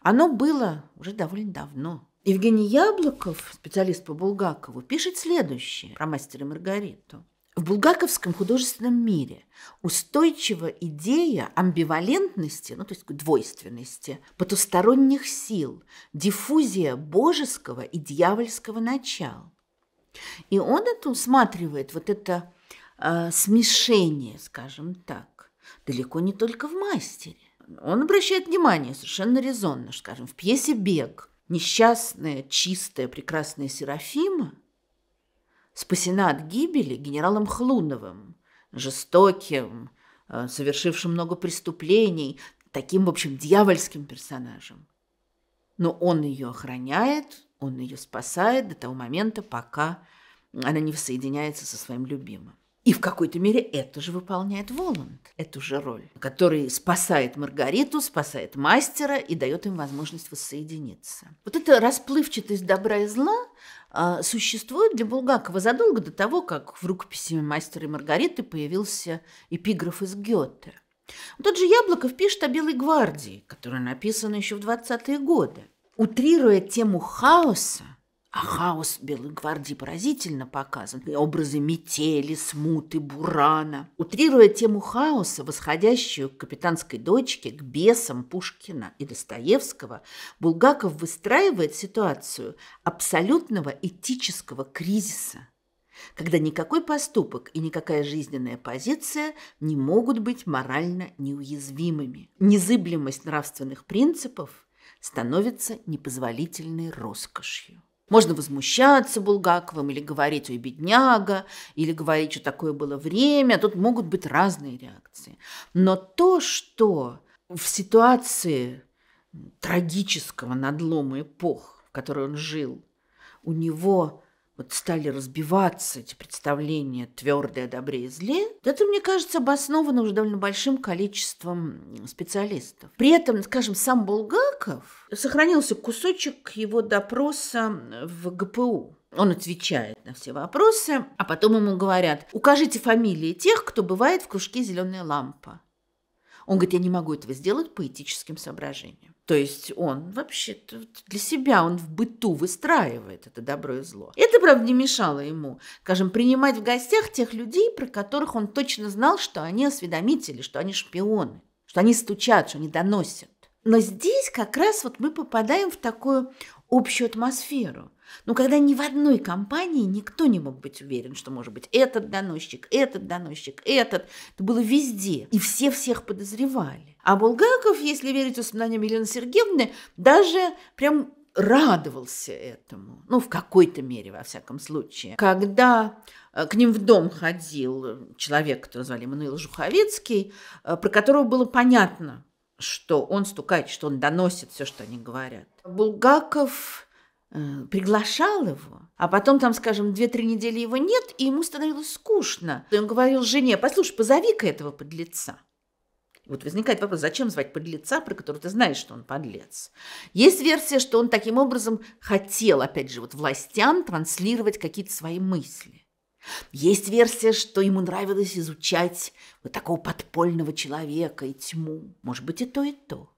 Оно было уже довольно давно – Евгений Яблоков, специалист по Булгакову, пишет следующее про мастера Маргариту. В булгаковском художественном мире устойчива идея амбивалентности, ну то есть двойственности, потусторонних сил, диффузия божеского и дьявольского начала. И он это усматривает, вот это э, смешение, скажем так, далеко не только в мастере. Он обращает внимание совершенно резонно, скажем, в пьесе «Бег» Несчастная, чистая, прекрасная Серафима спасена от гибели генералом Хлуновым, жестоким, э, совершившим много преступлений, таким, в общем, дьявольским персонажем. Но он ее охраняет, он ее спасает до того момента, пока она не воссоединяется со своим любимым. И в какой-то мере это же выполняет Воланд, эту же роль, который спасает Маргариту, спасает мастера и дает им возможность воссоединиться. Вот эта расплывчатость добра и зла а, существует для Булгакова задолго до того, как в рукописи мастера и Маргариты появился эпиграф из Гёте. Тот же Яблоков пишет о Белой гвардии, которая написана еще в 20-е годы. Утрируя тему хаоса, а хаос Белой гвардии поразительно показан. И образы метели, смуты, бурана. Утрируя тему хаоса, восходящую к капитанской дочке, к бесам Пушкина и Достоевского, Булгаков выстраивает ситуацию абсолютного этического кризиса когда никакой поступок и никакая жизненная позиция не могут быть морально неуязвимыми. Незыблемость нравственных принципов становится непозволительной роскошью. Можно возмущаться Булгаковым или говорить «ой, бедняга», или говорить, что такое было время. Тут могут быть разные реакции. Но то, что в ситуации трагического надлома эпох, в которой он жил, у него вот стали разбиваться эти представления твердое, добрее, зле, это, мне кажется, обосновано уже довольно большим количеством специалистов. При этом, скажем, сам Булгаков, сохранился кусочек его допроса в ГПУ. Он отвечает на все вопросы, а потом ему говорят, укажите фамилии тех, кто бывает в кружке «Зеленая лампа». Он говорит, я не могу этого сделать по этическим соображениям. То есть он вообще для себя, он в быту выстраивает это добро и зло. Это, правда, не мешало ему, скажем, принимать в гостях тех людей, про которых он точно знал, что они осведомители, что они шпионы, что они стучат, что они доносят. Но здесь как раз вот мы попадаем в такую общую атмосферу – но когда ни в одной компании никто не мог быть уверен, что может быть этот доносчик, этот доносчик, этот, это было везде. И все всех подозревали. А Булгаков, если верить воспоминаниям Елены Сергеевны, даже прям радовался этому, ну, в какой-то мере, во всяком случае. Когда э, к ним в дом ходил человек, которого звали Мануил Жуховецкий, э, про которого было понятно, что он стукает, что он доносит все, что они говорят. Булгаков Э, приглашал его, а потом там, скажем, две-три недели его нет, и ему становилось скучно. И он говорил жене, послушай, позови-ка этого подлеца. вот возникает вопрос, зачем звать подлеца, про которого ты знаешь, что он подлец? Есть версия, что он таким образом хотел, опять же, вот властям транслировать какие-то свои мысли. Есть версия, что ему нравилось изучать вот такого подпольного человека и тьму. Может быть, и то, и то.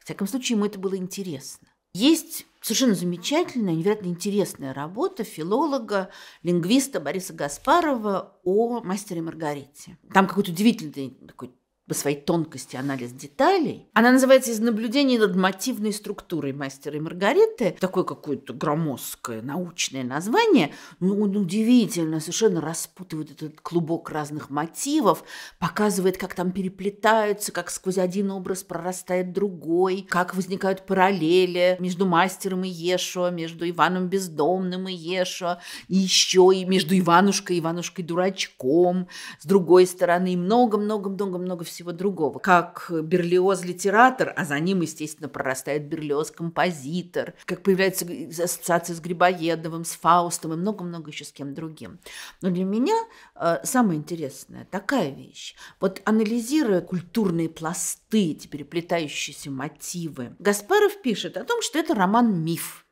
В всяком случае, ему это было интересно. Есть совершенно замечательная, невероятно интересная работа филолога, лингвиста Бориса Гаспарова о «Мастере Маргарите». Там какой-то удивительный такой по своей тонкости анализ деталей. Она называется «Из наблюдений над мотивной структурой мастера и Маргариты». Такое какое-то громоздкое научное название. Но ну, он удивительно совершенно распутывает этот клубок разных мотивов, показывает, как там переплетаются, как сквозь один образ прорастает другой, как возникают параллели между мастером и Ешо, между Иваном Бездомным и Ешо, и еще и между Иванушкой и Иванушкой-дурачком, с другой стороны, и много-много-много-много всего другого. Как Берлиоз-литератор, а за ним, естественно, прорастает Берлиоз-композитор, как появляется ассоциация с Грибоедовым, с Фаустом и много-много еще с кем другим. Но для меня э, самое интересное такая вещь. Вот анализируя культурные пласты, эти переплетающиеся мотивы, Гаспаров пишет о том, что это роман-миф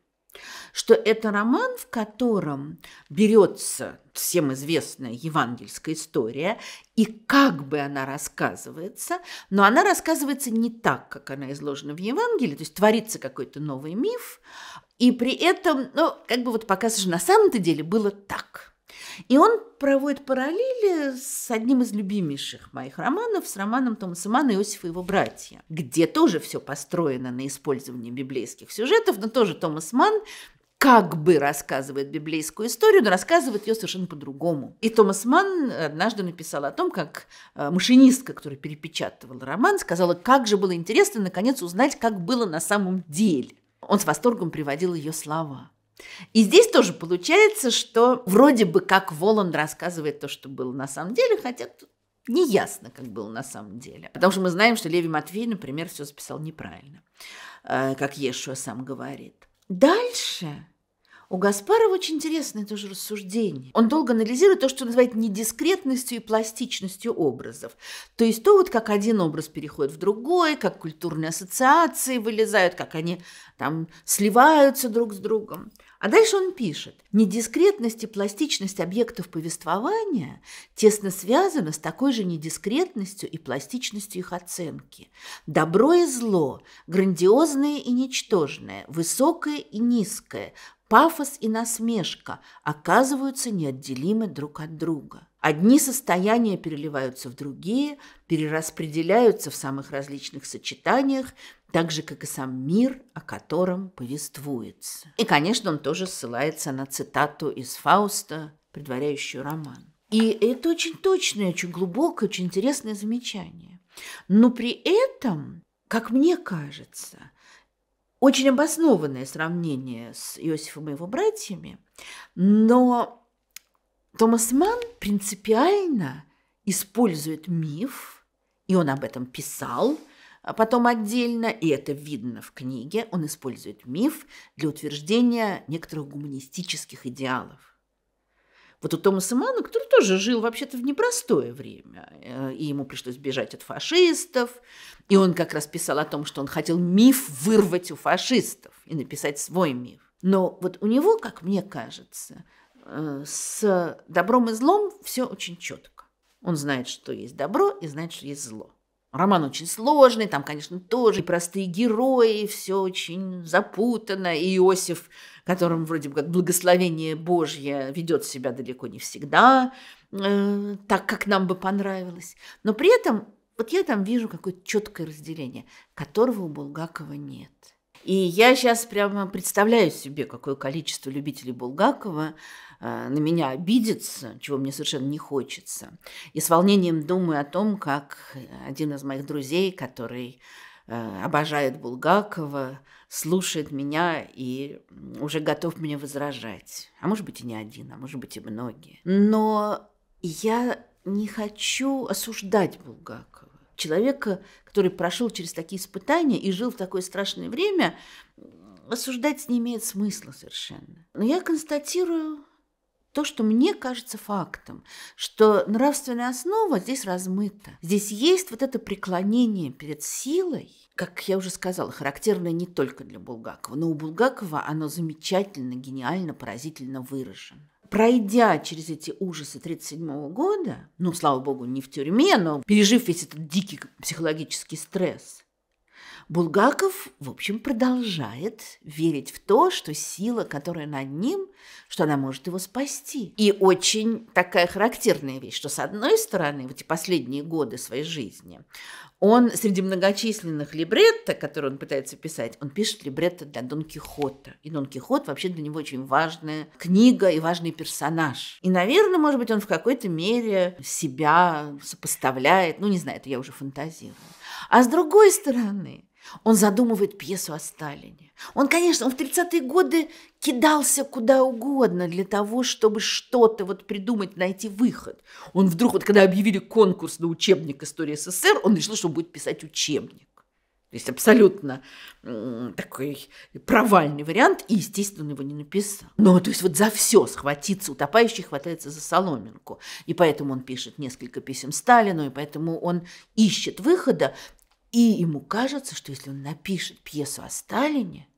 что это роман, в котором берется всем известная евангельская история, и как бы она рассказывается, но она рассказывается не так, как она изложена в Евангелии, то есть творится какой-то новый миф, и при этом, ну, как бы вот показываешь, на самом-то деле было так – и он проводит параллели с одним из любимейших моих романов, с романом Томаса Мана «Иосиф и его братья», где тоже все построено на использовании библейских сюжетов, но тоже Томас Ман как бы рассказывает библейскую историю, но рассказывает ее совершенно по-другому. И Томас Ман однажды написал о том, как э, машинистка, которая перепечатывала роман, сказала, как же было интересно наконец узнать, как было на самом деле. Он с восторгом приводил ее слова. И здесь тоже получается, что вроде бы как Воланд рассказывает то, что было на самом деле, хотя не ясно, как было на самом деле. Потому что мы знаем, что Леви Матвей, например, все записал неправильно, э, как Ешуа сам говорит. Дальше у Гаспарова очень интересное тоже рассуждение. Он долго анализирует то, что называет недискретностью и пластичностью образов. То есть то, вот как один образ переходит в другой, как культурные ассоциации вылезают, как они там сливаются друг с другом. А дальше он пишет. Недискретность и пластичность объектов повествования тесно связана с такой же недискретностью и пластичностью их оценки. Добро и зло, грандиозное и ничтожное, высокое и низкое, Пафос и насмешка оказываются неотделимы друг от друга. Одни состояния переливаются в другие, перераспределяются в самых различных сочетаниях, так же, как и сам мир, о котором повествуется. И, конечно, он тоже ссылается на цитату из Фауста, предваряющую роман. И это очень точное, очень глубокое, очень интересное замечание. Но при этом, как мне кажется, очень обоснованное сравнение с Иосифом и его братьями, но Томас Ман принципиально использует миф, и он об этом писал, а потом отдельно, и это видно в книге, он использует миф для утверждения некоторых гуманистических идеалов. Вот у Томаса Мана, который тоже жил вообще-то в непростое время, э, и ему пришлось бежать от фашистов, и он как раз писал о том, что он хотел миф вырвать у фашистов и написать свой миф. Но вот у него, как мне кажется, э, с добром и злом все очень четко. Он знает, что есть добро и знает, что есть зло. Роман очень сложный, там, конечно, тоже и простые герои, все очень запутано, и Иосиф, которым вроде бы как благословение Божье ведет себя далеко не всегда, э, так, как нам бы понравилось. Но при этом вот я там вижу какое-то четкое разделение, которого у Булгакова нет. И я сейчас прямо представляю себе, какое количество любителей Булгакова Э, на меня обидится, чего мне совершенно не хочется. И с волнением думаю о том, как один из моих друзей, который э, обожает Булгакова, слушает меня и уже готов мне возражать. А может быть и не один, а может быть и многие. Но я не хочу осуждать Булгакова. Человека, который прошел через такие испытания и жил в такое страшное время, осуждать не имеет смысла совершенно. Но я констатирую то, что мне кажется фактом, что нравственная основа здесь размыта. Здесь есть вот это преклонение перед силой, как я уже сказала, характерное не только для Булгакова, но у Булгакова оно замечательно, гениально, поразительно выражено пройдя через эти ужасы 1937 года, ну, слава богу, не в тюрьме, но пережив весь этот дикий психологический стресс, Булгаков, в общем, продолжает верить в то, что сила, которая над ним, что она может его спасти. И очень такая характерная вещь, что с одной стороны, в эти последние годы своей жизни, он среди многочисленных либретто, которые он пытается писать, он пишет либретто для Дон Кихота. И Дон Кихот вообще для него очень важная книга и важный персонаж. И, наверное, может быть, он в какой-то мере себя сопоставляет, ну, не знаю, это я уже фантазирую. А с другой стороны, он задумывает пьесу о Сталине. Он, конечно, в 30-е годы кидался куда угодно для того, чтобы что-то вот придумать, найти выход. Он вдруг, вот когда объявили конкурс на учебник истории СССР, он решил, что будет писать учебник. То есть абсолютно такой провальный вариант, и, естественно, он его не написал. Но то есть вот за все схватиться, утопающий хватается за соломинку. И поэтому он пишет несколько писем Сталину, и поэтому он ищет выхода. И ему кажется, что если он напишет пьесу о Сталине,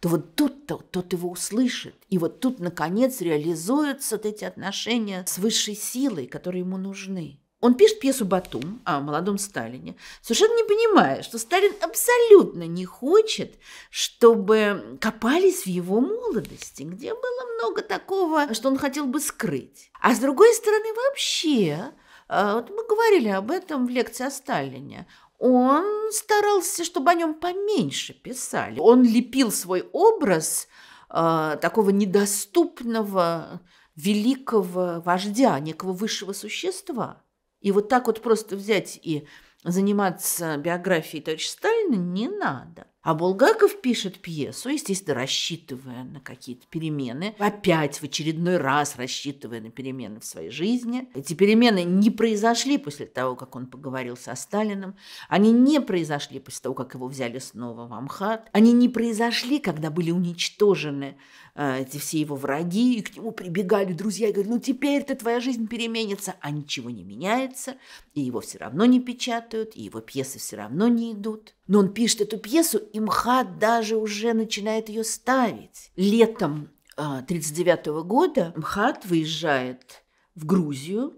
то вот тут-то тот его услышит. И вот тут, наконец, реализуются вот эти отношения с высшей силой, которые ему нужны. Он пишет пьесу «Батум» о молодом Сталине, совершенно не понимая, что Сталин абсолютно не хочет, чтобы копались в его молодости, где было много такого, что он хотел бы скрыть. А с другой стороны, вообще, э, вот мы говорили об этом в лекции о Сталине, он старался, чтобы о нем поменьше писали. Он лепил свой образ э, такого недоступного великого вождя, некого высшего существа. И вот так вот просто взять и заниматься биографией товарища Сталина не надо. А Булгаков пишет пьесу, естественно, рассчитывая на какие-то перемены, опять в очередной раз рассчитывая на перемены в своей жизни. Эти перемены не произошли после того, как он поговорил со Сталиным, они не произошли после того, как его взяли снова в Амхат, они не произошли, когда были уничтожены э, эти все его враги, и к нему прибегали друзья и говорили, ну теперь-то твоя жизнь переменится, а ничего не меняется, и его все равно не печатают, и его пьесы все равно не идут. Но он пишет эту пьесу, и МХАТ даже уже начинает ее ставить. Летом 1939 а, -го года МХАТ выезжает в Грузию,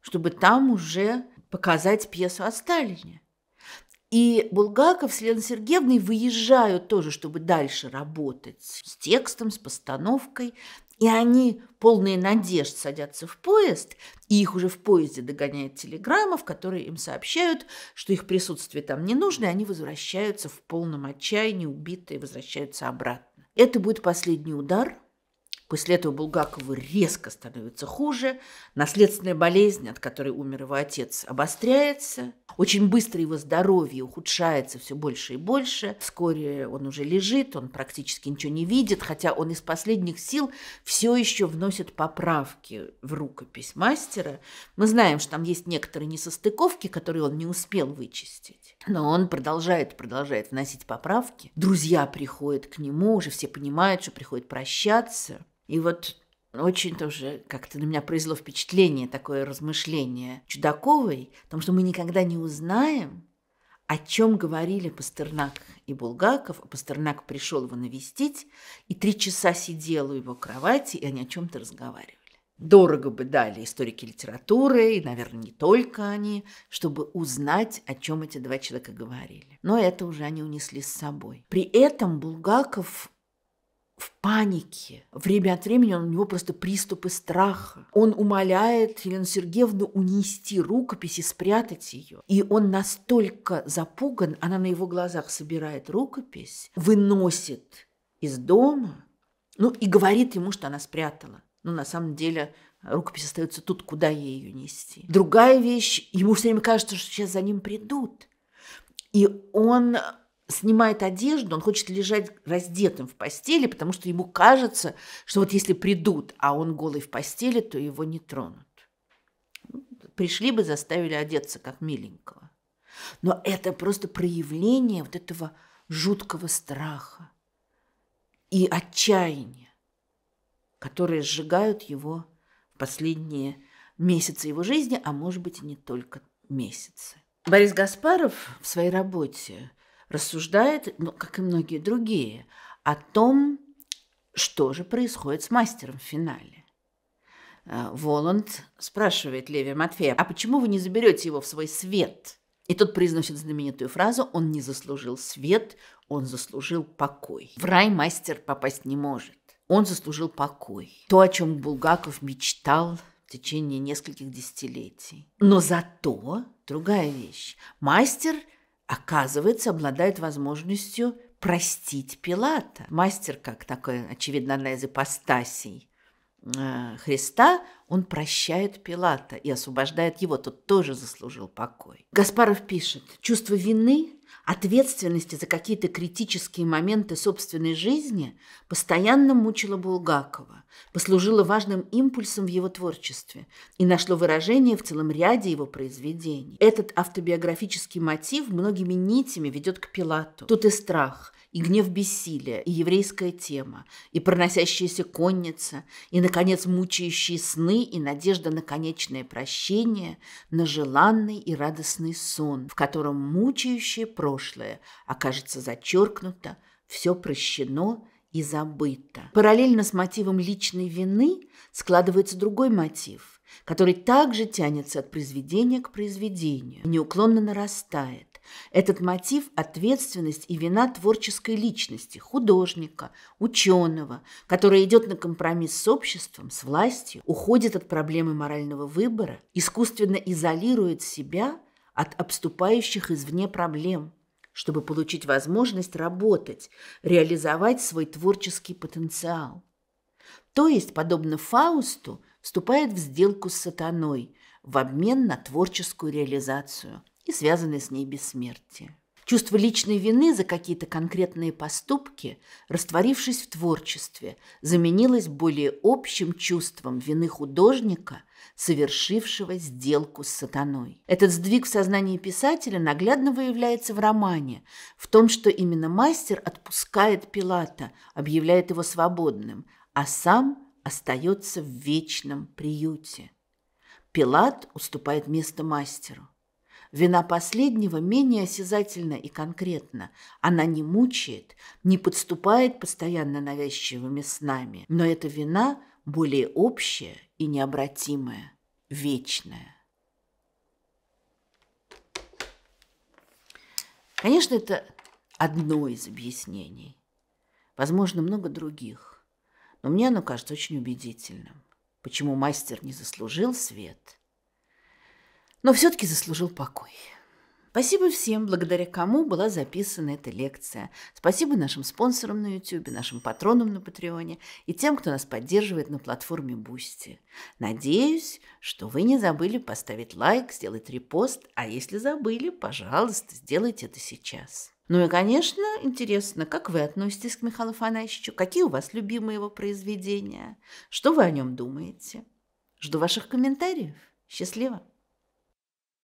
чтобы там уже показать пьесу о Сталине. И Булгаков с Леной Сергеевной выезжают тоже, чтобы дальше работать с текстом, с постановкой. И они, полные надежд, садятся в поезд, и их уже в поезде догоняет телеграмма, в которой им сообщают, что их присутствие там не нужно, и они возвращаются в полном отчаянии, убитые, возвращаются обратно. Это будет последний удар – После этого Булгакову резко становится хуже. Наследственная болезнь, от которой умер его отец, обостряется. Очень быстро его здоровье ухудшается все больше и больше. Вскоре он уже лежит, он практически ничего не видит, хотя он из последних сил все еще вносит поправки в рукопись мастера. Мы знаем, что там есть некоторые несостыковки, которые он не успел вычистить. Но он продолжает, продолжает вносить поправки. Друзья приходят к нему, уже все понимают, что приходят прощаться. И вот очень тоже как-то на меня произвело впечатление, такое размышление Чудаковой, потому что мы никогда не узнаем, о чем говорили Пастернак и Булгаков. А Пастернак пришел его навестить, и три часа сидел у его кровати, и они о чем-то разговаривали. Дорого бы дали историки литературы, и, наверное, не только они, чтобы узнать, о чем эти два человека говорили. Но это уже они унесли с собой. При этом Булгаков в панике. Время от времени у него просто приступы страха. Он умоляет Елену Сергеевну унести рукопись и спрятать ее. И он настолько запуган, она на его глазах собирает рукопись, выносит из дома, ну и говорит ему, что она спрятала. Но на самом деле рукопись остается тут, куда ей ее нести. Другая вещь, ему все время кажется, что сейчас за ним придут. И он снимает одежду, он хочет лежать раздетым в постели, потому что ему кажется, что вот если придут, а он голый в постели, то его не тронут. Пришли бы, заставили одеться, как миленького. Но это просто проявление вот этого жуткого страха и отчаяния, которые сжигают его в последние месяцы его жизни, а может быть не только месяцы. Борис Гаспаров в своей работе рассуждает, ну, как и многие другие, о том, что же происходит с мастером в финале. Э, Воланд спрашивает Левия Матфея, а почему вы не заберете его в свой свет? И тот произносит знаменитую фразу «Он не заслужил свет, он заслужил покой». В рай мастер попасть не может. Он заслужил покой. То, о чем Булгаков мечтал в течение нескольких десятилетий. Но зато другая вещь. Мастер – оказывается, обладает возможностью простить Пилата. Мастер, как такой, очевидно, одна из ипостасей э, Христа, он прощает Пилата и освобождает его, тот тоже заслужил покой. Гаспаров пишет, чувство вины ответственности за какие-то критические моменты собственной жизни постоянно мучила Булгакова, послужила важным импульсом в его творчестве и нашло выражение в целом ряде его произведений. Этот автобиографический мотив многими нитями ведет к Пилату. Тут и страх, и гнев бессилия, и еврейская тема, и проносящаяся конница, и, наконец, мучающие сны и надежда на конечное прощение, на желанный и радостный сон, в котором мучающее прошлое окажется зачеркнуто, все прощено и забыто. Параллельно с мотивом личной вины складывается другой мотив, который также тянется от произведения к произведению, неуклонно нарастает этот мотив – ответственность и вина творческой личности, художника, ученого, который идет на компромисс с обществом, с властью, уходит от проблемы морального выбора, искусственно изолирует себя от обступающих извне проблем, чтобы получить возможность работать, реализовать свой творческий потенциал. То есть, подобно Фаусту, вступает в сделку с сатаной в обмен на творческую реализацию – и связанное с ней бессмертие. Чувство личной вины за какие-то конкретные поступки, растворившись в творчестве, заменилось более общим чувством вины художника, совершившего сделку с сатаной. Этот сдвиг в сознании писателя наглядно выявляется в романе, в том, что именно мастер отпускает Пилата, объявляет его свободным, а сам – остается в вечном приюте. Пилат уступает место мастеру. Вина последнего менее осязательна и конкретна. Она не мучает, не подступает постоянно навязчивыми снами. Но эта вина более общая и необратимая, вечная. Конечно, это одно из объяснений. Возможно, много других. Но мне оно кажется очень убедительным. Почему мастер не заслужил свет – но все-таки заслужил покой. Спасибо всем, благодаря кому была записана эта лекция. Спасибо нашим спонсорам на YouTube, нашим патронам на Патреоне и тем, кто нас поддерживает на платформе Бусти. Надеюсь, что вы не забыли поставить лайк, сделать репост, а если забыли, пожалуйста, сделайте это сейчас. Ну и, конечно, интересно, как вы относитесь к Михаилу Фанасьевичу, какие у вас любимые его произведения, что вы о нем думаете. Жду ваших комментариев. Счастливо!